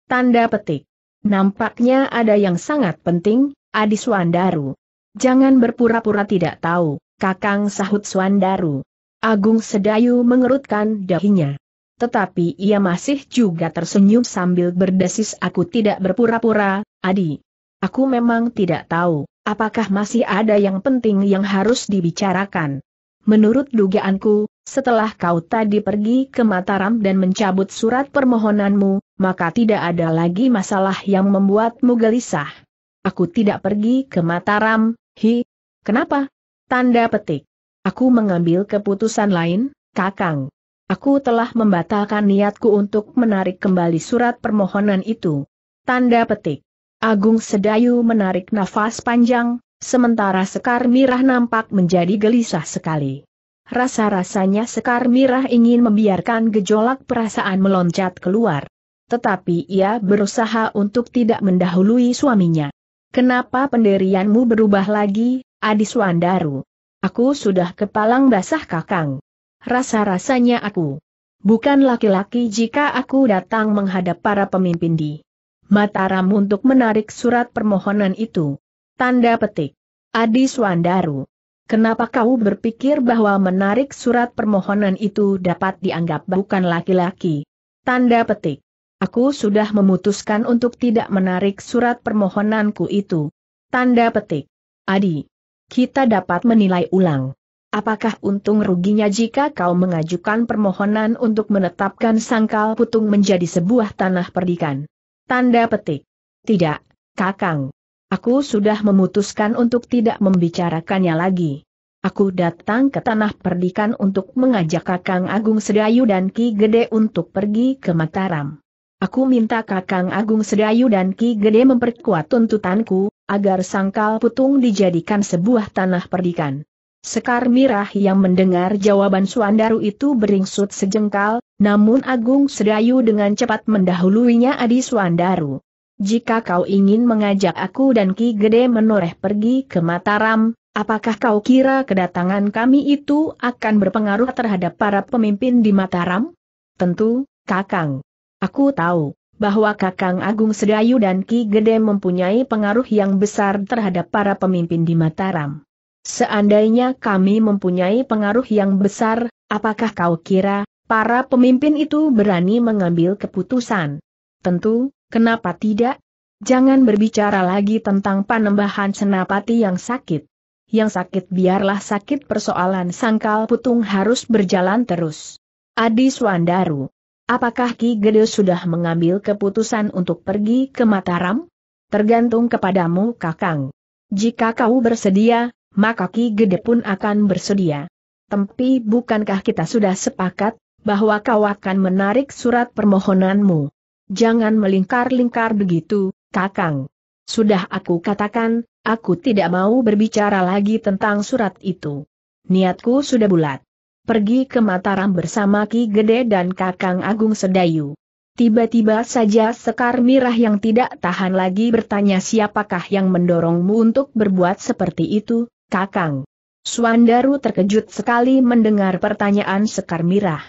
Tanda petik. Nampaknya ada yang sangat penting, Adi Suandaru. Jangan berpura-pura tidak tahu, Kakang sahut Swandaru. Agung Sedayu mengerutkan dahinya. Tetapi ia masih juga tersenyum sambil berdesis aku tidak berpura-pura, Adi. Aku memang tidak tahu. Apakah masih ada yang penting yang harus dibicarakan? Menurut dugaanku, setelah kau tadi pergi ke Mataram dan mencabut surat permohonanmu, maka tidak ada lagi masalah yang membuatmu gelisah. Aku tidak pergi ke Mataram, hi. Kenapa? Tanda petik. Aku mengambil keputusan lain, Kakang. Aku telah membatalkan niatku untuk menarik kembali surat permohonan itu. Tanda petik. Agung Sedayu menarik nafas panjang, sementara Sekar Mirah nampak menjadi gelisah sekali. Rasa-rasanya Sekar Mirah ingin membiarkan gejolak perasaan meloncat keluar. Tetapi ia berusaha untuk tidak mendahului suaminya. Kenapa penderianmu berubah lagi, Adi Swandaru. Aku sudah kepalang basah kakang. Rasa-rasanya aku bukan laki-laki jika aku datang menghadap para pemimpin di Mataram untuk menarik surat permohonan itu. Tanda petik. Adi Swandaru. Kenapa kau berpikir bahwa menarik surat permohonan itu dapat dianggap bukan laki-laki? Tanda petik. Aku sudah memutuskan untuk tidak menarik surat permohonanku itu. Tanda petik. Adi. Kita dapat menilai ulang. Apakah untung ruginya jika kau mengajukan permohonan untuk menetapkan sangkal putung menjadi sebuah tanah perdikan? Tanda petik. Tidak, Kakang. Aku sudah memutuskan untuk tidak membicarakannya lagi. Aku datang ke tanah perdikan untuk mengajak Kakang Agung Sedayu dan Ki Gede untuk pergi ke Mataram. Aku minta Kakang Agung Sedayu dan Ki Gede memperkuat tuntutanku, agar Sangkal Putung dijadikan sebuah tanah perdikan. Sekar Mirah yang mendengar jawaban Suandaru itu beringsut sejengkal, namun Agung Sedayu dengan cepat mendahuluinya Adi Suandaru. Jika kau ingin mengajak aku dan Ki Gede menoreh pergi ke Mataram, apakah kau kira kedatangan kami itu akan berpengaruh terhadap para pemimpin di Mataram? Tentu, Kakang. Aku tahu bahwa Kakang Agung Sedayu dan Ki Gede mempunyai pengaruh yang besar terhadap para pemimpin di Mataram. Seandainya kami mempunyai pengaruh yang besar, apakah kau kira, para pemimpin itu berani mengambil keputusan? Tentu, kenapa tidak? Jangan berbicara lagi tentang panembahan senapati yang sakit. Yang sakit biarlah sakit persoalan sangkal putung harus berjalan terus. Adi Swandaru. Apakah Ki Gede sudah mengambil keputusan untuk pergi ke Mataram? Tergantung kepadamu Kakang. Jika kau bersedia, maka Ki Gede pun akan bersedia. Tempi bukankah kita sudah sepakat, bahwa kau akan menarik surat permohonanmu? Jangan melingkar-lingkar begitu, Kakang. Sudah aku katakan, aku tidak mau berbicara lagi tentang surat itu. Niatku sudah bulat. Pergi ke Mataram bersama Ki Gede dan Kakang Agung Sedayu. Tiba-tiba saja Sekar Mirah yang tidak tahan lagi bertanya siapakah yang mendorongmu untuk berbuat seperti itu, Kakang. Suandaru terkejut sekali mendengar pertanyaan Sekar Mirah.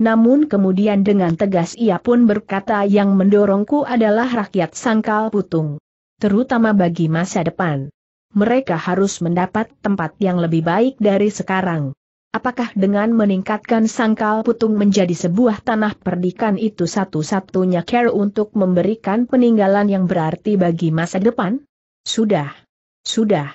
Namun kemudian dengan tegas ia pun berkata yang mendorongku adalah rakyat sangkal putung. Terutama bagi masa depan. Mereka harus mendapat tempat yang lebih baik dari sekarang. Apakah dengan meningkatkan sangkal putung menjadi sebuah tanah perdikan itu satu-satunya care untuk memberikan peninggalan yang berarti bagi masa depan? Sudah. Sudah.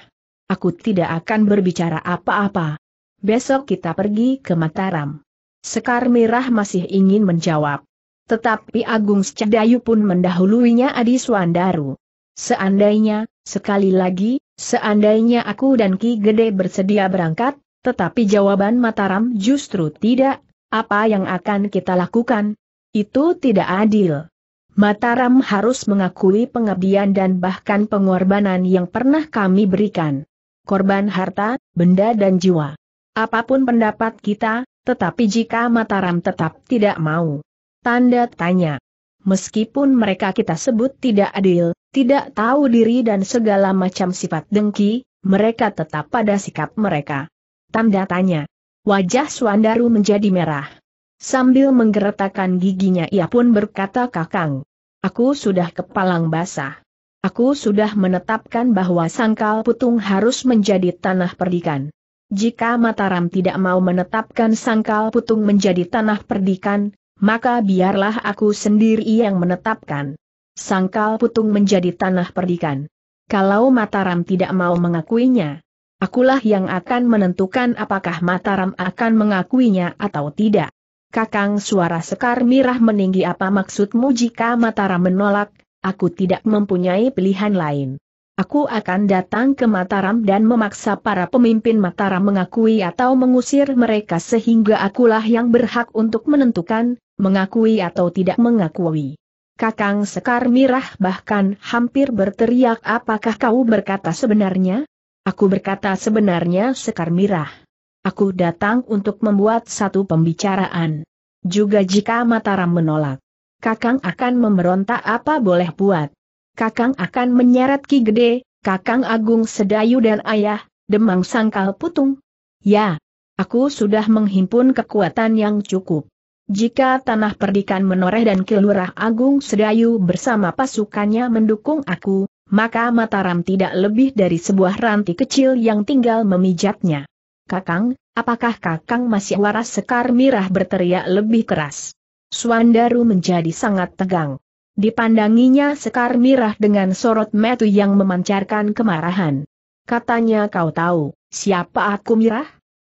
Aku tidak akan berbicara apa-apa. Besok kita pergi ke Mataram. Sekar Mirah masih ingin menjawab. Tetapi Agung Sedayu pun mendahuluinya Adi Swandaru. Seandainya, sekali lagi, seandainya aku dan Ki Gede bersedia berangkat, tetapi jawaban Mataram justru tidak, apa yang akan kita lakukan? Itu tidak adil. Mataram harus mengakui pengabdian dan bahkan pengorbanan yang pernah kami berikan korban harta, benda dan jiwa. Apapun pendapat kita, tetapi jika Mataram tetap tidak mau. Tanda tanya. Meskipun mereka kita sebut tidak adil, tidak tahu diri dan segala macam sifat dengki, mereka tetap pada sikap mereka. Tanda tanya. Wajah Suandaru menjadi merah. Sambil menggeretakkan giginya ia pun berkata kakang. Aku sudah kepalang basah. Aku sudah menetapkan bahwa sangkal putung harus menjadi tanah perdikan. Jika Mataram tidak mau menetapkan sangkal putung menjadi tanah perdikan, maka biarlah aku sendiri yang menetapkan. Sangkal putung menjadi tanah perdikan. Kalau Mataram tidak mau mengakuinya, akulah yang akan menentukan apakah Mataram akan mengakuinya atau tidak. Kakang suara Sekar Mirah meninggi apa maksudmu jika Mataram menolak, aku tidak mempunyai pilihan lain. Aku akan datang ke Mataram dan memaksa para pemimpin Mataram mengakui atau mengusir mereka sehingga akulah yang berhak untuk menentukan, mengakui atau tidak mengakui. Kakang Sekar Mirah bahkan hampir berteriak apakah kau berkata sebenarnya? Aku berkata sebenarnya Sekar Mirah. Aku datang untuk membuat satu pembicaraan. Juga jika Mataram menolak Kakang akan memberontak apa boleh buat. Kakang akan menyeret Ki Gede, Kakang Agung Sedayu dan Ayah, Demang Sangkal Putung. Ya, aku sudah menghimpun kekuatan yang cukup. Jika Tanah Perdikan Menoreh dan Kilurah Agung Sedayu bersama pasukannya mendukung aku, maka Mataram tidak lebih dari sebuah ranti kecil yang tinggal memijatnya. Kakang, apakah kakang masih waras sekar mirah berteriak lebih keras? Suandaru menjadi sangat tegang. Dipandanginya Sekar Mirah dengan sorot metu yang memancarkan kemarahan. Katanya kau tahu, siapa aku Mirah?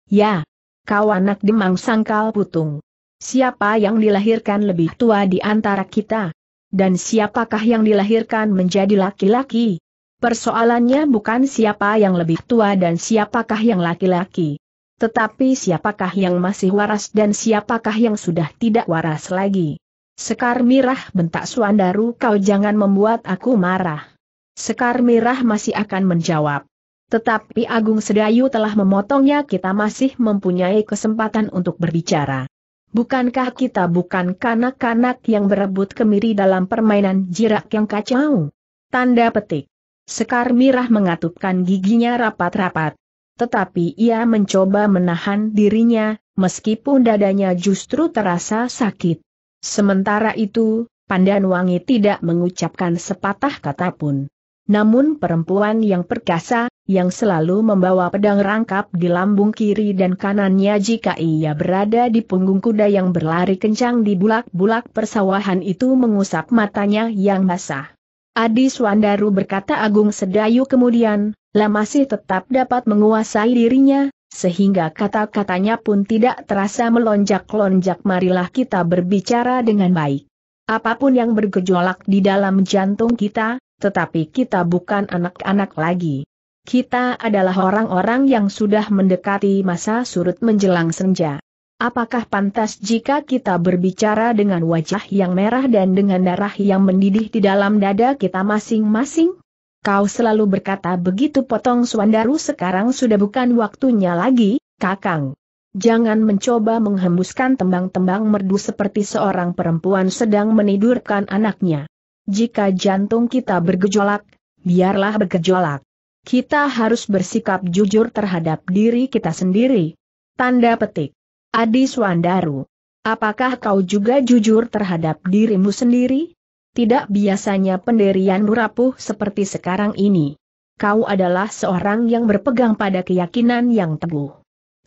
Ya, kau anak demang sangkal putung. Siapa yang dilahirkan lebih tua di antara kita? Dan siapakah yang dilahirkan menjadi laki-laki? Persoalannya bukan siapa yang lebih tua dan siapakah yang laki-laki. Tetapi siapakah yang masih waras dan siapakah yang sudah tidak waras lagi? Sekar Mirah bentak Suandaru kau jangan membuat aku marah. Sekar Mirah masih akan menjawab. Tetapi Agung Sedayu telah memotongnya kita masih mempunyai kesempatan untuk berbicara. Bukankah kita bukan kanak-kanak yang berebut kemiri dalam permainan jirak yang kacau? Tanda petik. Sekar Mirah mengatupkan giginya rapat-rapat tetapi ia mencoba menahan dirinya, meskipun dadanya justru terasa sakit. Sementara itu, Pandan Wangi tidak mengucapkan sepatah kata pun. Namun perempuan yang perkasa, yang selalu membawa pedang rangkap di lambung kiri dan kanannya jika ia berada di punggung kuda yang berlari kencang di bulak-bulak persawahan itu mengusap matanya yang basah. Adi Swandaru berkata Agung Sedayu kemudian, lah masih tetap dapat menguasai dirinya, sehingga kata-katanya pun tidak terasa melonjak-lonjak marilah kita berbicara dengan baik. Apapun yang bergejolak di dalam jantung kita, tetapi kita bukan anak-anak lagi. Kita adalah orang-orang yang sudah mendekati masa surut menjelang senja. Apakah pantas jika kita berbicara dengan wajah yang merah dan dengan darah yang mendidih di dalam dada kita masing-masing? Kau selalu berkata begitu potong Suandaru sekarang sudah bukan waktunya lagi, kakang. Jangan mencoba menghembuskan tembang-tembang merdu seperti seorang perempuan sedang menidurkan anaknya. Jika jantung kita bergejolak, biarlah bergejolak. Kita harus bersikap jujur terhadap diri kita sendiri. Tanda petik. Adi Suandaru. Apakah kau juga jujur terhadap dirimu sendiri? Tidak biasanya penderianmu rapuh seperti sekarang ini. Kau adalah seorang yang berpegang pada keyakinan yang teguh.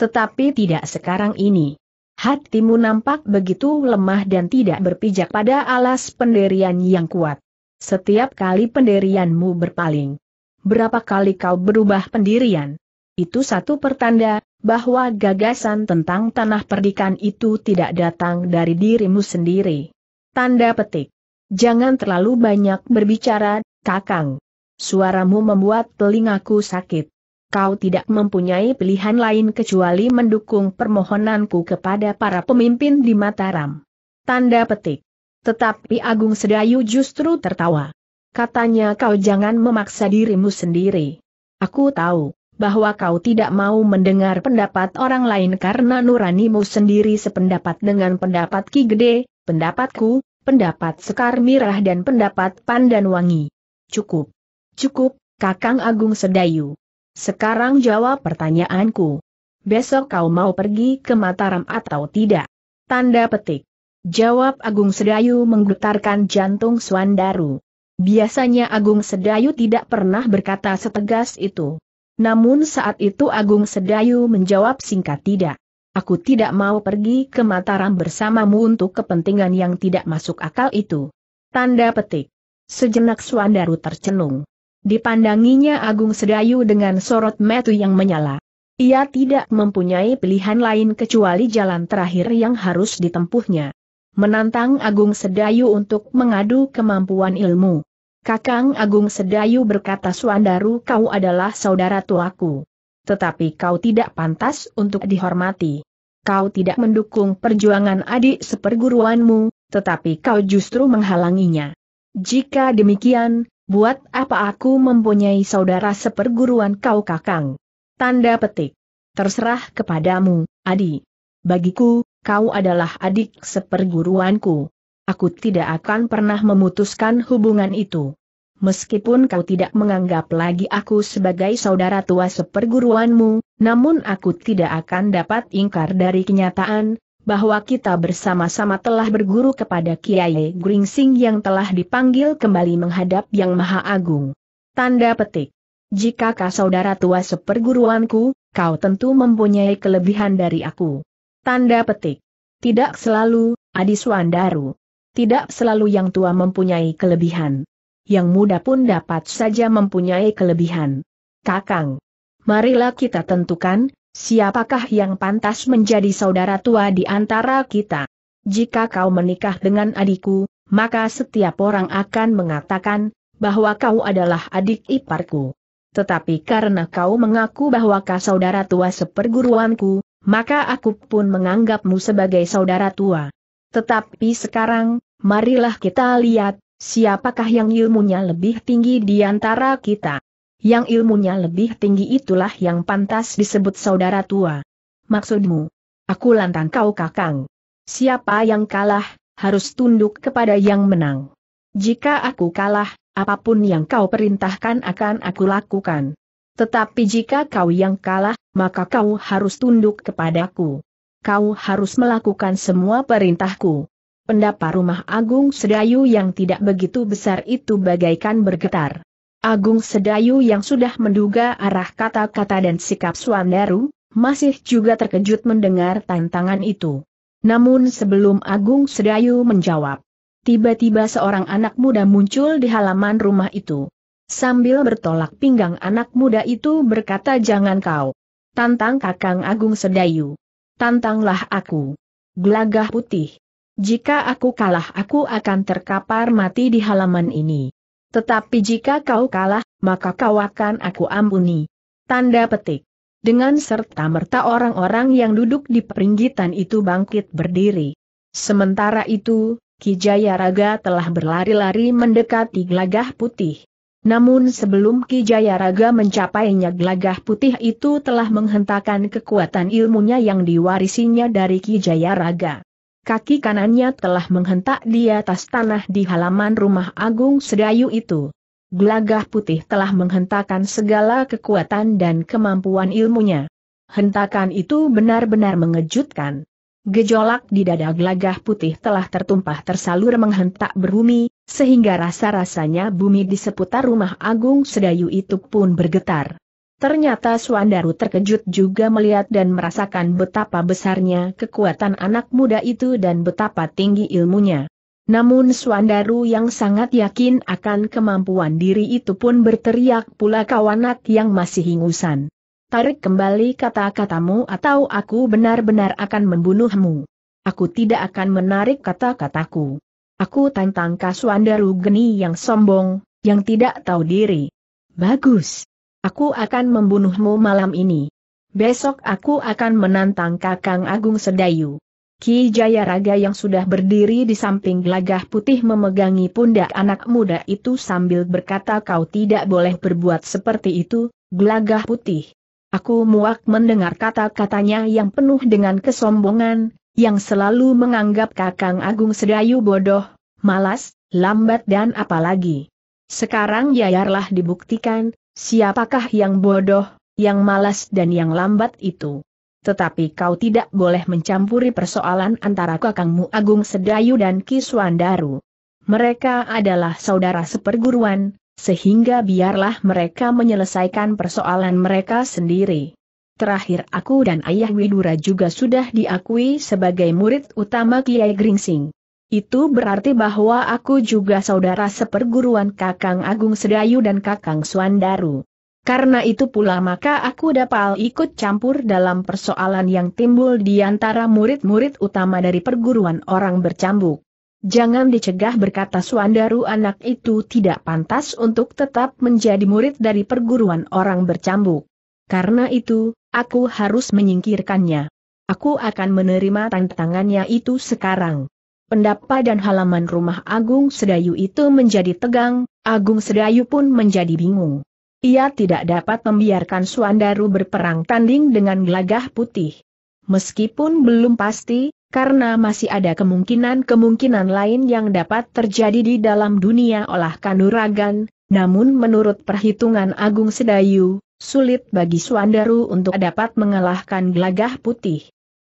Tetapi tidak sekarang ini. Hatimu nampak begitu lemah dan tidak berpijak pada alas penderian yang kuat. Setiap kali penderianmu berpaling. Berapa kali kau berubah pendirian? Itu satu pertanda, bahwa gagasan tentang tanah perdikan itu tidak datang dari dirimu sendiri. Tanda petik. Jangan terlalu banyak berbicara, Kakang. Suaramu membuat telingaku sakit. Kau tidak mempunyai pilihan lain kecuali mendukung permohonanku kepada para pemimpin di Mataram. Tanda petik. Tetapi Agung Sedayu justru tertawa. Katanya kau jangan memaksa dirimu sendiri. Aku tahu, bahwa kau tidak mau mendengar pendapat orang lain karena nuranimu sendiri sependapat dengan pendapat Ki Gede, pendapatku, pendapat Sekar Mirah dan pendapat Pandan Wangi Cukup. Cukup, Kakang Agung Sedayu. Sekarang jawab pertanyaanku. Besok kau mau pergi ke Mataram atau tidak? Tanda petik. Jawab Agung Sedayu menggetarkan jantung Swandaru. Biasanya Agung Sedayu tidak pernah berkata setegas itu. Namun saat itu Agung Sedayu menjawab singkat tidak. Aku tidak mau pergi ke Mataram bersamamu untuk kepentingan yang tidak masuk akal itu. Tanda petik. Sejenak Suandaru tercenung. Dipandanginya Agung Sedayu dengan sorot metu yang menyala. Ia tidak mempunyai pilihan lain kecuali jalan terakhir yang harus ditempuhnya. Menantang Agung Sedayu untuk mengadu kemampuan ilmu. Kakang Agung Sedayu berkata Suandaru kau adalah saudara tuaku tetapi kau tidak pantas untuk dihormati. Kau tidak mendukung perjuangan adik seperguruanmu, tetapi kau justru menghalanginya. Jika demikian, buat apa aku mempunyai saudara seperguruan kau kakang? Tanda petik. Terserah kepadamu, Adi. Bagiku, kau adalah adik seperguruanku. Aku tidak akan pernah memutuskan hubungan itu meskipun kau tidak menganggap lagi aku sebagai saudara tua seperguruanmu, namun aku tidak akan dapat ingkar dari kenyataan, bahwa kita bersama-sama telah berguru kepada Kiai Gringsing yang telah dipanggil kembali menghadap Yang Maha Agung. Tanda petik. Jika kau saudara tua seperguruanku, kau tentu mempunyai kelebihan dari aku. Tanda petik. Tidak selalu, Adi Adiswandaru. Tidak selalu yang tua mempunyai kelebihan yang muda pun dapat saja mempunyai kelebihan. Kakang, marilah kita tentukan, siapakah yang pantas menjadi saudara tua di antara kita. Jika kau menikah dengan adikku, maka setiap orang akan mengatakan, bahwa kau adalah adik iparku. Tetapi karena kau mengaku bahwa kau saudara tua seperguruanku, maka aku pun menganggapmu sebagai saudara tua. Tetapi sekarang, marilah kita lihat, siapakah yang ilmunya lebih tinggi di antara kita. Yang ilmunya lebih tinggi itulah yang pantas disebut saudara tua. Maksudmu? Aku lantang kau kakang. Siapa yang kalah, harus tunduk kepada yang menang. Jika aku kalah, apapun yang kau perintahkan akan aku lakukan. Tetapi jika kau yang kalah, maka kau harus tunduk kepadaku. Kau harus melakukan semua perintahku pendapa rumah Agung Sedayu yang tidak begitu besar itu bagaikan bergetar. Agung Sedayu yang sudah menduga arah kata-kata dan sikap Suaneru, masih juga terkejut mendengar tantangan itu. Namun sebelum Agung Sedayu menjawab, tiba-tiba seorang anak muda muncul di halaman rumah itu. Sambil bertolak pinggang anak muda itu berkata jangan kau. Tantang kakang Agung Sedayu. Tantanglah aku. Gelagah putih. Jika aku kalah aku akan terkapar mati di halaman ini. Tetapi jika kau kalah, maka kau akan aku ampuni. Tanda petik. Dengan serta merta orang-orang yang duduk di peringgitan itu bangkit berdiri. Sementara itu, Kijayaraga Raga telah berlari-lari mendekati gelagah putih. Namun sebelum Kijayaraga Raga mencapainya gelagah putih itu telah menghentakkan kekuatan ilmunya yang diwarisinya dari Kijayaraga. Raga kaki kanannya telah menghentak di atas tanah di halaman rumah Agung Sedayu itu. Glagah putih telah menghentakkan segala kekuatan dan kemampuan ilmunya. Hentakan itu benar-benar mengejutkan. Gejolak di dada gelagah putih telah tertumpah tersalur menghentak berbumi, sehingga rasa-rasanya bumi di seputar rumah Agung Sedayu itu pun bergetar. Ternyata Suandaru terkejut juga melihat dan merasakan betapa besarnya kekuatan anak muda itu dan betapa tinggi ilmunya. Namun Suandaru yang sangat yakin akan kemampuan diri itu pun berteriak pula kawanak yang masih hingusan. Tarik kembali kata-katamu atau aku benar-benar akan membunuhmu. Aku tidak akan menarik kata-kataku. Aku tantang Kasuandaru geni yang sombong, yang tidak tahu diri. Bagus. Aku akan membunuhmu malam ini. Besok aku akan menantang Kakang Agung Sedayu. Ki Jayaraga yang sudah berdiri di samping gelagah putih memegangi pundak anak muda itu sambil berkata kau tidak boleh berbuat seperti itu, gelagah putih. Aku muak mendengar kata-katanya yang penuh dengan kesombongan, yang selalu menganggap Kakang Agung Sedayu bodoh, malas, lambat dan apalagi. Sekarang Yayarlah dibuktikan, Siapakah yang bodoh, yang malas dan yang lambat itu? Tetapi kau tidak boleh mencampuri persoalan antara kakangmu Agung Sedayu dan Kiswandaru. Mereka adalah saudara seperguruan, sehingga biarlah mereka menyelesaikan persoalan mereka sendiri. Terakhir aku dan Ayah Widura juga sudah diakui sebagai murid utama Kiai Gringsing. Itu berarti bahwa aku juga saudara seperguruan Kakang Agung Sedayu dan Kakang Suandaru. Karena itu pula maka aku dapat ikut campur dalam persoalan yang timbul di antara murid-murid utama dari perguruan orang bercambuk. Jangan dicegah berkata Suandaru anak itu tidak pantas untuk tetap menjadi murid dari perguruan orang bercambuk. Karena itu, aku harus menyingkirkannya. Aku akan menerima tantangannya itu sekarang. Pendapa dan halaman rumah Agung Sedayu itu menjadi tegang, Agung Sedayu pun menjadi bingung. Ia tidak dapat membiarkan Suandaru berperang tanding dengan gelagah putih. Meskipun belum pasti, karena masih ada kemungkinan-kemungkinan lain yang dapat terjadi di dalam dunia olah kanuragan, namun menurut perhitungan Agung Sedayu, sulit bagi Suandaru untuk dapat mengalahkan gelagah putih.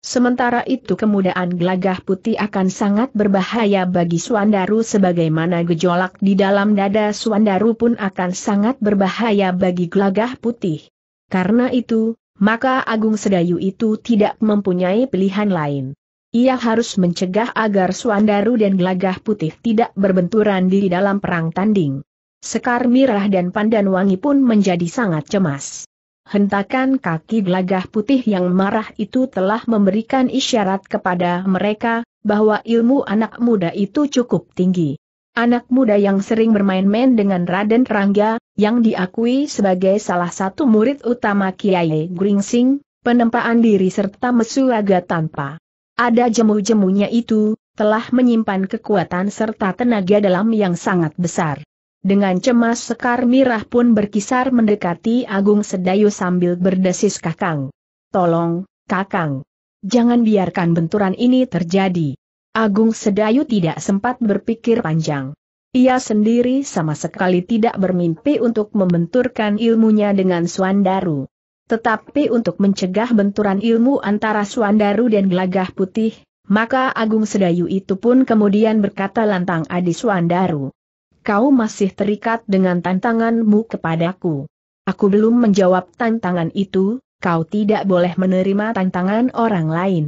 Sementara itu kemudahan gelagah putih akan sangat berbahaya bagi Suandaru sebagaimana gejolak di dalam dada Suandaru pun akan sangat berbahaya bagi gelagah putih. Karena itu, maka Agung Sedayu itu tidak mempunyai pilihan lain. Ia harus mencegah agar Suandaru dan gelagah putih tidak berbenturan di dalam perang tanding. Sekar Mirah dan Pandan Wangi pun menjadi sangat cemas hentakan kaki gelagah putih yang marah itu telah memberikan isyarat kepada mereka, bahwa ilmu anak muda itu cukup tinggi. Anak muda yang sering bermain-main dengan Raden Rangga, yang diakui sebagai salah satu murid utama Kiai Gringsing, penempaan diri serta mesuaga tanpa ada jemu-jemunya itu, telah menyimpan kekuatan serta tenaga dalam yang sangat besar. Dengan cemas Sekar Mirah pun berkisar mendekati Agung Sedayu sambil berdesis Kakang. Tolong, Kakang. Jangan biarkan benturan ini terjadi. Agung Sedayu tidak sempat berpikir panjang. Ia sendiri sama sekali tidak bermimpi untuk membenturkan ilmunya dengan Suandaru. Tetapi untuk mencegah benturan ilmu antara Suandaru dan Gelagah Putih, maka Agung Sedayu itu pun kemudian berkata lantang Adi Suandaru kau masih terikat dengan tantanganmu kepadaku. Aku belum menjawab tantangan itu, kau tidak boleh menerima tantangan orang lain.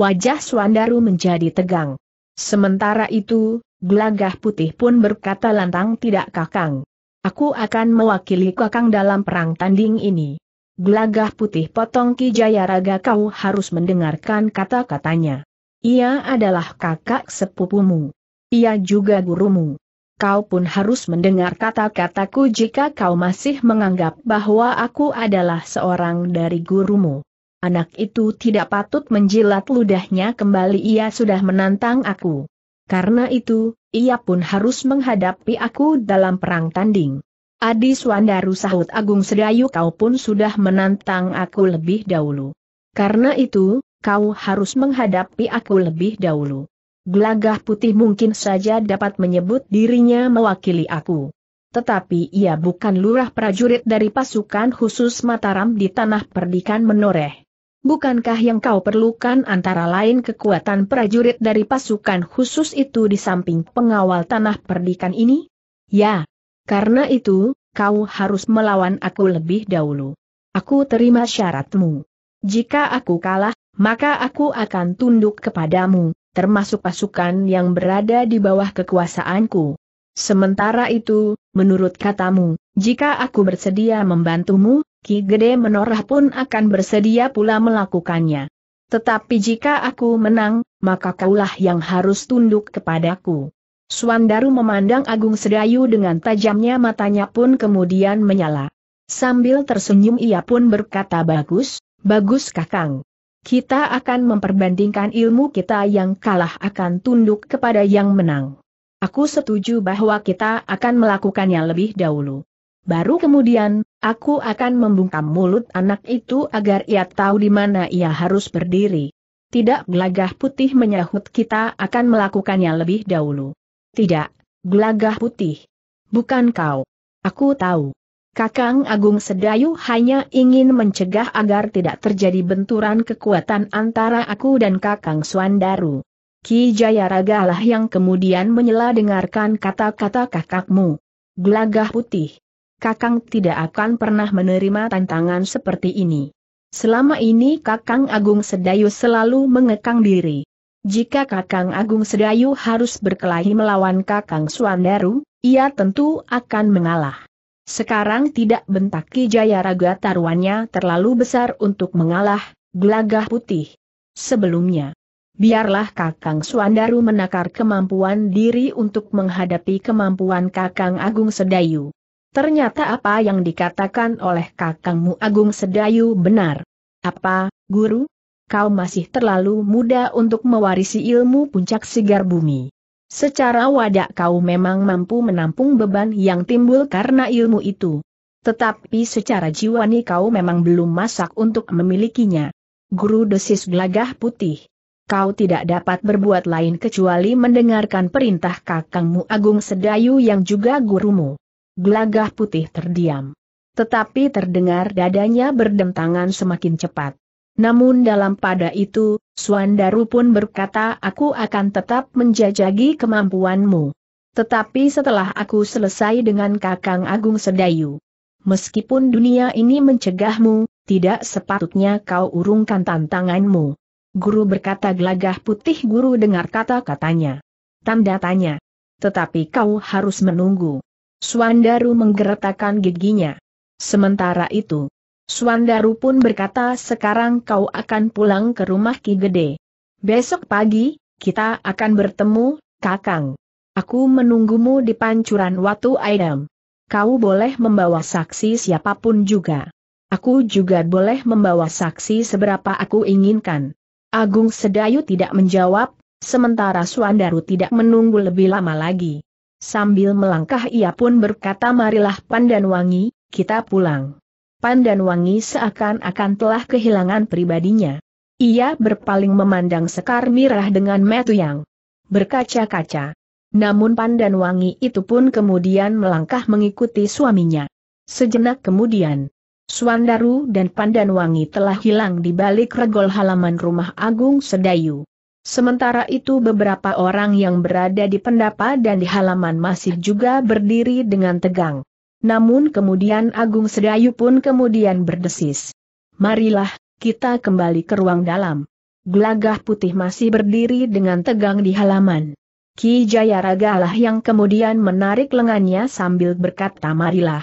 Wajah Swandaru menjadi tegang. Sementara itu, gelagah putih pun berkata lantang tidak kakang. Aku akan mewakili kakang dalam perang tanding ini. Gelagah putih potong Ki Jayaraga kau harus mendengarkan kata-katanya. Ia adalah kakak sepupumu. Ia juga gurumu kau pun harus mendengar kata-kataku jika kau masih menganggap bahwa aku adalah seorang dari gurumu. Anak itu tidak patut menjilat ludahnya kembali ia sudah menantang aku. Karena itu, ia pun harus menghadapi aku dalam perang tanding. Adi Swandaru sahut Agung Sedayu kau pun sudah menantang aku lebih dahulu. Karena itu, kau harus menghadapi aku lebih dahulu. Gelagah putih mungkin saja dapat menyebut dirinya mewakili aku. Tetapi ia bukan lurah prajurit dari pasukan khusus Mataram di tanah perdikan menoreh. Bukankah yang kau perlukan antara lain kekuatan prajurit dari pasukan khusus itu di samping pengawal tanah perdikan ini? Ya. Karena itu, kau harus melawan aku lebih dahulu. Aku terima syaratmu. Jika aku kalah, maka aku akan tunduk kepadamu, termasuk pasukan yang berada di bawah kekuasaanku. Sementara itu, menurut katamu, jika aku bersedia membantumu, Ki Gede Menorah pun akan bersedia pula melakukannya. Tetapi jika aku menang, maka kaulah yang harus tunduk kepadaku. Suandaru memandang Agung Sedayu dengan tajamnya matanya pun kemudian menyala. Sambil tersenyum ia pun berkata bagus, bagus kakang. Kita akan memperbandingkan ilmu kita yang kalah akan tunduk kepada yang menang. Aku setuju bahwa kita akan melakukannya lebih dahulu. Baru kemudian, aku akan membungkam mulut anak itu agar ia tahu di mana ia harus berdiri. Tidak gelagah putih menyahut kita akan melakukannya lebih dahulu. Tidak, gelagah putih. Bukan kau. Aku tahu. Kakang Agung Sedayu hanya ingin mencegah agar tidak terjadi benturan kekuatan antara aku dan Kakang Swandaru. Ki Jayaraga lah yang kemudian menyela dengarkan kata-kata kakakmu. Gelagah putih. Kakang tidak akan pernah menerima tantangan seperti ini. Selama ini Kakang Agung Sedayu selalu mengekang diri. Jika Kakang Agung Sedayu harus berkelahi melawan Kakang Swandaru, ia tentu akan mengalah. Sekarang tidak bentaki jaya raga taruhannya terlalu besar untuk mengalah, gelagah putih. Sebelumnya, biarlah Kakang Suandaru menakar kemampuan diri untuk menghadapi kemampuan Kakang Agung Sedayu. Ternyata apa yang dikatakan oleh Kakangmu Agung Sedayu benar. Apa, guru? Kau masih terlalu muda untuk mewarisi ilmu puncak sigar bumi. Secara wadah kau memang mampu menampung beban yang timbul karena ilmu itu. Tetapi secara jiwani kau memang belum masak untuk memilikinya. Guru desis gelagah putih. Kau tidak dapat berbuat lain kecuali mendengarkan perintah kakangmu Agung Sedayu yang juga gurumu. Gelagah putih terdiam. Tetapi terdengar dadanya berdentangan semakin cepat. Namun dalam pada itu, Suandaru pun berkata aku akan tetap menjajagi kemampuanmu. Tetapi setelah aku selesai dengan Kakang Agung Sedayu. Meskipun dunia ini mencegahmu, tidak sepatutnya kau urungkan tantanganmu. Guru berkata gelagah putih guru dengar kata-katanya. Tanda tanya. Tetapi kau harus menunggu. Suandaru menggeretakan giginya. Sementara itu, Suandaru pun berkata sekarang kau akan pulang ke rumah Ki Gede. Besok pagi, kita akan bertemu, Kakang. Aku menunggumu di pancuran Watu Aidam. Kau boleh membawa saksi siapapun juga. Aku juga boleh membawa saksi seberapa aku inginkan. Agung Sedayu tidak menjawab, sementara Suandaru tidak menunggu lebih lama lagi. Sambil melangkah ia pun berkata marilah Wangi, kita pulang. Pandan Wangi seakan-akan telah kehilangan pribadinya. Ia berpaling memandang Sekar Mirah dengan metu yang berkaca-kaca. Namun Pandan Wangi itu pun kemudian melangkah mengikuti suaminya. Sejenak kemudian, Suandaru dan Pandan Wangi telah hilang di balik regol halaman rumah Agung Sedayu. Sementara itu beberapa orang yang berada di pendapa dan di halaman masih juga berdiri dengan tegang. Namun kemudian Agung Sedayu pun kemudian berdesis. Marilah, kita kembali ke ruang dalam. Gelagah putih masih berdiri dengan tegang di halaman. Ki Jayaraga lah yang kemudian menarik lengannya sambil berkata marilah.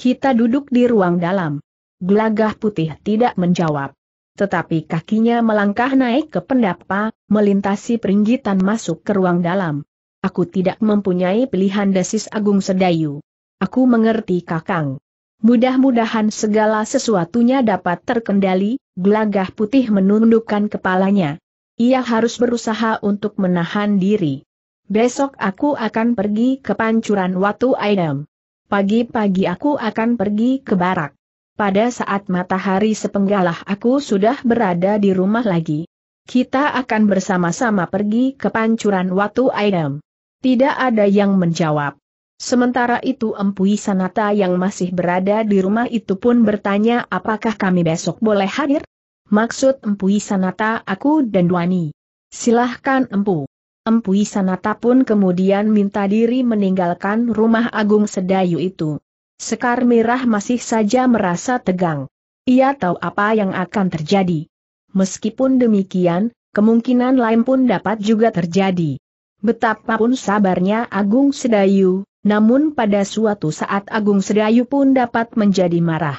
Kita duduk di ruang dalam. Gelagah putih tidak menjawab. Tetapi kakinya melangkah naik ke pendapa, melintasi peringgitan masuk ke ruang dalam. Aku tidak mempunyai pilihan desis Agung Sedayu. Aku mengerti Kakang. Mudah-mudahan segala sesuatunya dapat terkendali, gelagah putih menundukkan kepalanya. Ia harus berusaha untuk menahan diri. Besok aku akan pergi ke pancuran Watu Aidam. Pagi-pagi aku akan pergi ke barak. Pada saat matahari sepenggalah aku sudah berada di rumah lagi. Kita akan bersama-sama pergi ke pancuran Watu Aidam. Tidak ada yang menjawab. Sementara itu Empui Sanata yang masih berada di rumah itu pun bertanya apakah kami besok boleh hadir? Maksud Empui Sanata aku dan Duani. Silahkan Empu. Empui Sanata pun kemudian minta diri meninggalkan rumah Agung Sedayu itu. Sekar Mirah masih saja merasa tegang. Ia tahu apa yang akan terjadi. Meskipun demikian, kemungkinan lain pun dapat juga terjadi. Betapapun sabarnya Agung Sedayu, namun pada suatu saat Agung Sedayu pun dapat menjadi marah.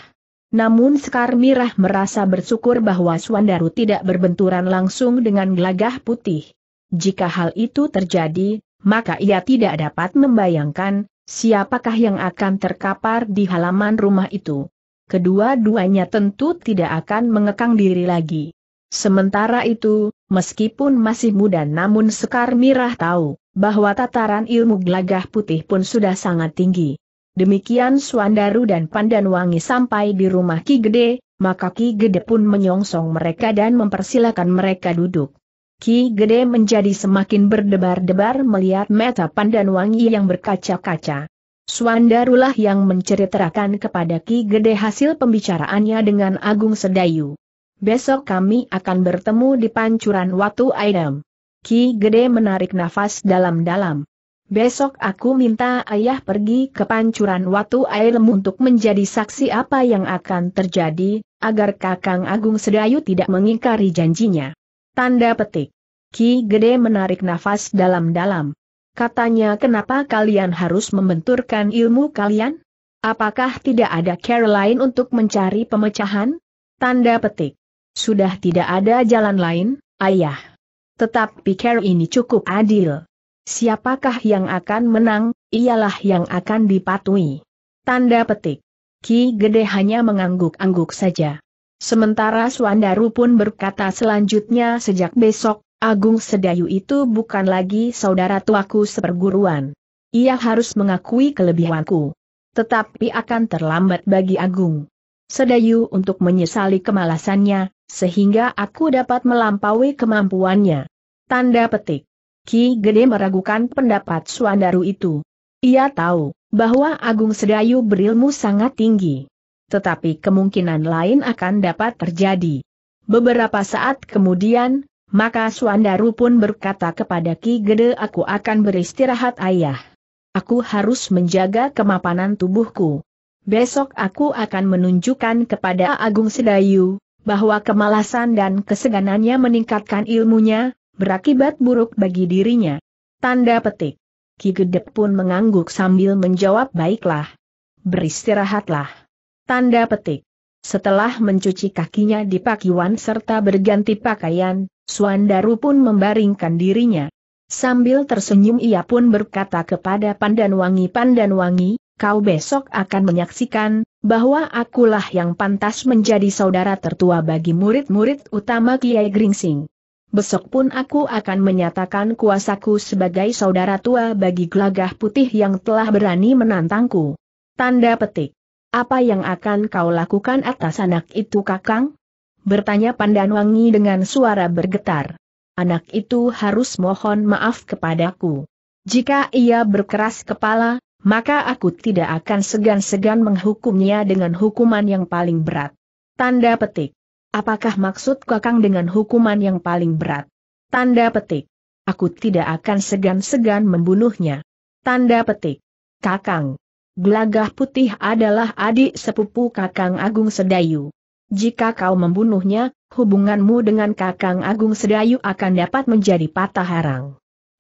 Namun Sekar Mirah merasa bersyukur bahwa Swandaru tidak berbenturan langsung dengan gelagah putih. Jika hal itu terjadi, maka ia tidak dapat membayangkan, siapakah yang akan terkapar di halaman rumah itu. Kedua-duanya tentu tidak akan mengekang diri lagi. Sementara itu, meskipun masih muda namun Sekar Mirah tahu, bahwa tataran ilmu gelagah putih pun sudah sangat tinggi. Demikian Suandaru dan Pandanwangi sampai di rumah Ki Gede, maka Ki Gede pun menyongsong mereka dan mempersilahkan mereka duduk. Ki Gede menjadi semakin berdebar-debar melihat mata Pandanwangi yang berkaca-kaca. Suandarulah yang menceritakan kepada Ki Gede hasil pembicaraannya dengan Agung Sedayu. Besok kami akan bertemu di pancuran Watu Aidam. Ki Gede menarik nafas dalam-dalam. Besok aku minta ayah pergi ke pancuran Watu Air untuk menjadi saksi apa yang akan terjadi, agar Kakang Agung Sedayu tidak mengingkari janjinya. Tanda petik. Ki Gede menarik nafas dalam-dalam. Katanya kenapa kalian harus membenturkan ilmu kalian? Apakah tidak ada cara lain untuk mencari pemecahan? Tanda petik. Sudah tidak ada jalan lain, ayah. Tetapi care ini cukup adil. Siapakah yang akan menang, ialah yang akan dipatuhi. Tanda petik. Ki Gede hanya mengangguk-angguk saja. Sementara Suandaru pun berkata selanjutnya sejak besok, Agung Sedayu itu bukan lagi saudara tuaku seperguruan. Ia harus mengakui kelebihanku. Tetapi akan terlambat bagi Agung Sedayu untuk menyesali kemalasannya, sehingga aku dapat melampaui kemampuannya. Tanda petik. Ki Gede meragukan pendapat Suandaru itu. Ia tahu bahwa Agung Sedayu berilmu sangat tinggi. Tetapi kemungkinan lain akan dapat terjadi. Beberapa saat kemudian, maka Suandaru pun berkata kepada Ki Gede aku akan beristirahat ayah. Aku harus menjaga kemapanan tubuhku. Besok aku akan menunjukkan kepada Agung Sedayu, bahwa kemalasan dan keseganannya meningkatkan ilmunya, berakibat buruk bagi dirinya. Tanda petik. Ki Gede pun mengangguk sambil menjawab baiklah. Beristirahatlah. Tanda petik. Setelah mencuci kakinya di pakiwan serta berganti pakaian, Suandaru pun membaringkan dirinya. Sambil tersenyum ia pun berkata kepada Pandanwangi Pandanwangi, kau besok akan menyaksikan, bahwa akulah yang pantas menjadi saudara tertua bagi murid-murid utama Kiai Gringsing. Besok pun aku akan menyatakan kuasaku sebagai saudara tua bagi gelagah putih yang telah berani menantangku. Tanda petik. Apa yang akan kau lakukan atas anak itu kakang? Bertanya wangi dengan suara bergetar. Anak itu harus mohon maaf kepadaku. Jika ia berkeras kepala, maka aku tidak akan segan-segan menghukumnya dengan hukuman yang paling berat. Tanda petik. Apakah maksud Kakang dengan hukuman yang paling berat? Tanda petik. Aku tidak akan segan-segan membunuhnya. Tanda petik. Kakang. Gelagah putih adalah adik sepupu Kakang Agung Sedayu. Jika kau membunuhnya, hubunganmu dengan Kakang Agung Sedayu akan dapat menjadi patah harang.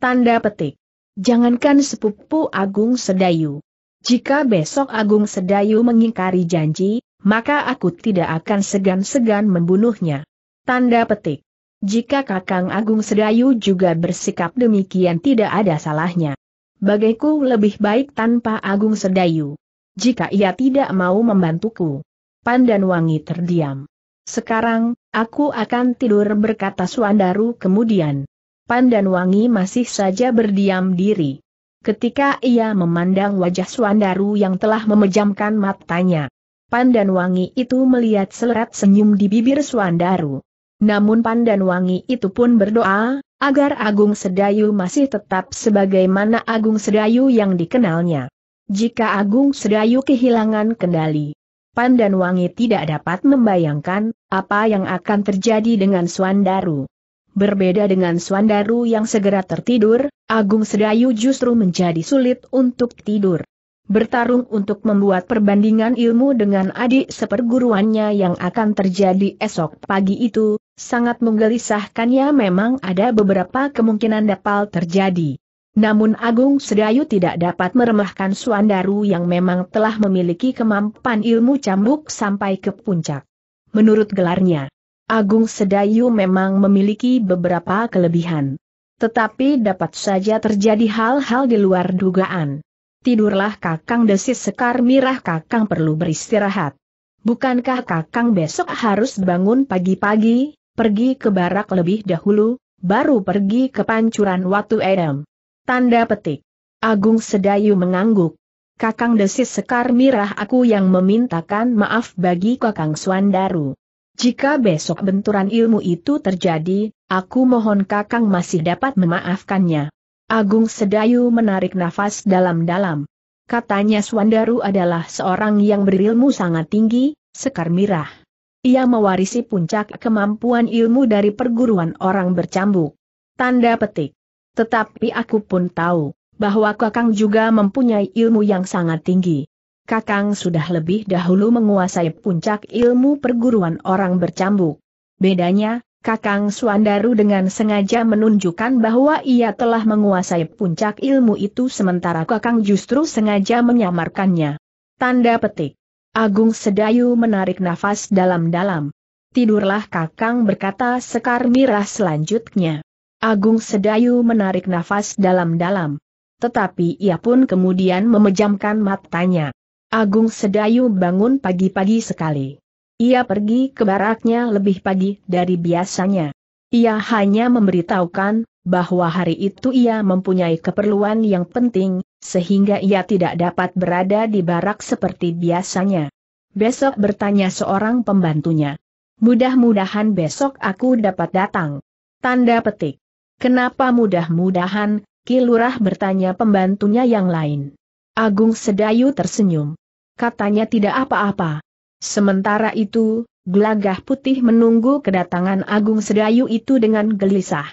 Tanda petik. Jangankan sepupu Agung Sedayu. Jika besok Agung Sedayu mengingkari janji, maka aku tidak akan segan-segan membunuhnya. Tanda petik. Jika Kakang Agung Sedayu juga bersikap demikian tidak ada salahnya. Bagiku lebih baik tanpa Agung Sedayu. Jika ia tidak mau membantuku. Pandan Wangi terdiam. Sekarang, aku akan tidur berkata Suandaru kemudian. Pandan Wangi masih saja berdiam diri. Ketika ia memandang wajah Suandaru yang telah memejamkan matanya, Pandan Wangi itu melihat selerat senyum di bibir Suandaru. Namun Pandan Wangi itu pun berdoa, agar Agung Sedayu masih tetap sebagaimana Agung Sedayu yang dikenalnya. Jika Agung Sedayu kehilangan kendali, Pandan Wangi tidak dapat membayangkan apa yang akan terjadi dengan Suandaru. Berbeda dengan Swandaru yang segera tertidur, Agung Sedayu justru menjadi sulit untuk tidur. Bertarung untuk membuat perbandingan ilmu dengan adik seperguruannya yang akan terjadi esok pagi itu, sangat menggelisahkannya memang ada beberapa kemungkinan dapat terjadi. Namun Agung Sedayu tidak dapat meremahkan Swandaru yang memang telah memiliki kemampuan ilmu cambuk sampai ke puncak. Menurut gelarnya, Agung Sedayu memang memiliki beberapa kelebihan. Tetapi dapat saja terjadi hal-hal di luar dugaan. Tidurlah kakang desis sekar mirah kakang perlu beristirahat. Bukankah kakang besok harus bangun pagi-pagi, pergi ke barak lebih dahulu, baru pergi ke pancuran Watu Edam. Tanda petik. Agung Sedayu mengangguk. Kakang desis sekar mirah aku yang memintakan maaf bagi kakang Swandaru. Jika besok benturan ilmu itu terjadi, aku mohon Kakang masih dapat memaafkannya. Agung Sedayu menarik nafas dalam-dalam. Katanya Swandaru adalah seorang yang berilmu sangat tinggi, sekar mirah. Ia mewarisi puncak kemampuan ilmu dari perguruan orang bercambuk. Tanda petik. Tetapi aku pun tahu, bahwa Kakang juga mempunyai ilmu yang sangat tinggi. Kakang sudah lebih dahulu menguasai puncak ilmu perguruan orang bercambuk. Bedanya, Kakang Suandaru dengan sengaja menunjukkan bahwa ia telah menguasai puncak ilmu itu sementara Kakang justru sengaja menyamarkannya. Tanda petik. Agung Sedayu menarik nafas dalam-dalam. Tidurlah Kakang berkata Sekar Mirah selanjutnya. Agung Sedayu menarik nafas dalam-dalam. Tetapi ia pun kemudian memejamkan matanya. Agung Sedayu bangun pagi-pagi sekali. Ia pergi ke baraknya lebih pagi dari biasanya. Ia hanya memberitahukan bahwa hari itu ia mempunyai keperluan yang penting, sehingga ia tidak dapat berada di barak seperti biasanya. Besok bertanya seorang pembantunya. Mudah-mudahan besok aku dapat datang. Tanda petik. Kenapa mudah-mudahan, Kilurah bertanya pembantunya yang lain. Agung Sedayu tersenyum katanya tidak apa-apa. Sementara itu, gelagah putih menunggu kedatangan Agung Sedayu itu dengan gelisah.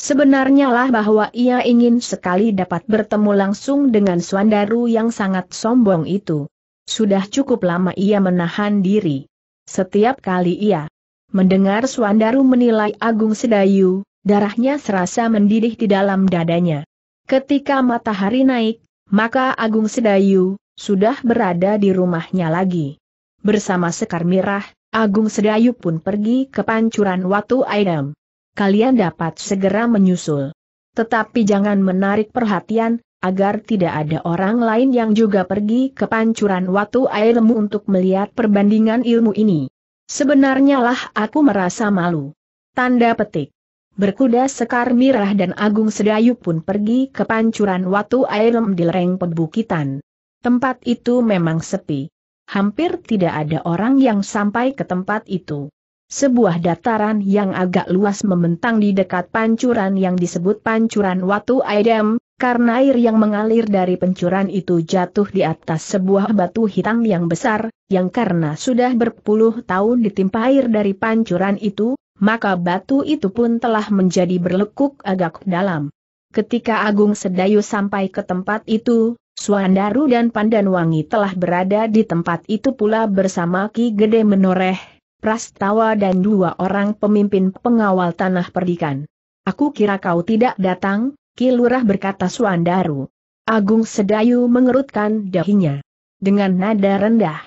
Sebenarnya lah bahwa ia ingin sekali dapat bertemu langsung dengan Swandaru yang sangat sombong itu. Sudah cukup lama ia menahan diri. Setiap kali ia mendengar Swandaru menilai Agung Sedayu, darahnya serasa mendidih di dalam dadanya. Ketika matahari naik, maka Agung Sedayu, sudah berada di rumahnya lagi. Bersama Sekar Mirah, Agung Sedayu pun pergi ke pancuran Watu Aidam. Kalian dapat segera menyusul. Tetapi jangan menarik perhatian, agar tidak ada orang lain yang juga pergi ke pancuran Watu Ailmu untuk melihat perbandingan ilmu ini. Sebenarnya lah aku merasa malu. Tanda petik. Berkuda Sekar Mirah dan Agung Sedayu pun pergi ke pancuran Watu Ailem di lereng pebukitan. Tempat itu memang sepi. Hampir tidak ada orang yang sampai ke tempat itu. Sebuah dataran yang agak luas membentang di dekat pancuran yang disebut pancuran Watu Aidem, karena air yang mengalir dari pancuran itu jatuh di atas sebuah batu hitam yang besar, yang karena sudah berpuluh tahun ditimpa air dari pancuran itu, maka batu itu pun telah menjadi berlekuk agak dalam. Ketika Agung Sedayu sampai ke tempat itu, Suandaru dan Pandanwangi telah berada di tempat itu pula bersama Ki Gede Menoreh, Prastawa dan dua orang pemimpin pengawal tanah perdikan. Aku kira kau tidak datang, Ki Lurah berkata Suandaru. Agung Sedayu mengerutkan dahinya. Dengan nada rendah.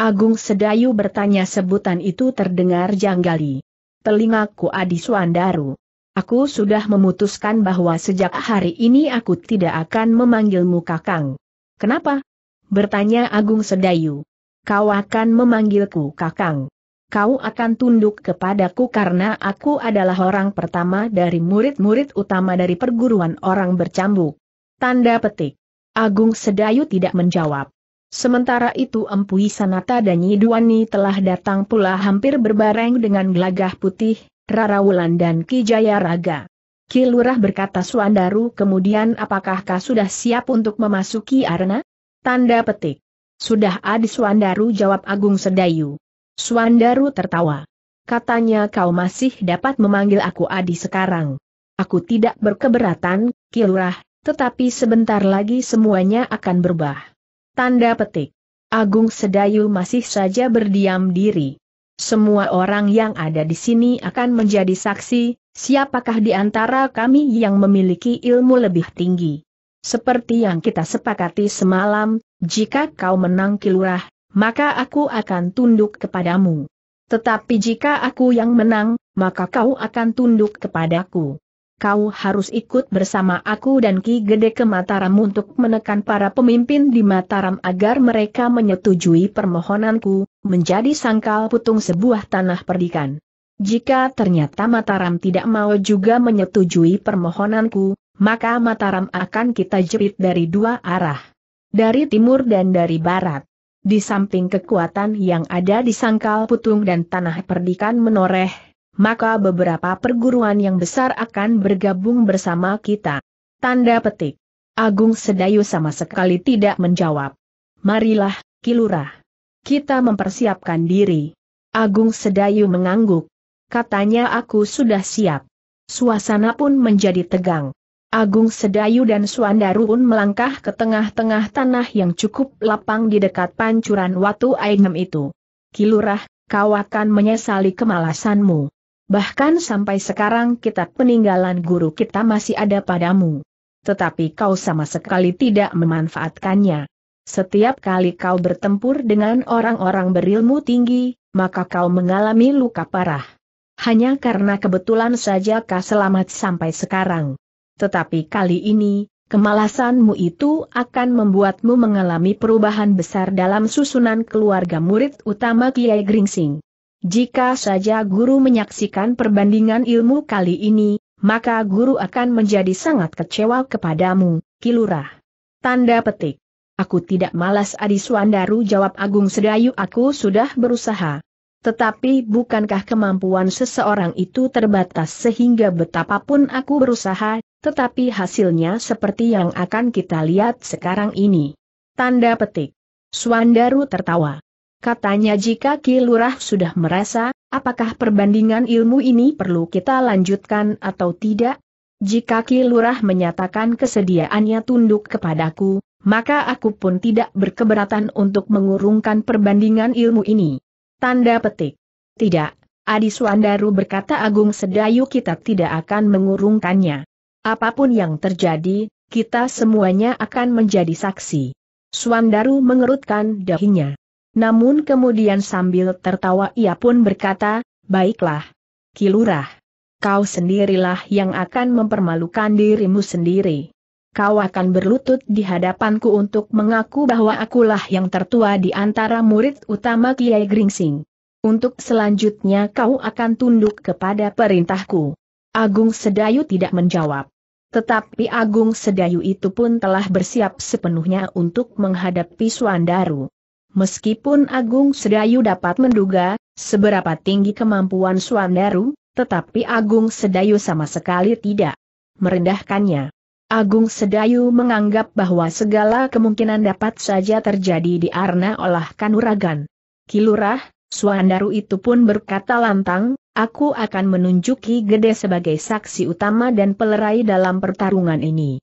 Agung Sedayu bertanya sebutan itu terdengar janggali. Telingaku Adi Suandaru. Aku sudah memutuskan bahwa sejak hari ini aku tidak akan memanggilmu kakang. Kenapa? Bertanya Agung Sedayu. Kau akan memanggilku kakang. Kau akan tunduk kepadaku karena aku adalah orang pertama dari murid-murid utama dari perguruan orang bercambuk. Tanda petik. Agung Sedayu tidak menjawab. Sementara itu Empu Sanata dan Yiduani telah datang pula hampir berbareng dengan gelagah putih, Rarawulan dan Ki Jayaraga. Ki berkata Suandaru kemudian apakah kau sudah siap untuk memasuki arena? Tanda petik. Sudah Adi Suandaru jawab Agung Sedayu. Suandaru tertawa. Katanya kau masih dapat memanggil aku Adi sekarang. Aku tidak berkeberatan, Ki tetapi sebentar lagi semuanya akan berubah. Tanda petik. Agung Sedayu masih saja berdiam diri. Semua orang yang ada di sini akan menjadi saksi, siapakah di antara kami yang memiliki ilmu lebih tinggi. Seperti yang kita sepakati semalam, jika kau menang kilurah, maka aku akan tunduk kepadamu. Tetapi jika aku yang menang, maka kau akan tunduk kepadaku kau harus ikut bersama aku dan Ki Gede ke Mataram untuk menekan para pemimpin di Mataram agar mereka menyetujui permohonanku, menjadi sangkal putung sebuah tanah perdikan. Jika ternyata Mataram tidak mau juga menyetujui permohonanku, maka Mataram akan kita jepit dari dua arah. Dari timur dan dari barat. Di samping kekuatan yang ada di sangkal putung dan tanah perdikan menoreh, maka beberapa perguruan yang besar akan bergabung bersama kita. Tanda petik. Agung Sedayu sama sekali tidak menjawab. Marilah, Kilurah. Kita mempersiapkan diri. Agung Sedayu mengangguk. Katanya aku sudah siap. Suasana pun menjadi tegang. Agung Sedayu dan Suandarun melangkah ke tengah-tengah tanah yang cukup lapang di dekat pancuran Watu Ainem itu. Kilurah, kau akan menyesali kemalasanmu. Bahkan sampai sekarang kitab peninggalan guru kita masih ada padamu. Tetapi kau sama sekali tidak memanfaatkannya. Setiap kali kau bertempur dengan orang-orang berilmu tinggi, maka kau mengalami luka parah. Hanya karena kebetulan saja kau selamat sampai sekarang. Tetapi kali ini, kemalasanmu itu akan membuatmu mengalami perubahan besar dalam susunan keluarga murid utama Kiai Gringsing. Jika saja guru menyaksikan perbandingan ilmu kali ini, maka guru akan menjadi sangat kecewa kepadamu, Kilurah. Tanda petik. Aku tidak malas Adi Adiswandaru jawab Agung Sedayu aku sudah berusaha. Tetapi bukankah kemampuan seseorang itu terbatas sehingga betapapun aku berusaha, tetapi hasilnya seperti yang akan kita lihat sekarang ini. Tanda petik. Swandaru tertawa. Katanya jika Ki Lurah sudah merasa, apakah perbandingan ilmu ini perlu kita lanjutkan atau tidak? Jika Ki Lurah menyatakan kesediaannya tunduk kepadaku, maka aku pun tidak berkeberatan untuk mengurungkan perbandingan ilmu ini. Tanda petik. Tidak, Adi Suandaru berkata Agung Sedayu kita tidak akan mengurungkannya. Apapun yang terjadi, kita semuanya akan menjadi saksi. Suandaru mengerutkan dahinya. Namun kemudian sambil tertawa ia pun berkata, baiklah. Kilurah. Kau sendirilah yang akan mempermalukan dirimu sendiri. Kau akan berlutut di hadapanku untuk mengaku bahwa akulah yang tertua di antara murid utama Kiai Gringsing. Untuk selanjutnya kau akan tunduk kepada perintahku. Agung Sedayu tidak menjawab. Tetapi Agung Sedayu itu pun telah bersiap sepenuhnya untuk menghadapi Suandaru. Meskipun Agung Sedayu dapat menduga, seberapa tinggi kemampuan Suandaru, tetapi Agung Sedayu sama sekali tidak merendahkannya. Agung Sedayu menganggap bahwa segala kemungkinan dapat saja terjadi di arna olah kanuragan. Kilurah, Suandaru itu pun berkata lantang, aku akan menunjuki Gede sebagai saksi utama dan pelerai dalam pertarungan ini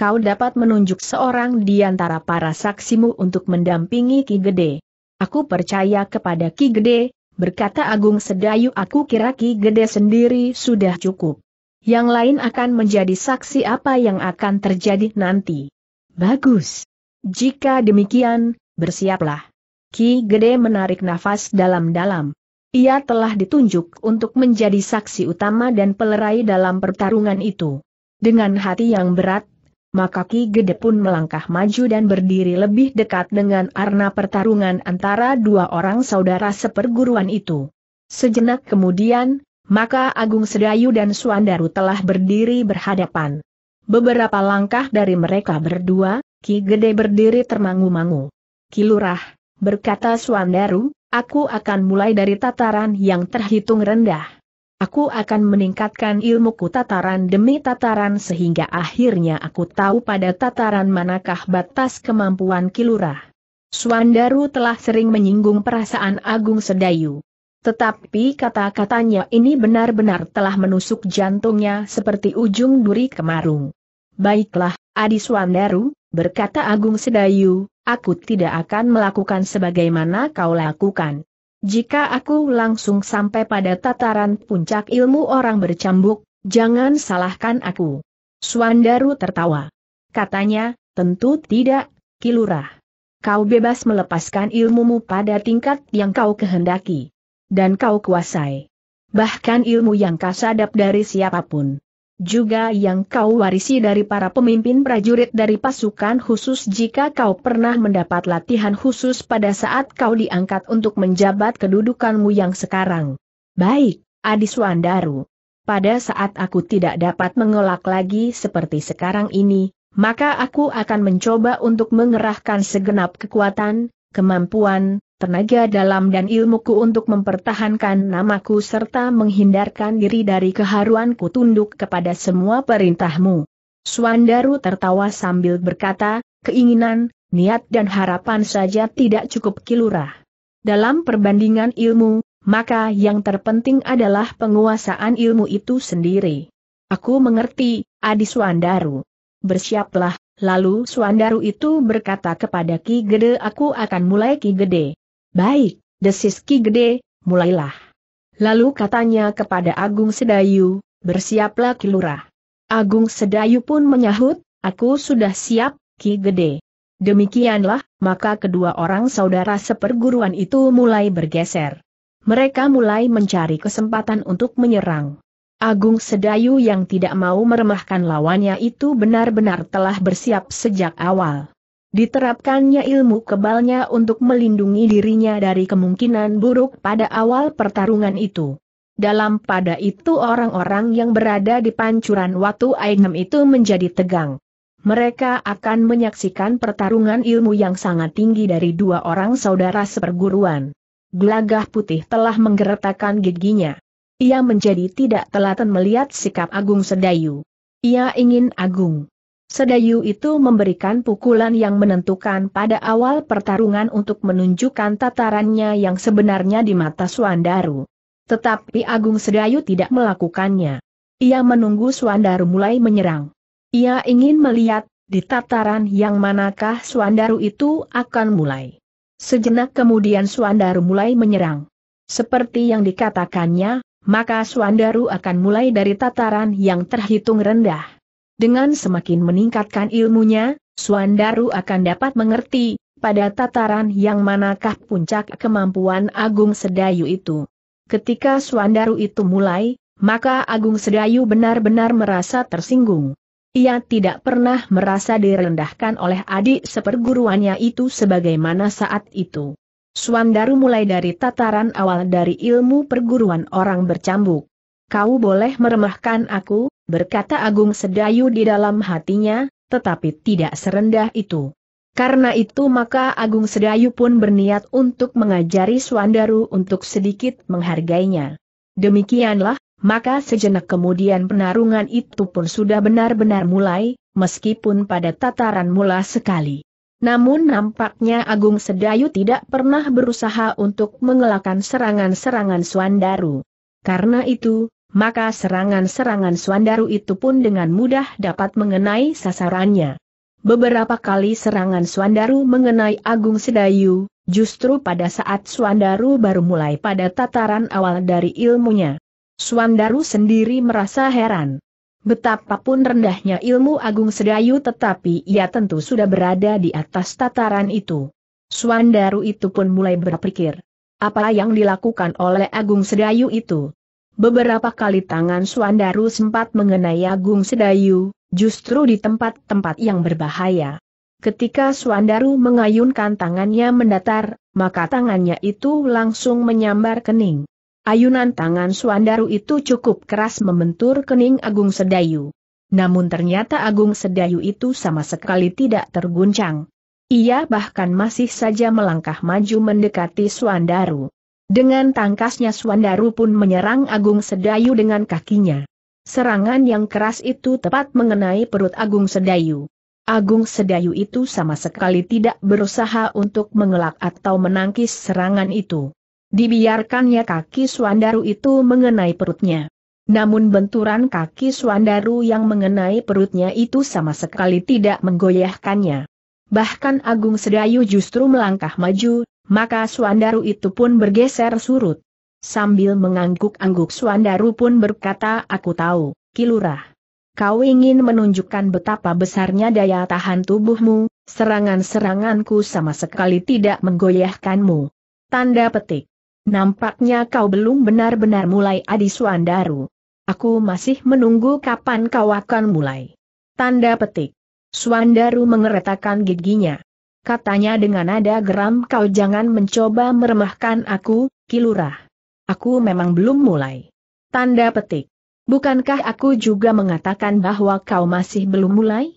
kau dapat menunjuk seorang di antara para saksimu untuk mendampingi Ki Gede. Aku percaya kepada Ki Gede, berkata Agung Sedayu aku kira Ki Gede sendiri sudah cukup. Yang lain akan menjadi saksi apa yang akan terjadi nanti. Bagus. Jika demikian, bersiaplah. Ki Gede menarik nafas dalam-dalam. Ia telah ditunjuk untuk menjadi saksi utama dan pelerai dalam pertarungan itu. Dengan hati yang berat, maka Ki Gede pun melangkah maju dan berdiri lebih dekat dengan arna pertarungan antara dua orang saudara seperguruan itu. Sejenak kemudian, maka Agung Sedayu dan Suandaru telah berdiri berhadapan. Beberapa langkah dari mereka berdua, Ki Gede berdiri termangu-mangu. Ki Lurah, berkata Suandaru, aku akan mulai dari tataran yang terhitung rendah. Aku akan meningkatkan ilmuku tataran demi tataran sehingga akhirnya aku tahu pada tataran manakah batas kemampuan kilurah. Suandaru telah sering menyinggung perasaan Agung Sedayu. Tetapi kata-katanya ini benar-benar telah menusuk jantungnya seperti ujung duri kemarung. Baiklah, Adi Suandaru, berkata Agung Sedayu, aku tidak akan melakukan sebagaimana kau lakukan. Jika aku langsung sampai pada tataran puncak ilmu orang bercambuk, jangan salahkan aku. Suandaru tertawa. Katanya, tentu tidak, Kilurah. Kau bebas melepaskan ilmumu pada tingkat yang kau kehendaki. Dan kau kuasai. Bahkan ilmu yang kasadap dari siapapun juga yang kau warisi dari para pemimpin prajurit dari pasukan khusus jika kau pernah mendapat latihan khusus pada saat kau diangkat untuk menjabat kedudukanmu yang sekarang. Baik, Adiswandaru. Pada saat aku tidak dapat mengelak lagi seperti sekarang ini, maka aku akan mencoba untuk mengerahkan segenap kekuatan, kemampuan, tenaga dalam dan ilmuku untuk mempertahankan namaku serta menghindarkan diri dari keharuanku tunduk kepada semua perintahmu. Suandaru tertawa sambil berkata, keinginan, niat dan harapan saja tidak cukup kilurah. Dalam perbandingan ilmu, maka yang terpenting adalah penguasaan ilmu itu sendiri. Aku mengerti, Adi Suandaru. Bersiaplah, Lalu Suandaru itu berkata kepada Ki Gede aku akan mulai Ki Gede. Baik, desis Ki Gede, mulailah. Lalu katanya kepada Agung Sedayu, bersiaplah Ki Lurah. Agung Sedayu pun menyahut, aku sudah siap, Ki Gede. Demikianlah, maka kedua orang saudara seperguruan itu mulai bergeser. Mereka mulai mencari kesempatan untuk menyerang. Agung Sedayu yang tidak mau meremahkan lawannya itu benar-benar telah bersiap sejak awal. Diterapkannya ilmu kebalnya untuk melindungi dirinya dari kemungkinan buruk pada awal pertarungan itu. Dalam pada itu orang-orang yang berada di pancuran Watu Aingem itu menjadi tegang. Mereka akan menyaksikan pertarungan ilmu yang sangat tinggi dari dua orang saudara seperguruan. Gelagah putih telah menggeretakkan giginya. Ia menjadi tidak telaten melihat sikap Agung Sedayu. Ia ingin Agung. Sedayu itu memberikan pukulan yang menentukan pada awal pertarungan untuk menunjukkan tatarannya yang sebenarnya di mata Suandaru. Tetapi Agung Sedayu tidak melakukannya. Ia menunggu Suandaru mulai menyerang. Ia ingin melihat di tataran yang manakah Suandaru itu akan mulai. Sejenak kemudian Suandaru mulai menyerang. Seperti yang dikatakannya, maka Suandaru akan mulai dari tataran yang terhitung rendah. Dengan semakin meningkatkan ilmunya, Suandaru akan dapat mengerti, pada tataran yang manakah puncak kemampuan Agung Sedayu itu. Ketika Suandaru itu mulai, maka Agung Sedayu benar-benar merasa tersinggung. Ia tidak pernah merasa direndahkan oleh adik seperguruannya itu sebagaimana saat itu. Suandaru mulai dari tataran awal dari ilmu perguruan orang bercambuk. Kau boleh meremahkan aku, berkata Agung Sedayu di dalam hatinya, tetapi tidak serendah itu. Karena itu maka Agung Sedayu pun berniat untuk mengajari Suandaru untuk sedikit menghargainya. Demikianlah, maka sejenak kemudian penarungan itu pun sudah benar-benar mulai, meskipun pada tataran mula sekali. Namun nampaknya Agung Sedayu tidak pernah berusaha untuk mengelakkan serangan-serangan Suandaru. Karena itu, maka serangan-serangan Suandaru itu pun dengan mudah dapat mengenai sasarannya. Beberapa kali serangan Suandaru mengenai Agung Sedayu, justru pada saat Suandaru baru mulai pada tataran awal dari ilmunya. Suandaru sendiri merasa heran. Betapapun rendahnya ilmu Agung Sedayu tetapi ia tentu sudah berada di atas tataran itu. Suandaru itu pun mulai berpikir. Apa yang dilakukan oleh Agung Sedayu itu? Beberapa kali tangan Suandaru sempat mengenai Agung Sedayu, justru di tempat-tempat yang berbahaya. Ketika Suandaru mengayunkan tangannya mendatar, maka tangannya itu langsung menyambar kening. Ayunan tangan Suandaru itu cukup keras membentur kening Agung Sedayu. Namun ternyata Agung Sedayu itu sama sekali tidak terguncang. Ia bahkan masih saja melangkah maju mendekati Suandaru. Dengan tangkasnya Suandaru pun menyerang Agung Sedayu dengan kakinya. Serangan yang keras itu tepat mengenai perut Agung Sedayu. Agung Sedayu itu sama sekali tidak berusaha untuk mengelak atau menangkis serangan itu. Dibiarkannya kaki Suandaru itu mengenai perutnya. Namun benturan kaki Suandaru yang mengenai perutnya itu sama sekali tidak menggoyahkannya. Bahkan Agung Sedayu justru melangkah maju, maka Suandaru itu pun bergeser surut. Sambil mengangguk-angguk Suandaru pun berkata aku tahu, Kilurah. Kau ingin menunjukkan betapa besarnya daya tahan tubuhmu, serangan-seranganku sama sekali tidak menggoyahkanmu. Tanda petik. Nampaknya kau belum benar-benar mulai Adi Adiswandaru. Aku masih menunggu kapan kau akan mulai. Tanda petik. Swandaru mengeretakan giginya. Katanya dengan nada geram kau jangan mencoba meremahkan aku, Kilurah. Aku memang belum mulai. Tanda petik. Bukankah aku juga mengatakan bahwa kau masih belum mulai?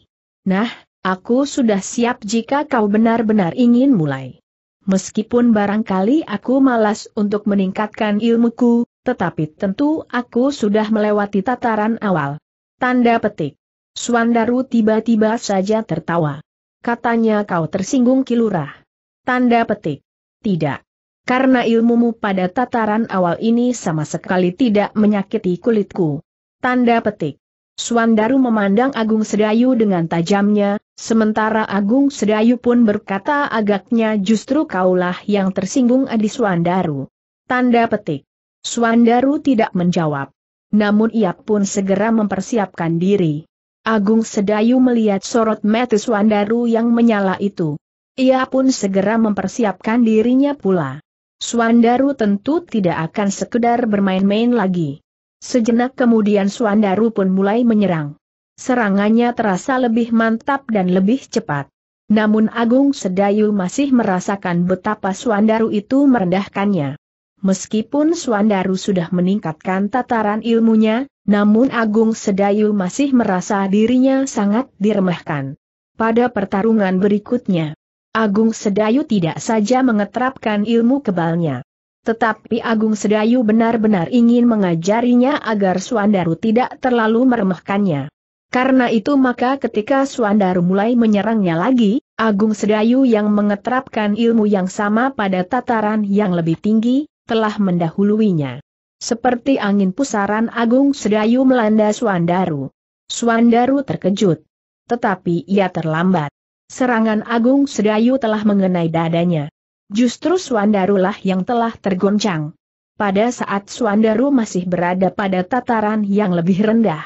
Nah, aku sudah siap jika kau benar-benar ingin mulai. Meskipun barangkali aku malas untuk meningkatkan ilmuku, tetapi tentu aku sudah melewati tataran awal. Tanda petik. Suandaru tiba-tiba saja tertawa. Katanya kau tersinggung kilurah. Tanda petik. Tidak. Karena ilmumu pada tataran awal ini sama sekali tidak menyakiti kulitku. Tanda petik. Suandaru memandang Agung Sedayu dengan tajamnya, sementara Agung Sedayu pun berkata agaknya justru kaulah yang tersinggung Adi Suandaru. Tanda petik. Suandaru tidak menjawab. Namun ia pun segera mempersiapkan diri. Agung Sedayu melihat sorot mata Suandaru yang menyala itu. Ia pun segera mempersiapkan dirinya pula. Suandaru tentu tidak akan sekedar bermain-main lagi. Sejenak kemudian Suandaru pun mulai menyerang. Serangannya terasa lebih mantap dan lebih cepat. Namun Agung Sedayu masih merasakan betapa Suandaru itu merendahkannya. Meskipun Suandaru sudah meningkatkan tataran ilmunya, namun Agung Sedayu masih merasa dirinya sangat diremehkan. Pada pertarungan berikutnya, Agung Sedayu tidak saja mengetrapkan ilmu kebalnya. Tetapi Agung Sedayu benar-benar ingin mengajarinya agar Suandaru tidak terlalu meremehkannya. Karena itu maka ketika Suandaru mulai menyerangnya lagi, Agung Sedayu yang mengetrapkan ilmu yang sama pada tataran yang lebih tinggi, telah mendahuluinya. Seperti angin pusaran Agung Sedayu melanda Suandaru. Suandaru terkejut. Tetapi ia terlambat. Serangan Agung Sedayu telah mengenai dadanya. Justru Suandarulah yang telah tergoncang. Pada saat Swandaru masih berada pada tataran yang lebih rendah.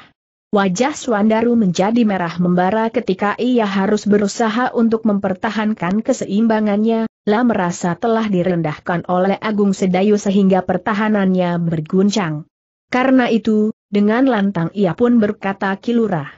Wajah Swandaru menjadi merah membara ketika ia harus berusaha untuk mempertahankan keseimbangannya, lah merasa telah direndahkan oleh Agung Sedayu sehingga pertahanannya berguncang. Karena itu, dengan lantang ia pun berkata kilurah.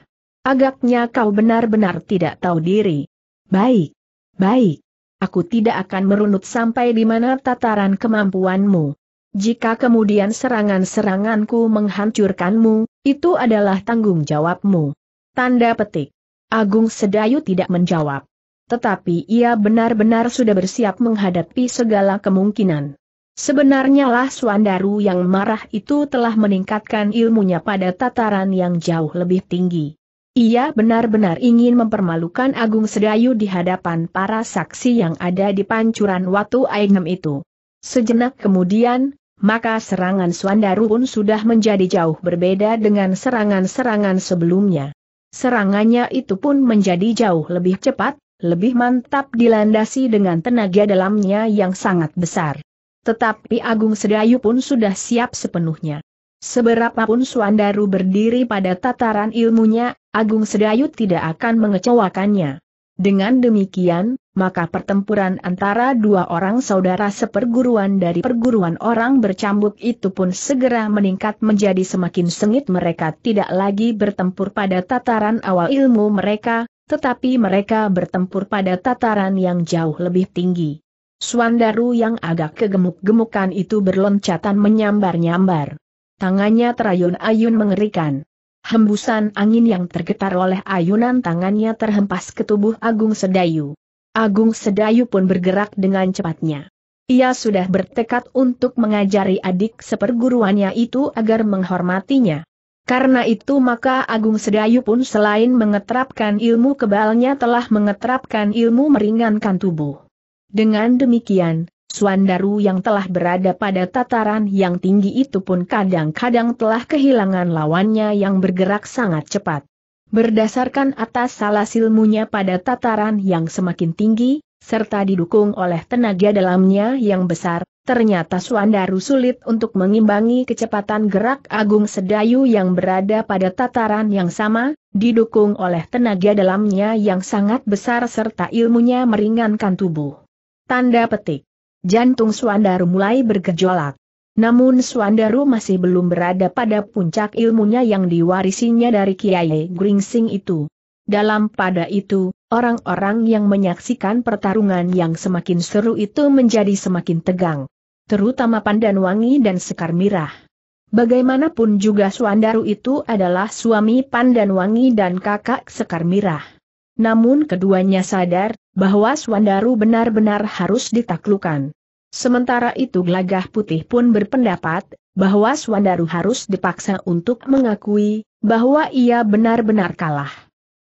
Agaknya kau benar-benar tidak tahu diri. Baik, baik aku tidak akan merunut sampai di mana tataran kemampuanmu. Jika kemudian serangan-seranganku menghancurkanmu, itu adalah tanggung jawabmu. Tanda petik. Agung Sedayu tidak menjawab. Tetapi ia benar-benar sudah bersiap menghadapi segala kemungkinan. Sebenarnya lah Suandaru yang marah itu telah meningkatkan ilmunya pada tataran yang jauh lebih tinggi. Ia benar-benar ingin mempermalukan Agung Sedayu di hadapan para saksi yang ada di pancuran Watu Aingem itu. Sejenak kemudian, maka serangan Suandaru pun sudah menjadi jauh berbeda dengan serangan-serangan sebelumnya. Serangannya itu pun menjadi jauh lebih cepat, lebih mantap dilandasi dengan tenaga dalamnya yang sangat besar. Tetapi Agung Sedayu pun sudah siap sepenuhnya. Seberapapun Suandaru berdiri pada tataran ilmunya, Agung Sedayu tidak akan mengecewakannya. Dengan demikian, maka pertempuran antara dua orang saudara seperguruan dari perguruan orang bercambuk itu pun segera meningkat menjadi semakin sengit mereka tidak lagi bertempur pada tataran awal ilmu mereka, tetapi mereka bertempur pada tataran yang jauh lebih tinggi. Suandaru yang agak kegemuk-gemukan itu berloncatan menyambar-nyambar. Tangannya terayun-ayun mengerikan. Hembusan angin yang tergetar oleh ayunan tangannya terhempas ke tubuh Agung Sedayu. Agung Sedayu pun bergerak dengan cepatnya. Ia sudah bertekad untuk mengajari adik seperguruannya itu agar menghormatinya. Karena itu maka Agung Sedayu pun selain mengetrapkan ilmu kebalnya telah mengetrapkan ilmu meringankan tubuh. Dengan demikian, Suandaru yang telah berada pada tataran yang tinggi itu pun kadang-kadang telah kehilangan lawannya yang bergerak sangat cepat. Berdasarkan atas salah silmunya pada tataran yang semakin tinggi, serta didukung oleh tenaga dalamnya yang besar, ternyata Suandaru sulit untuk mengimbangi kecepatan gerak Agung Sedayu yang berada pada tataran yang sama, didukung oleh tenaga dalamnya yang sangat besar serta ilmunya meringankan tubuh. Tanda petik Jantung Suandaru mulai bergejolak. Namun Suandaru masih belum berada pada puncak ilmunya yang diwarisinya dari Kiai Gringsing itu. Dalam pada itu, orang-orang yang menyaksikan pertarungan yang semakin seru itu menjadi semakin tegang. Terutama Pandan Wangi dan Sekar Mirah. Bagaimanapun juga Suandaru itu adalah suami Pandan Wangi dan kakak Sekar Mirah. Namun keduanya sadar, bahwa Swandaru benar-benar harus ditaklukan. Sementara itu Gelagah Putih pun berpendapat, bahwa Swandaru harus dipaksa untuk mengakui, bahwa ia benar-benar kalah.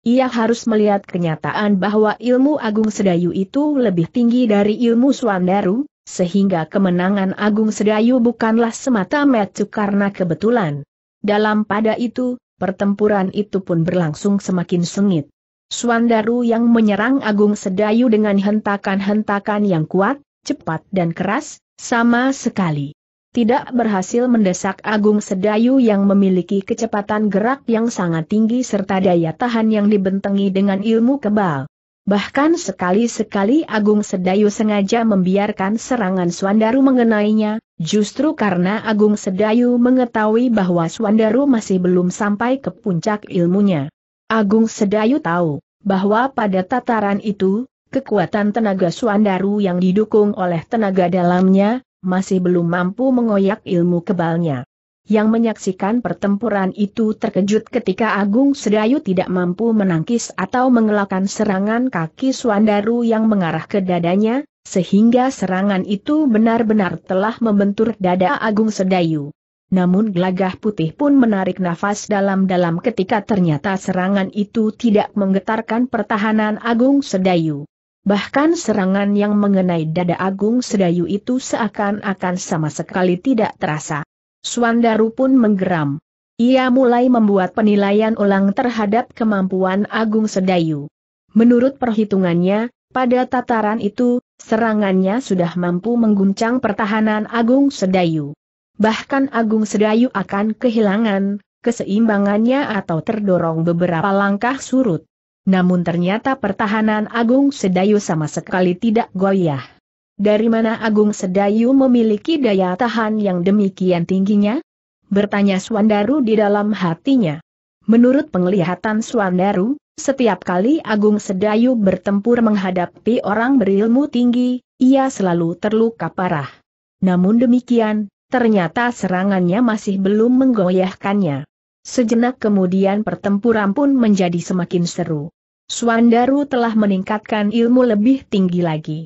Ia harus melihat kenyataan bahwa ilmu Agung Sedayu itu lebih tinggi dari ilmu Swandaru, sehingga kemenangan Agung Sedayu bukanlah semata metu karena kebetulan. Dalam pada itu, pertempuran itu pun berlangsung semakin sengit. Suandaru yang menyerang Agung Sedayu dengan hentakan-hentakan yang kuat, cepat dan keras, sama sekali. Tidak berhasil mendesak Agung Sedayu yang memiliki kecepatan gerak yang sangat tinggi serta daya tahan yang dibentengi dengan ilmu kebal. Bahkan sekali-sekali Agung Sedayu sengaja membiarkan serangan Swandaru mengenainya, justru karena Agung Sedayu mengetahui bahwa Swandaru masih belum sampai ke puncak ilmunya. Agung Sedayu tahu bahwa pada tataran itu, kekuatan tenaga Suandaru yang didukung oleh tenaga dalamnya, masih belum mampu mengoyak ilmu kebalnya. Yang menyaksikan pertempuran itu terkejut ketika Agung Sedayu tidak mampu menangkis atau mengelakkan serangan kaki Suandaru yang mengarah ke dadanya, sehingga serangan itu benar-benar telah membentur dada Agung Sedayu namun gelagah putih pun menarik nafas dalam-dalam ketika ternyata serangan itu tidak menggetarkan pertahanan Agung Sedayu. Bahkan serangan yang mengenai dada Agung Sedayu itu seakan-akan sama sekali tidak terasa. Swandaru pun menggeram. Ia mulai membuat penilaian ulang terhadap kemampuan Agung Sedayu. Menurut perhitungannya, pada tataran itu, serangannya sudah mampu mengguncang pertahanan Agung Sedayu bahkan Agung Sedayu akan kehilangan keseimbangannya atau terdorong beberapa langkah surut. Namun ternyata pertahanan Agung Sedayu sama sekali tidak goyah. Dari mana Agung Sedayu memiliki daya tahan yang demikian tingginya? Bertanya Suandaru di dalam hatinya. Menurut penglihatan Suandaru, setiap kali Agung Sedayu bertempur menghadapi orang berilmu tinggi, ia selalu terluka parah. Namun demikian, Ternyata serangannya masih belum menggoyahkannya. Sejenak kemudian pertempuran pun menjadi semakin seru. Suandaru telah meningkatkan ilmu lebih tinggi lagi.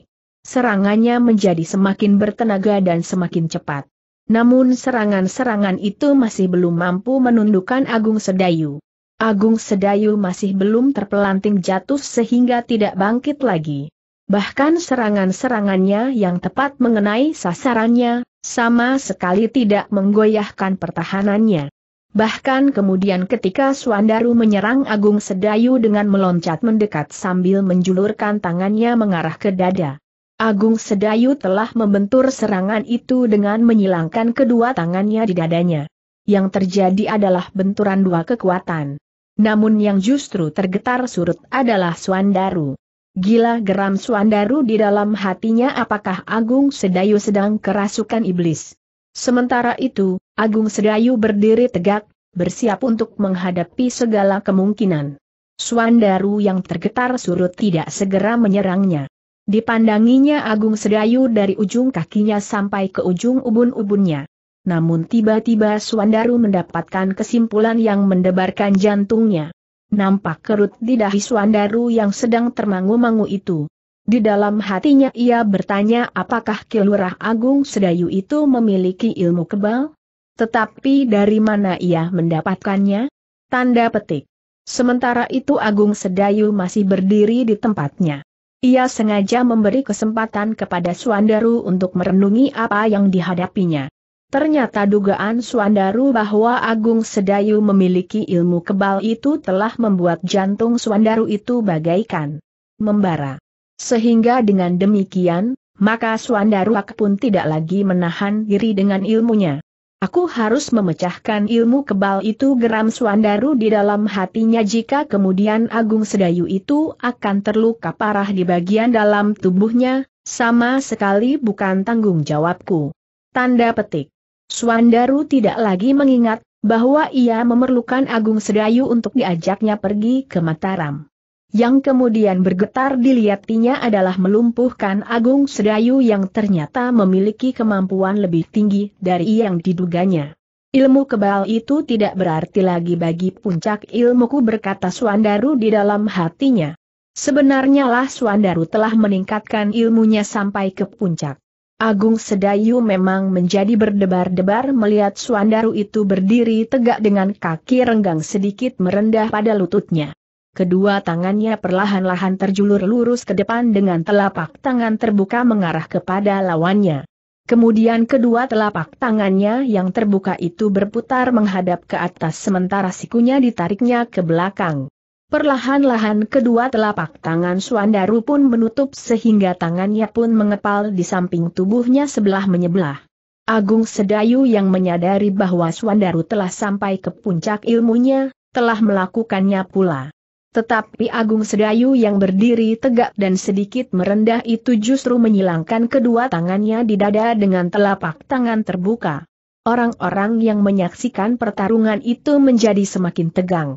Serangannya menjadi semakin bertenaga dan semakin cepat. Namun serangan-serangan itu masih belum mampu menundukkan Agung Sedayu. Agung Sedayu masih belum terpelanting jatuh sehingga tidak bangkit lagi. Bahkan serangan-serangannya yang tepat mengenai sasarannya, sama sekali tidak menggoyahkan pertahanannya. Bahkan kemudian ketika Suandaru menyerang Agung Sedayu dengan meloncat mendekat sambil menjulurkan tangannya mengarah ke dada. Agung Sedayu telah membentur serangan itu dengan menyilangkan kedua tangannya di dadanya. Yang terjadi adalah benturan dua kekuatan. Namun yang justru tergetar surut adalah Suandaru. Gila geram Suandaru di dalam hatinya apakah Agung Sedayu sedang kerasukan iblis. Sementara itu, Agung Sedayu berdiri tegak, bersiap untuk menghadapi segala kemungkinan. Suandaru yang tergetar surut tidak segera menyerangnya. Dipandanginya Agung Sedayu dari ujung kakinya sampai ke ujung ubun-ubunnya. Namun tiba-tiba Suandaru mendapatkan kesimpulan yang mendebarkan jantungnya. Nampak kerut di dahi Suandaru yang sedang termangu-mangu itu. Di dalam hatinya ia bertanya apakah Kilurah Agung Sedayu itu memiliki ilmu kebal? Tetapi dari mana ia mendapatkannya? Tanda petik. Sementara itu Agung Sedayu masih berdiri di tempatnya. Ia sengaja memberi kesempatan kepada Suandaru untuk merenungi apa yang dihadapinya. Ternyata dugaan Suandaru bahwa Agung Sedayu memiliki ilmu kebal itu telah membuat jantung Suandaru itu bagaikan membara. Sehingga dengan demikian, maka Suandaru pun tidak lagi menahan diri dengan ilmunya. Aku harus memecahkan ilmu kebal itu geram Suandaru di dalam hatinya jika kemudian Agung Sedayu itu akan terluka parah di bagian dalam tubuhnya, sama sekali bukan tanggung jawabku. Tanda petik. Suandaru tidak lagi mengingat bahwa ia memerlukan Agung Sedayu untuk diajaknya pergi ke Mataram. Yang kemudian bergetar dilihatinya adalah melumpuhkan Agung Sedayu yang ternyata memiliki kemampuan lebih tinggi dari yang diduganya. Ilmu kebal itu tidak berarti lagi bagi puncak ilmuku berkata Suandaru di dalam hatinya. Sebenarnya lah Suandaru telah meningkatkan ilmunya sampai ke puncak. Agung Sedayu memang menjadi berdebar-debar melihat Suandaru itu berdiri tegak dengan kaki renggang sedikit merendah pada lututnya. Kedua tangannya perlahan-lahan terjulur lurus ke depan dengan telapak tangan terbuka mengarah kepada lawannya. Kemudian kedua telapak tangannya yang terbuka itu berputar menghadap ke atas sementara sikunya ditariknya ke belakang. Perlahan-lahan kedua telapak tangan Suandaru pun menutup sehingga tangannya pun mengepal di samping tubuhnya sebelah menyebelah. Agung Sedayu yang menyadari bahwa Suandaru telah sampai ke puncak ilmunya, telah melakukannya pula. Tetapi Agung Sedayu yang berdiri tegak dan sedikit merendah itu justru menyilangkan kedua tangannya di dada dengan telapak tangan terbuka. Orang-orang yang menyaksikan pertarungan itu menjadi semakin tegang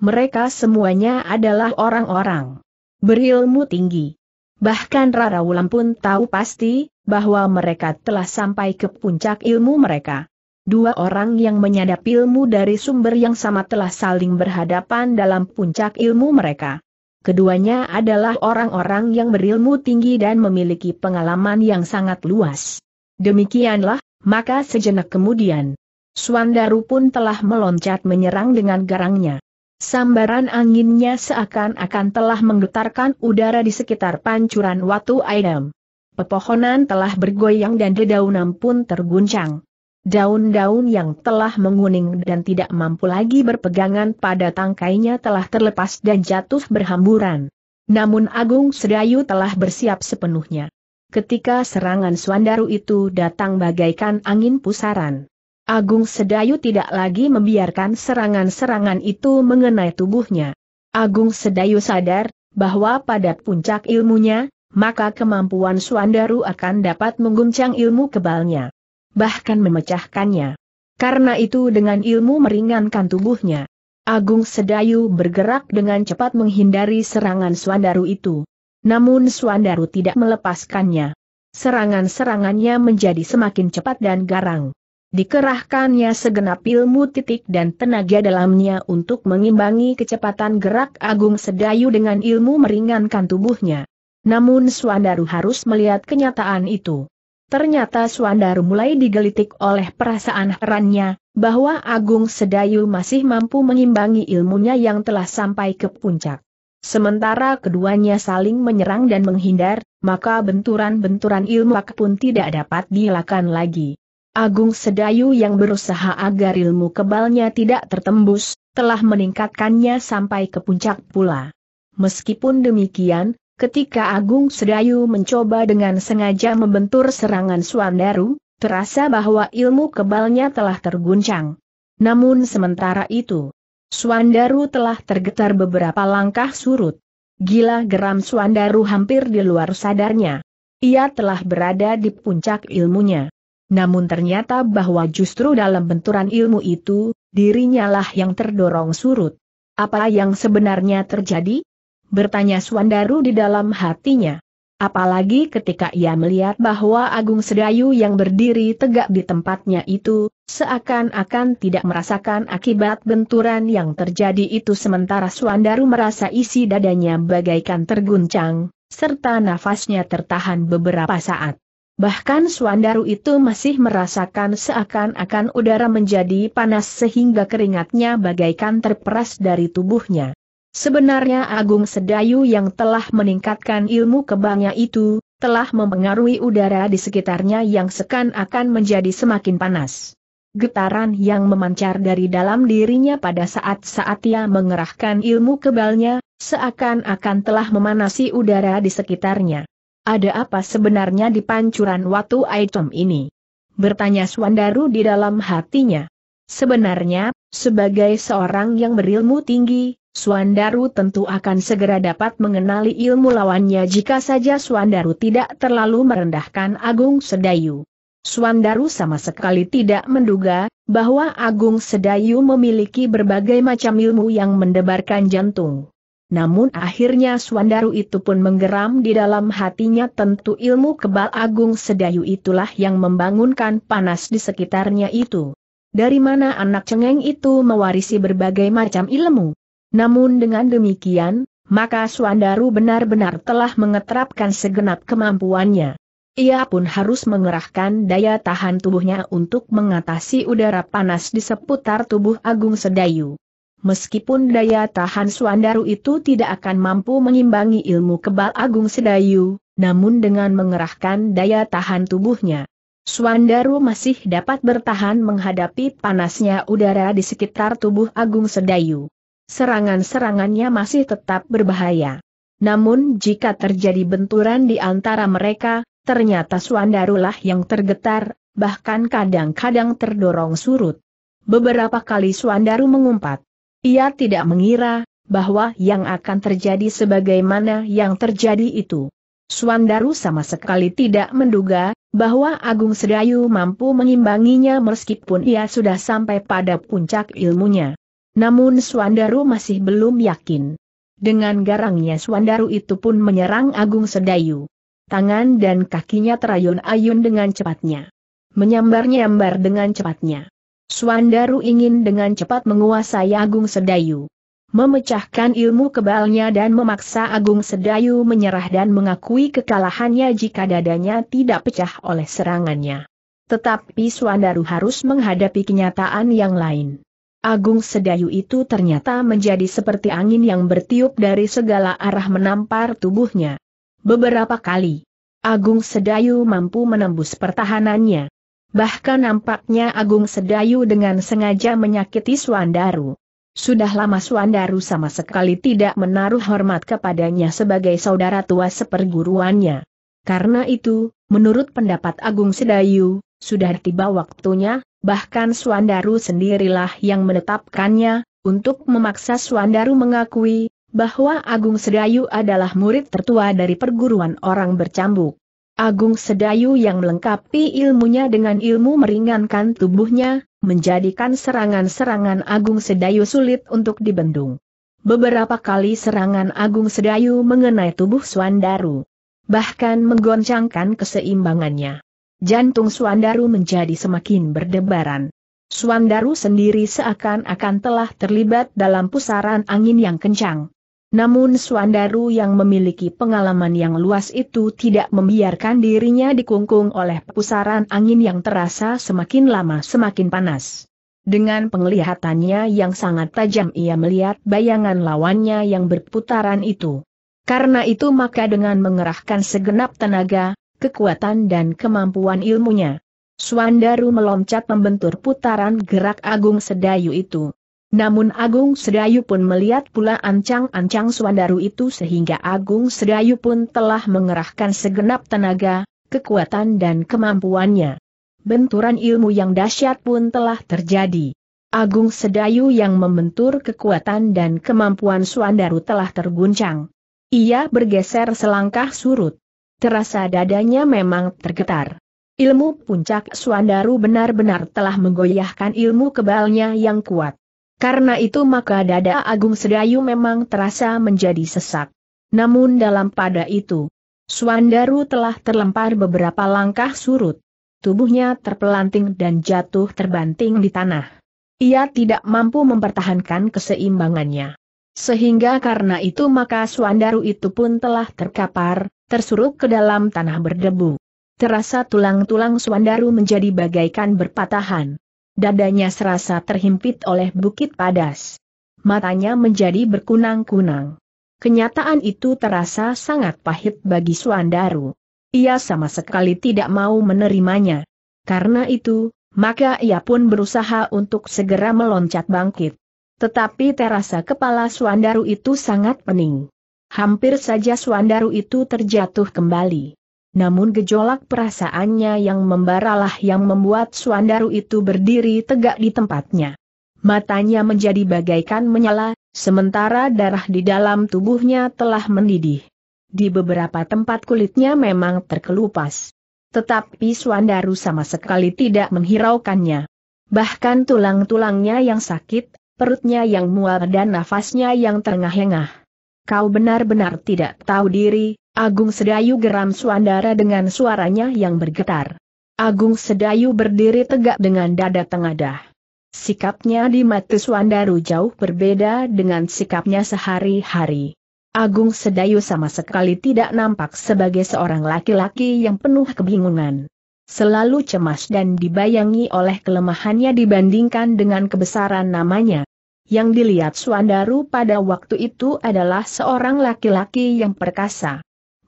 mereka semuanya adalah orang-orang berilmu tinggi. Bahkan Rara Wulan pun tahu pasti, bahwa mereka telah sampai ke puncak ilmu mereka. Dua orang yang menyadap ilmu dari sumber yang sama telah saling berhadapan dalam puncak ilmu mereka. Keduanya adalah orang-orang yang berilmu tinggi dan memiliki pengalaman yang sangat luas. Demikianlah, maka sejenak kemudian, Swandaru pun telah meloncat menyerang dengan garangnya. Sambaran anginnya seakan-akan telah menggetarkan udara di sekitar pancuran Watu Aidam. Pepohonan telah bergoyang dan dedaunan pun terguncang. Daun-daun yang telah menguning dan tidak mampu lagi berpegangan pada tangkainya telah terlepas dan jatuh berhamburan. Namun Agung Sedayu telah bersiap sepenuhnya. Ketika serangan Swandaru itu datang bagaikan angin pusaran. Agung Sedayu tidak lagi membiarkan serangan-serangan itu mengenai tubuhnya. Agung Sedayu sadar, bahwa pada puncak ilmunya, maka kemampuan Suandaru akan dapat mengguncang ilmu kebalnya. Bahkan memecahkannya. Karena itu dengan ilmu meringankan tubuhnya. Agung Sedayu bergerak dengan cepat menghindari serangan Suandaru itu. Namun Suandaru tidak melepaskannya. Serangan-serangannya menjadi semakin cepat dan garang. Dikerahkannya segenap ilmu titik dan tenaga dalamnya untuk mengimbangi kecepatan gerak Agung Sedayu dengan ilmu meringankan tubuhnya. Namun Suandaru harus melihat kenyataan itu. Ternyata Suandaru mulai digelitik oleh perasaan herannya, bahwa Agung Sedayu masih mampu mengimbangi ilmunya yang telah sampai ke puncak. Sementara keduanya saling menyerang dan menghindar, maka benturan-benturan ilmu pun tidak dapat dilakukan lagi. Agung Sedayu yang berusaha agar ilmu kebalnya tidak tertembus, telah meningkatkannya sampai ke puncak pula. Meskipun demikian, ketika Agung Sedayu mencoba dengan sengaja membentur serangan Suandaru, terasa bahwa ilmu kebalnya telah terguncang. Namun sementara itu, Suandaru telah tergetar beberapa langkah surut. Gila geram Suandaru hampir di luar sadarnya. Ia telah berada di puncak ilmunya. Namun ternyata bahwa justru dalam benturan ilmu itu, dirinya lah yang terdorong surut. Apa yang sebenarnya terjadi? Bertanya Suandaru di dalam hatinya. Apalagi ketika ia melihat bahwa Agung Sedayu yang berdiri tegak di tempatnya itu, seakan-akan tidak merasakan akibat benturan yang terjadi itu sementara Suandaru merasa isi dadanya bagaikan terguncang, serta nafasnya tertahan beberapa saat. Bahkan Suandaru itu masih merasakan seakan-akan udara menjadi panas sehingga keringatnya bagaikan terperas dari tubuhnya. Sebenarnya Agung Sedayu yang telah meningkatkan ilmu kebangnya itu, telah mempengaruhi udara di sekitarnya yang seakan akan menjadi semakin panas. Getaran yang memancar dari dalam dirinya pada saat-saat ia mengerahkan ilmu kebalnya, seakan-akan telah memanasi udara di sekitarnya. Ada apa sebenarnya di pancuran watu item ini? Bertanya Swandaru di dalam hatinya. Sebenarnya, sebagai seorang yang berilmu tinggi, Swandaru tentu akan segera dapat mengenali ilmu lawannya jika saja Swandaru tidak terlalu merendahkan Agung Sedayu. Swandaru sama sekali tidak menduga bahwa Agung Sedayu memiliki berbagai macam ilmu yang mendebarkan jantung. Namun akhirnya Suandaru itu pun menggeram di dalam hatinya tentu ilmu kebal agung sedayu itulah yang membangunkan panas di sekitarnya itu. Dari mana anak cengeng itu mewarisi berbagai macam ilmu? Namun dengan demikian, maka Suandaru benar-benar telah mengetrapkan segenap kemampuannya. Ia pun harus mengerahkan daya tahan tubuhnya untuk mengatasi udara panas di seputar tubuh Agung Sedayu. Meskipun daya tahan Suandaru itu tidak akan mampu mengimbangi ilmu kebal Agung Sedayu, namun dengan mengerahkan daya tahan tubuhnya, Suandaru masih dapat bertahan menghadapi panasnya udara di sekitar tubuh Agung Sedayu. Serangan-serangannya masih tetap berbahaya. Namun jika terjadi benturan di antara mereka, ternyata Suandarulah yang tergetar, bahkan kadang-kadang terdorong surut. Beberapa kali Suandaru mengumpat. Ia tidak mengira bahwa yang akan terjadi sebagaimana yang terjadi itu. Swandaru sama sekali tidak menduga bahwa Agung Sedayu mampu mengimbanginya meskipun ia sudah sampai pada puncak ilmunya. Namun Swandaru masih belum yakin. Dengan garangnya Swandaru itu pun menyerang Agung Sedayu. Tangan dan kakinya terayun-ayun dengan cepatnya. Menyambar-nyambar dengan cepatnya. Swandaru ingin dengan cepat menguasai Agung Sedayu. Memecahkan ilmu kebalnya dan memaksa Agung Sedayu menyerah dan mengakui kekalahannya jika dadanya tidak pecah oleh serangannya. Tetapi Swandaru harus menghadapi kenyataan yang lain. Agung Sedayu itu ternyata menjadi seperti angin yang bertiup dari segala arah menampar tubuhnya. Beberapa kali, Agung Sedayu mampu menembus pertahanannya. Bahkan nampaknya Agung Sedayu dengan sengaja menyakiti Suandaru. Sudah lama Suandaru sama sekali tidak menaruh hormat kepadanya sebagai saudara tua seperguruannya. Karena itu, menurut pendapat Agung Sedayu, sudah tiba waktunya, bahkan Suandaru sendirilah yang menetapkannya, untuk memaksa Suandaru mengakui bahwa Agung Sedayu adalah murid tertua dari perguruan orang bercambuk. Agung Sedayu yang melengkapi ilmunya dengan ilmu meringankan tubuhnya, menjadikan serangan-serangan Agung Sedayu sulit untuk dibendung. Beberapa kali serangan Agung Sedayu mengenai tubuh Swandaru. Bahkan menggoncangkan keseimbangannya. Jantung Swandaru menjadi semakin berdebaran. Swandaru sendiri seakan-akan telah terlibat dalam pusaran angin yang kencang. Namun Suandaru yang memiliki pengalaman yang luas itu tidak membiarkan dirinya dikungkung oleh pusaran angin yang terasa semakin lama semakin panas. Dengan penglihatannya yang sangat tajam ia melihat bayangan lawannya yang berputaran itu. Karena itu maka dengan mengerahkan segenap tenaga, kekuatan dan kemampuan ilmunya, Suandaru meloncat membentur putaran gerak agung sedayu itu. Namun Agung Sedayu pun melihat pula ancang-ancang Suandaru itu sehingga Agung Sedayu pun telah mengerahkan segenap tenaga, kekuatan dan kemampuannya. Benturan ilmu yang dahsyat pun telah terjadi. Agung Sedayu yang membentur kekuatan dan kemampuan Suandaru telah terguncang. Ia bergeser selangkah surut. Terasa dadanya memang tergetar. Ilmu puncak Suandaru benar-benar telah menggoyahkan ilmu kebalnya yang kuat. Karena itu maka dada Agung Sedayu memang terasa menjadi sesak. Namun dalam pada itu, Swandaru telah terlempar beberapa langkah surut. Tubuhnya terpelanting dan jatuh terbanting di tanah. Ia tidak mampu mempertahankan keseimbangannya. Sehingga karena itu maka Swandaru itu pun telah terkapar, tersuruk ke dalam tanah berdebu. Terasa tulang-tulang Swandaru menjadi bagaikan berpatahan. Dadanya serasa terhimpit oleh bukit padas. Matanya menjadi berkunang-kunang. Kenyataan itu terasa sangat pahit bagi Suandaru. Ia sama sekali tidak mau menerimanya. Karena itu, maka ia pun berusaha untuk segera meloncat bangkit. Tetapi terasa kepala Suandaru itu sangat pening. Hampir saja Suandaru itu terjatuh kembali. Namun gejolak perasaannya yang membaralah yang membuat Suandaru itu berdiri tegak di tempatnya. Matanya menjadi bagaikan menyala, sementara darah di dalam tubuhnya telah mendidih. Di beberapa tempat kulitnya memang terkelupas. Tetapi Suandaru sama sekali tidak menghiraukannya. Bahkan tulang-tulangnya yang sakit, perutnya yang mual dan nafasnya yang terengah-engah. Kau benar-benar tidak tahu diri, Agung Sedayu geram Suandara dengan suaranya yang bergetar. Agung Sedayu berdiri tegak dengan dada tengadah. Sikapnya di mata Suandaru jauh berbeda dengan sikapnya sehari-hari. Agung Sedayu sama sekali tidak nampak sebagai seorang laki-laki yang penuh kebingungan. Selalu cemas dan dibayangi oleh kelemahannya dibandingkan dengan kebesaran namanya. Yang dilihat Suandaru pada waktu itu adalah seorang laki-laki yang perkasa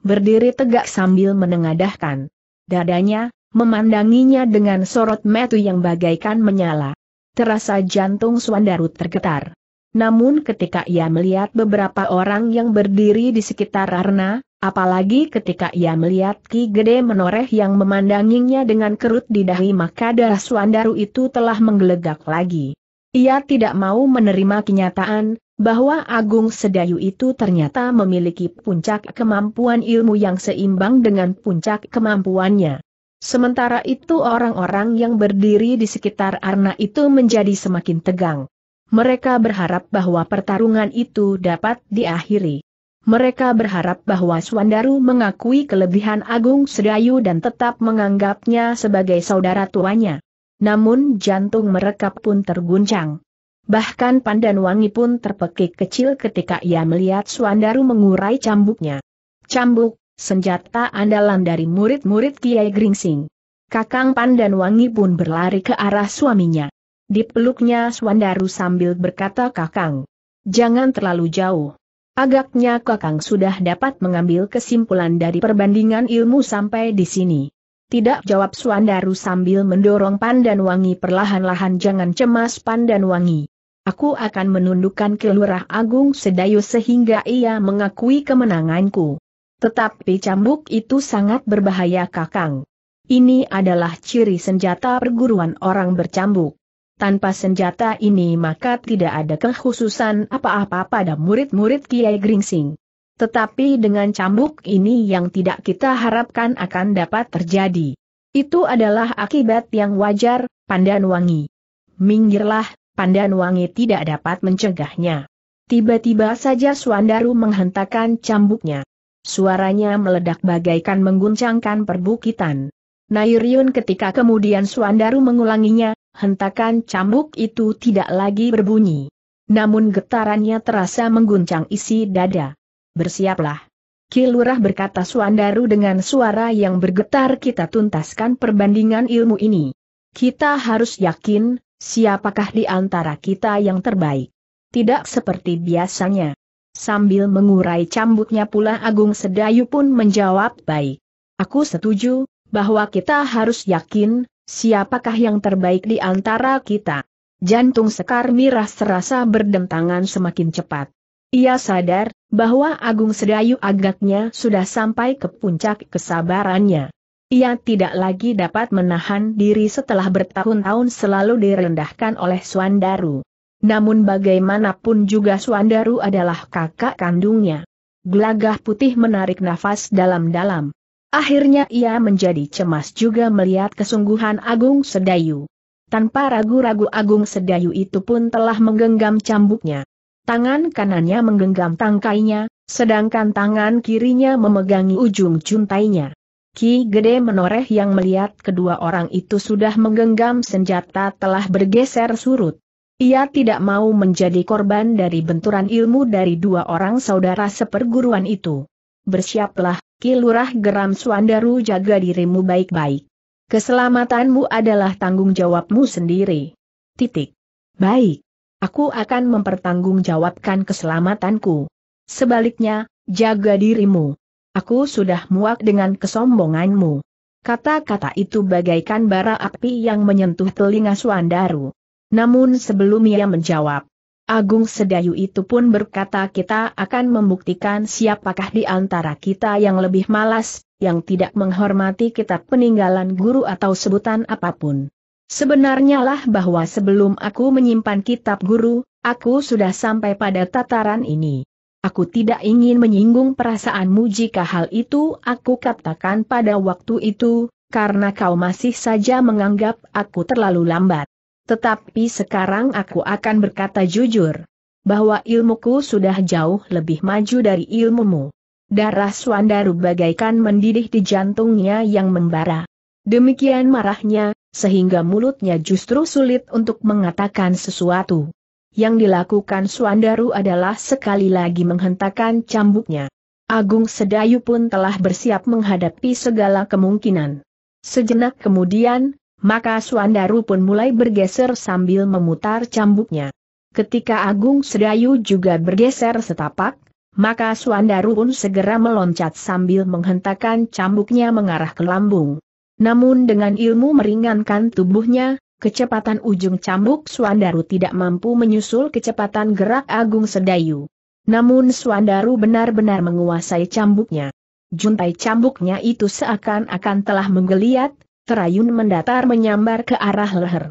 berdiri tegak sambil menengadahkan. Dadanya, memandanginya dengan sorot metu yang bagaikan menyala. Terasa jantung Swandaru tergetar. Namun ketika ia melihat beberapa orang yang berdiri di sekitar Arna, Apalagi ketika ia melihat Ki Gede menoreh yang memandanginya dengan kerut di dahi maka darah Swandaru itu telah menggelegak lagi. Ia tidak mau menerima kenyataan, bahwa Agung Sedayu itu ternyata memiliki puncak kemampuan ilmu yang seimbang dengan puncak kemampuannya. Sementara itu orang-orang yang berdiri di sekitar Arna itu menjadi semakin tegang. Mereka berharap bahwa pertarungan itu dapat diakhiri. Mereka berharap bahwa Swandaru mengakui kelebihan Agung Sedayu dan tetap menganggapnya sebagai saudara tuanya. Namun jantung mereka pun terguncang. Bahkan Pandan Wangi pun terpekik kecil ketika ia melihat Suandaru mengurai cambuknya. Cambuk, senjata andalan dari murid-murid Kiai Gringsing. Kakang Pandan Wangi pun berlari ke arah suaminya. Dipeluknya Suandaru sambil berkata kakang. Jangan terlalu jauh. Agaknya Kakang sudah dapat mengambil kesimpulan dari perbandingan ilmu sampai di sini. Tidak jawab Suandaru sambil mendorong Pandan Wangi perlahan-lahan jangan cemas Pandan Wangi aku akan menundukkan kelurah agung Sedayu sehingga ia mengakui kemenanganku. Tetapi cambuk itu sangat berbahaya kakang. Ini adalah ciri senjata perguruan orang bercambuk. Tanpa senjata ini maka tidak ada kekhususan apa-apa pada murid-murid Kiai Gringsing. Tetapi dengan cambuk ini yang tidak kita harapkan akan dapat terjadi. Itu adalah akibat yang wajar, Pandan Wangi. Minggirlah, Pandan Wangi tidak dapat mencegahnya. Tiba-tiba saja Suandaru menghentakkan cambuknya. Suaranya meledak bagaikan mengguncangkan perbukitan. Nairyun ketika kemudian Suandaru mengulanginya, hentakan cambuk itu tidak lagi berbunyi. Namun getarannya terasa mengguncang isi dada. Bersiaplah. Kilurah berkata Suandaru dengan suara yang bergetar kita tuntaskan perbandingan ilmu ini. Kita harus yakin, siapakah di antara kita yang terbaik? Tidak seperti biasanya. Sambil mengurai cambuknya pula Agung Sedayu pun menjawab baik. Aku setuju, bahwa kita harus yakin, siapakah yang terbaik di antara kita. Jantung Sekar Mirah serasa berdentangan semakin cepat. Ia sadar, bahwa Agung Sedayu agaknya sudah sampai ke puncak kesabarannya. Ia tidak lagi dapat menahan diri setelah bertahun-tahun selalu direndahkan oleh Suandaru. Namun bagaimanapun juga Suandaru adalah kakak kandungnya. Gelagah putih menarik nafas dalam-dalam. Akhirnya ia menjadi cemas juga melihat kesungguhan Agung Sedayu. Tanpa ragu-ragu Agung Sedayu itu pun telah menggenggam cambuknya. Tangan kanannya menggenggam tangkainya, sedangkan tangan kirinya memegangi ujung cuntainya. Ki Gede menoreh yang melihat kedua orang itu sudah menggenggam senjata telah bergeser surut. Ia tidak mau menjadi korban dari benturan ilmu dari dua orang saudara seperguruan itu. Bersiaplah, Ki Lurah Geram Suandaru jaga dirimu baik-baik. Keselamatanmu adalah tanggung jawabmu sendiri. Titik. Baik. Aku akan mempertanggungjawabkan keselamatanku. Sebaliknya, jaga dirimu. Aku sudah muak dengan kesombonganmu. Kata-kata itu bagaikan bara api yang menyentuh telinga Suandaru. Namun sebelum ia menjawab, Agung Sedayu itu pun berkata kita akan membuktikan siapakah di antara kita yang lebih malas, yang tidak menghormati kitab peninggalan guru atau sebutan apapun. Sebenarnya lah bahwa sebelum aku menyimpan kitab guru, aku sudah sampai pada tataran ini. Aku tidak ingin menyinggung perasaanmu jika hal itu aku katakan pada waktu itu, karena kau masih saja menganggap aku terlalu lambat. Tetapi sekarang aku akan berkata jujur. Bahwa ilmuku sudah jauh lebih maju dari ilmumu. Darah Swandaru bagaikan mendidih di jantungnya yang membara. Demikian marahnya, sehingga mulutnya justru sulit untuk mengatakan sesuatu. Yang dilakukan Suandaru adalah sekali lagi menghentakkan cambuknya. Agung Sedayu pun telah bersiap menghadapi segala kemungkinan. Sejenak kemudian, maka Suandaru pun mulai bergeser sambil memutar cambuknya. Ketika Agung Sedayu juga bergeser setapak, maka Suandaru pun segera meloncat sambil menghentakkan cambuknya mengarah ke lambung. Namun dengan ilmu meringankan tubuhnya, Kecepatan ujung cambuk Suandaru tidak mampu menyusul kecepatan gerak Agung Sedayu. Namun Suandaru benar-benar menguasai cambuknya. Juntai cambuknya itu seakan-akan telah menggeliat, terayun mendatar menyambar ke arah leher.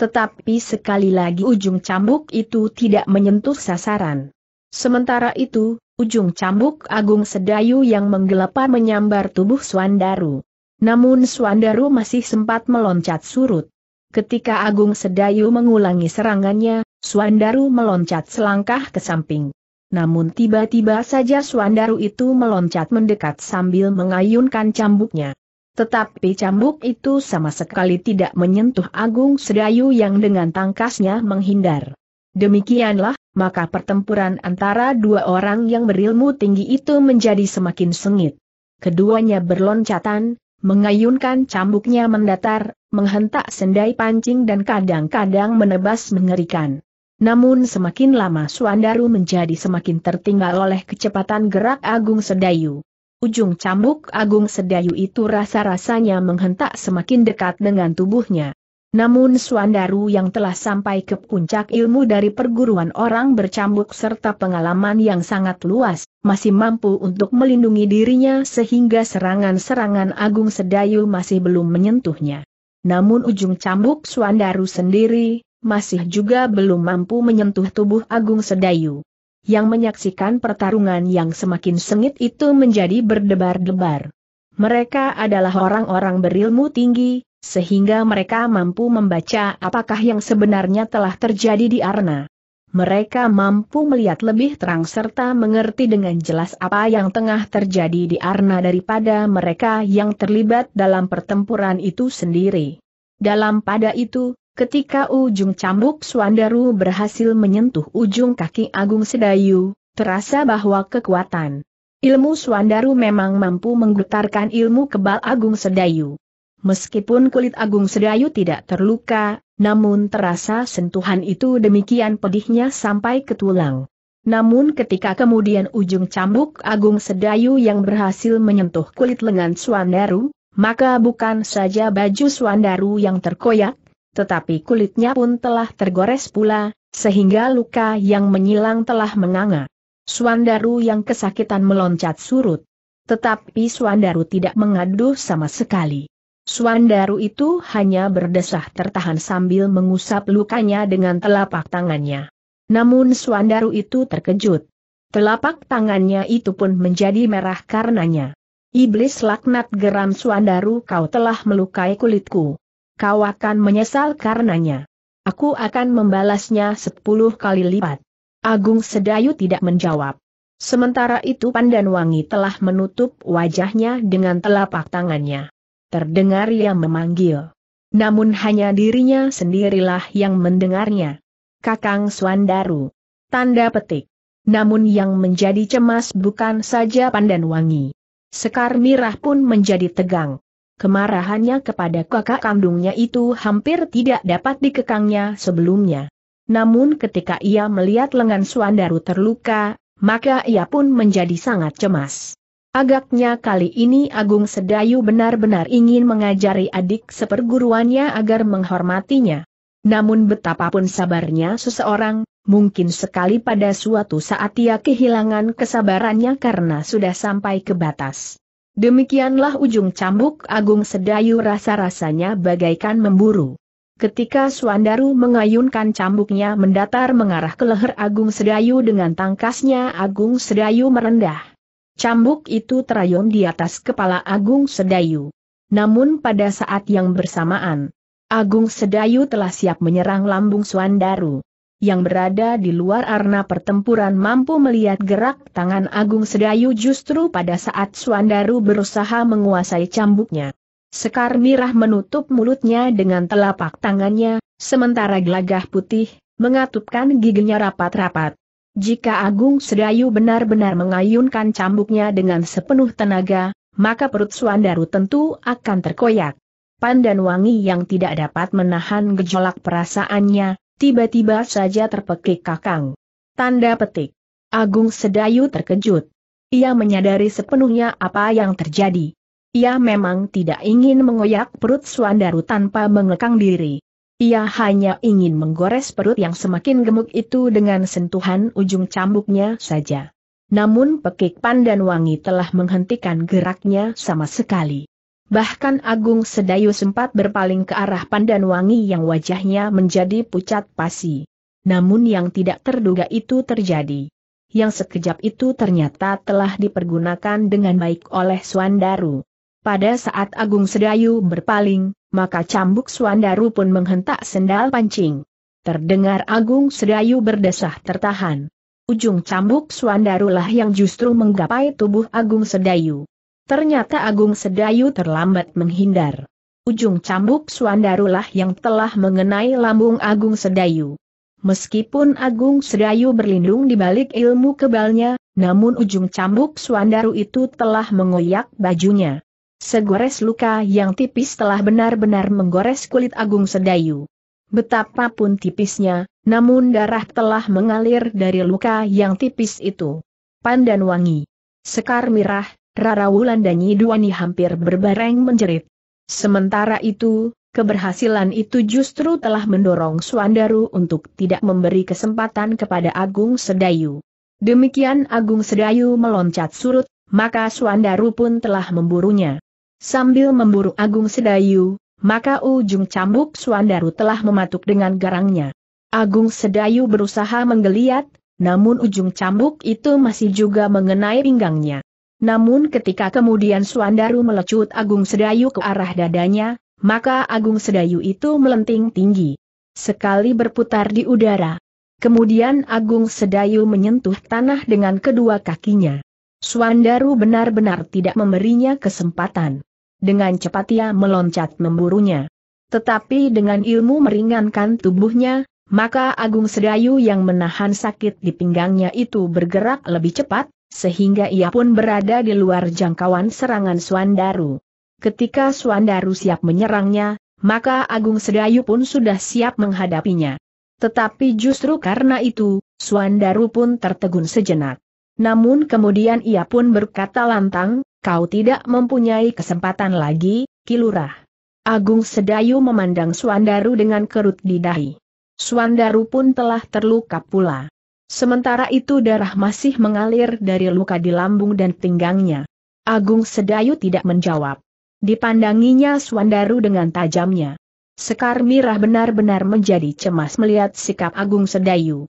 Tetapi sekali lagi ujung cambuk itu tidak menyentuh sasaran. Sementara itu, ujung cambuk Agung Sedayu yang menggelepar menyambar tubuh Suandaru. Namun Suandaru masih sempat meloncat surut. Ketika Agung Sedayu mengulangi serangannya, Suandaru meloncat selangkah ke samping. Namun tiba-tiba saja Suandaru itu meloncat mendekat sambil mengayunkan cambuknya. Tetapi cambuk itu sama sekali tidak menyentuh Agung Sedayu yang dengan tangkasnya menghindar. Demikianlah, maka pertempuran antara dua orang yang berilmu tinggi itu menjadi semakin sengit. Keduanya berloncatan, Mengayunkan cambuknya mendatar, menghentak sendai pancing dan kadang-kadang menebas mengerikan. Namun semakin lama Suandaru menjadi semakin tertinggal oleh kecepatan gerak Agung Sedayu. Ujung cambuk Agung Sedayu itu rasa-rasanya menghentak semakin dekat dengan tubuhnya. Namun Suandaru yang telah sampai ke puncak ilmu dari perguruan orang bercambuk serta pengalaman yang sangat luas, masih mampu untuk melindungi dirinya sehingga serangan-serangan Agung Sedayu masih belum menyentuhnya. Namun ujung cambuk Suandaru sendiri, masih juga belum mampu menyentuh tubuh Agung Sedayu. Yang menyaksikan pertarungan yang semakin sengit itu menjadi berdebar-debar. Mereka adalah orang-orang berilmu tinggi, sehingga mereka mampu membaca apakah yang sebenarnya telah terjadi di Arna. Mereka mampu melihat lebih terang serta mengerti dengan jelas apa yang tengah terjadi di Arna daripada mereka yang terlibat dalam pertempuran itu sendiri. Dalam pada itu, ketika ujung cambuk Swandaru berhasil menyentuh ujung kaki Agung Sedayu, terasa bahwa kekuatan ilmu Swandaru memang mampu menggetarkan ilmu kebal Agung Sedayu. Meskipun kulit Agung Sedayu tidak terluka, namun terasa sentuhan itu demikian pedihnya sampai ke tulang. Namun ketika kemudian ujung cambuk Agung Sedayu yang berhasil menyentuh kulit lengan Swandaru, maka bukan saja baju Swandaru yang terkoyak, tetapi kulitnya pun telah tergores pula, sehingga luka yang menyilang telah menganga. Swandaru yang kesakitan meloncat surut. Tetapi Swandaru tidak mengaduh sama sekali. Suandaru itu hanya berdesah tertahan sambil mengusap lukanya dengan telapak tangannya. Namun Suandaru itu terkejut. Telapak tangannya itu pun menjadi merah karenanya. Iblis laknat geram Suandaru kau telah melukai kulitku. Kau akan menyesal karenanya. Aku akan membalasnya sepuluh kali lipat. Agung Sedayu tidak menjawab. Sementara itu Pandanwangi telah menutup wajahnya dengan telapak tangannya terdengar ia memanggil. Namun hanya dirinya sendirilah yang mendengarnya. Kakang Swandaru. Tanda petik. Namun yang menjadi cemas bukan saja Pandan Wangi. Sekar Mirah pun menjadi tegang. Kemarahannya kepada kakak kandungnya itu hampir tidak dapat dikekangnya sebelumnya. Namun ketika ia melihat lengan Swandaru terluka, maka ia pun menjadi sangat cemas. Agaknya kali ini Agung Sedayu benar-benar ingin mengajari adik seperguruannya agar menghormatinya. Namun betapapun sabarnya seseorang, mungkin sekali pada suatu saat ia kehilangan kesabarannya karena sudah sampai ke batas. Demikianlah ujung cambuk Agung Sedayu rasa-rasanya bagaikan memburu. Ketika Suandaru mengayunkan cambuknya mendatar mengarah ke leher Agung Sedayu dengan tangkasnya Agung Sedayu merendah. Cambuk itu terayun di atas kepala Agung Sedayu. Namun pada saat yang bersamaan, Agung Sedayu telah siap menyerang lambung Suandaru. Yang berada di luar arena pertempuran mampu melihat gerak tangan Agung Sedayu justru pada saat Suandaru berusaha menguasai cambuknya. Sekar Mirah menutup mulutnya dengan telapak tangannya, sementara gelagah putih, mengatupkan giginya rapat-rapat. Jika Agung Sedayu benar-benar mengayunkan cambuknya dengan sepenuh tenaga, maka perut Suandaru tentu akan terkoyak. Pandan Wangi yang tidak dapat menahan gejolak perasaannya, tiba-tiba saja terpekik kakang. Tanda petik. Agung Sedayu terkejut. Ia menyadari sepenuhnya apa yang terjadi. Ia memang tidak ingin mengoyak perut Suandaru tanpa mengekang diri. Ia hanya ingin menggores perut yang semakin gemuk itu dengan sentuhan ujung cambuknya saja. Namun pekik pandan wangi telah menghentikan geraknya sama sekali. Bahkan Agung Sedayu sempat berpaling ke arah pandan wangi yang wajahnya menjadi pucat pasi. Namun yang tidak terduga itu terjadi yang sekejap itu ternyata telah dipergunakan dengan baik oleh Swandaru. Pada saat Agung Sedayu berpaling, maka cambuk Suandaru pun menghentak sendal pancing. Terdengar Agung Sedayu berdesah tertahan. Ujung cambuk Suandarulah yang justru menggapai tubuh Agung Sedayu. Ternyata Agung Sedayu terlambat menghindar. Ujung cambuk Suandarulah yang telah mengenai lambung Agung Sedayu. Meskipun Agung Sedayu berlindung di balik ilmu kebalnya, namun ujung cambuk Suandaru itu telah mengoyak bajunya. Segores luka yang tipis telah benar-benar menggores kulit Agung Sedayu. Betapapun tipisnya, namun darah telah mengalir dari luka yang tipis itu. Pandan wangi. Sekar mirah, Rara Wulan dan Nyidwani hampir berbareng menjerit. Sementara itu, keberhasilan itu justru telah mendorong Suandaru untuk tidak memberi kesempatan kepada Agung Sedayu. Demikian Agung Sedayu meloncat surut, maka Suandaru pun telah memburunya. Sambil memburu Agung Sedayu, maka ujung cambuk Suandaru telah mematuk dengan garangnya. Agung Sedayu berusaha menggeliat, namun ujung cambuk itu masih juga mengenai pinggangnya. Namun ketika kemudian Suandaru melecut Agung Sedayu ke arah dadanya, maka Agung Sedayu itu melenting tinggi. Sekali berputar di udara. Kemudian Agung Sedayu menyentuh tanah dengan kedua kakinya. Suandaru benar-benar tidak memberinya kesempatan. Dengan cepat ia meloncat memburunya. Tetapi dengan ilmu meringankan tubuhnya, maka Agung Sedayu yang menahan sakit di pinggangnya itu bergerak lebih cepat, sehingga ia pun berada di luar jangkauan serangan Suandaru. Ketika Suandaru siap menyerangnya, maka Agung Sedayu pun sudah siap menghadapinya. Tetapi justru karena itu, Suandaru pun tertegun sejenak. Namun kemudian ia pun berkata lantang, kau tidak mempunyai kesempatan lagi, Kilurah. Agung Sedayu memandang Suandaru dengan kerut di dahi. Suandaru pun telah terluka pula. Sementara itu darah masih mengalir dari luka di lambung dan pinggangnya. Agung Sedayu tidak menjawab. Dipandanginya Suandaru dengan tajamnya. Sekar Mirah benar-benar menjadi cemas melihat sikap Agung Sedayu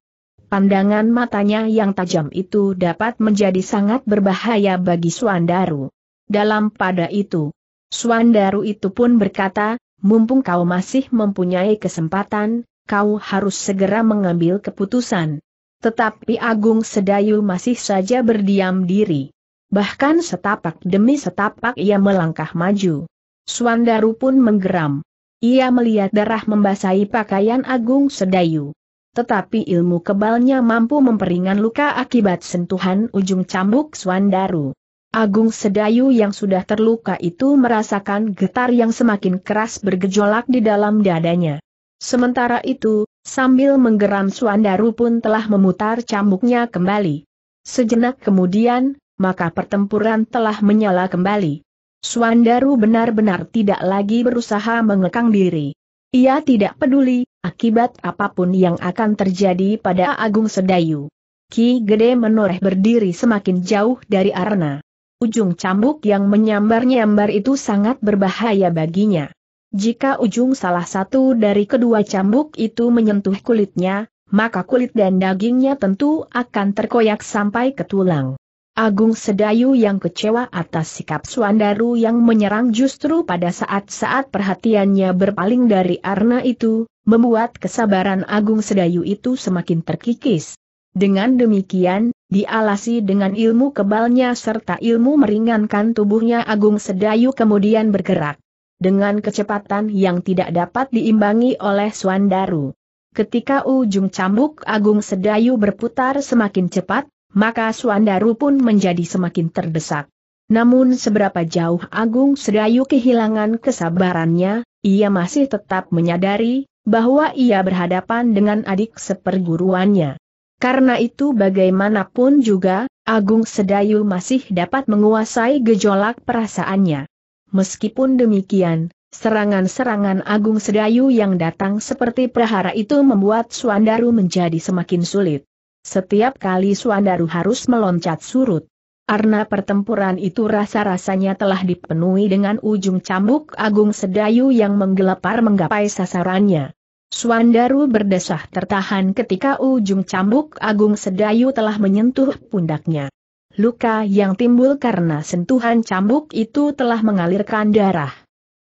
pandangan matanya yang tajam itu dapat menjadi sangat berbahaya bagi Suandaru. Dalam pada itu, Suandaru itu pun berkata, mumpung kau masih mempunyai kesempatan, kau harus segera mengambil keputusan. Tetapi Agung Sedayu masih saja berdiam diri. Bahkan setapak demi setapak ia melangkah maju. Suandaru pun menggeram. Ia melihat darah membasahi pakaian Agung Sedayu tetapi ilmu kebalnya mampu memperingan luka akibat sentuhan ujung cambuk Swandaru. Agung Sedayu yang sudah terluka itu merasakan getar yang semakin keras bergejolak di dalam dadanya. Sementara itu, sambil menggeram Swandaru pun telah memutar cambuknya kembali. Sejenak kemudian, maka pertempuran telah menyala kembali. Swandaru benar-benar tidak lagi berusaha mengekang diri. Ia tidak peduli, akibat apapun yang akan terjadi pada Agung Sedayu. Ki Gede menoreh berdiri semakin jauh dari Arna. Ujung cambuk yang menyambar-nyambar itu sangat berbahaya baginya. Jika ujung salah satu dari kedua cambuk itu menyentuh kulitnya, maka kulit dan dagingnya tentu akan terkoyak sampai ke tulang. Agung Sedayu yang kecewa atas sikap Suandaru yang menyerang justru pada saat-saat perhatiannya berpaling dari Arna itu, membuat kesabaran Agung Sedayu itu semakin terkikis. Dengan demikian, dialasi dengan ilmu kebalnya serta ilmu meringankan tubuhnya Agung Sedayu kemudian bergerak. Dengan kecepatan yang tidak dapat diimbangi oleh Suandaru. Ketika ujung cambuk Agung Sedayu berputar semakin cepat, maka Suandaru pun menjadi semakin terdesak. Namun seberapa jauh Agung Sedayu kehilangan kesabarannya, ia masih tetap menyadari bahwa ia berhadapan dengan adik seperguruannya. Karena itu bagaimanapun juga, Agung Sedayu masih dapat menguasai gejolak perasaannya. Meskipun demikian, Serangan-serangan Agung Sedayu yang datang seperti prahara itu membuat Suandaru menjadi semakin sulit. Setiap kali Suandaru harus meloncat surut. Karena pertempuran itu rasa-rasanya telah dipenuhi dengan ujung cambuk agung sedayu yang menggelepar menggapai sasarannya. Suandaru berdesah tertahan ketika ujung cambuk agung sedayu telah menyentuh pundaknya. Luka yang timbul karena sentuhan cambuk itu telah mengalirkan darah.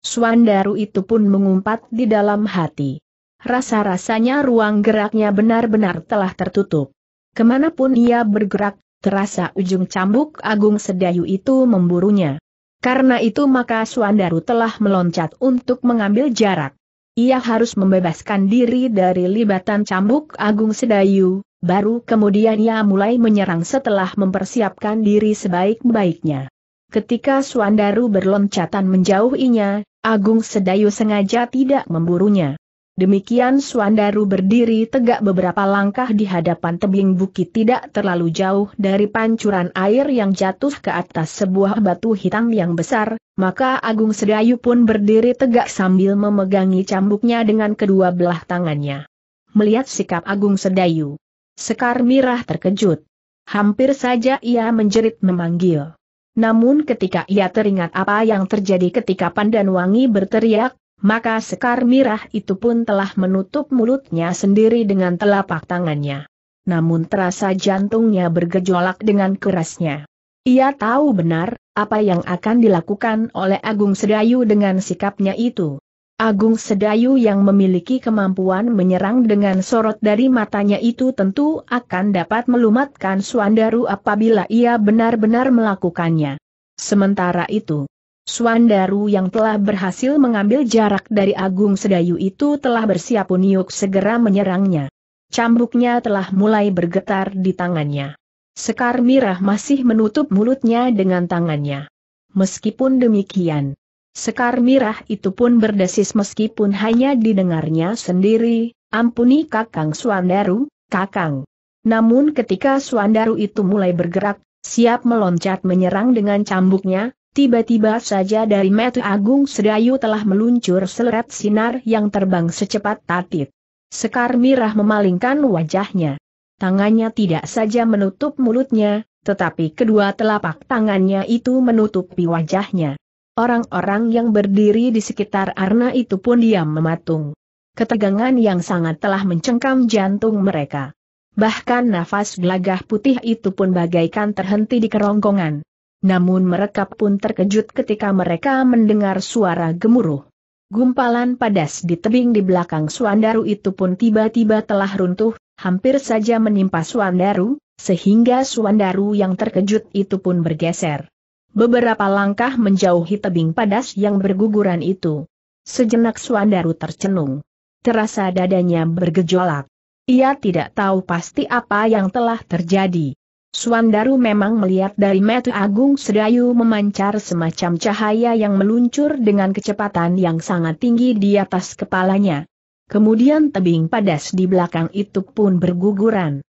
Suandaru itu pun mengumpat di dalam hati. Rasa-rasanya ruang geraknya benar-benar telah tertutup. Kemanapun ia bergerak, terasa ujung cambuk agung sedayu itu memburunya. Karena itu maka Suandaru telah meloncat untuk mengambil jarak. Ia harus membebaskan diri dari libatan cambuk agung sedayu, baru kemudian ia mulai menyerang setelah mempersiapkan diri sebaik-baiknya. Ketika Suandaru berloncatan menjauhinya, Agung Sedayu sengaja tidak memburunya. Demikian Suandaru berdiri tegak beberapa langkah di hadapan tebing bukit tidak terlalu jauh dari pancuran air yang jatuh ke atas sebuah batu hitam yang besar, maka Agung Sedayu pun berdiri tegak sambil memegangi cambuknya dengan kedua belah tangannya. Melihat sikap Agung Sedayu, Sekar Mirah terkejut. Hampir saja ia menjerit memanggil. Namun ketika ia teringat apa yang terjadi ketika Pandan Wangi berteriak, maka sekar mirah itu pun telah menutup mulutnya sendiri dengan telapak tangannya. Namun terasa jantungnya bergejolak dengan kerasnya. Ia tahu benar, apa yang akan dilakukan oleh Agung Sedayu dengan sikapnya itu. Agung Sedayu yang memiliki kemampuan menyerang dengan sorot dari matanya itu tentu akan dapat melumatkan Suandaru apabila ia benar-benar melakukannya. Sementara itu, Swandaru yang telah berhasil mengambil jarak dari Agung Sedayu itu telah bersiap Uniuk segera menyerangnya. Cambuknya telah mulai bergetar di tangannya. Sekar Mirah masih menutup mulutnya dengan tangannya. Meskipun demikian, Sekar Mirah itu pun berdesis meskipun hanya didengarnya sendiri, ampuni Kakang Swandaru, Kakang. Namun ketika Swandaru itu mulai bergerak, siap meloncat menyerang dengan cambuknya, Tiba-tiba saja dari mata Agung Sedayu telah meluncur seleret sinar yang terbang secepat tatit. Sekar Mirah memalingkan wajahnya. Tangannya tidak saja menutup mulutnya, tetapi kedua telapak tangannya itu menutupi wajahnya. Orang-orang yang berdiri di sekitar Arna itu pun diam mematung. Ketegangan yang sangat telah mencengkam jantung mereka. Bahkan nafas gelagah putih itu pun bagaikan terhenti di kerongkongan. Namun mereka pun terkejut ketika mereka mendengar suara gemuruh. Gumpalan padas di tebing di belakang Suandaru itu pun tiba-tiba telah runtuh, hampir saja menimpa Suandaru, sehingga Suandaru yang terkejut itu pun bergeser. Beberapa langkah menjauhi tebing padas yang berguguran itu. Sejenak Suandaru tercenung. Terasa dadanya bergejolak. Ia tidak tahu pasti apa yang telah terjadi. Suandaru memang melihat dari mata Agung Sedayu memancar semacam cahaya yang meluncur dengan kecepatan yang sangat tinggi di atas kepalanya. Kemudian tebing padas di belakang itu pun berguguran.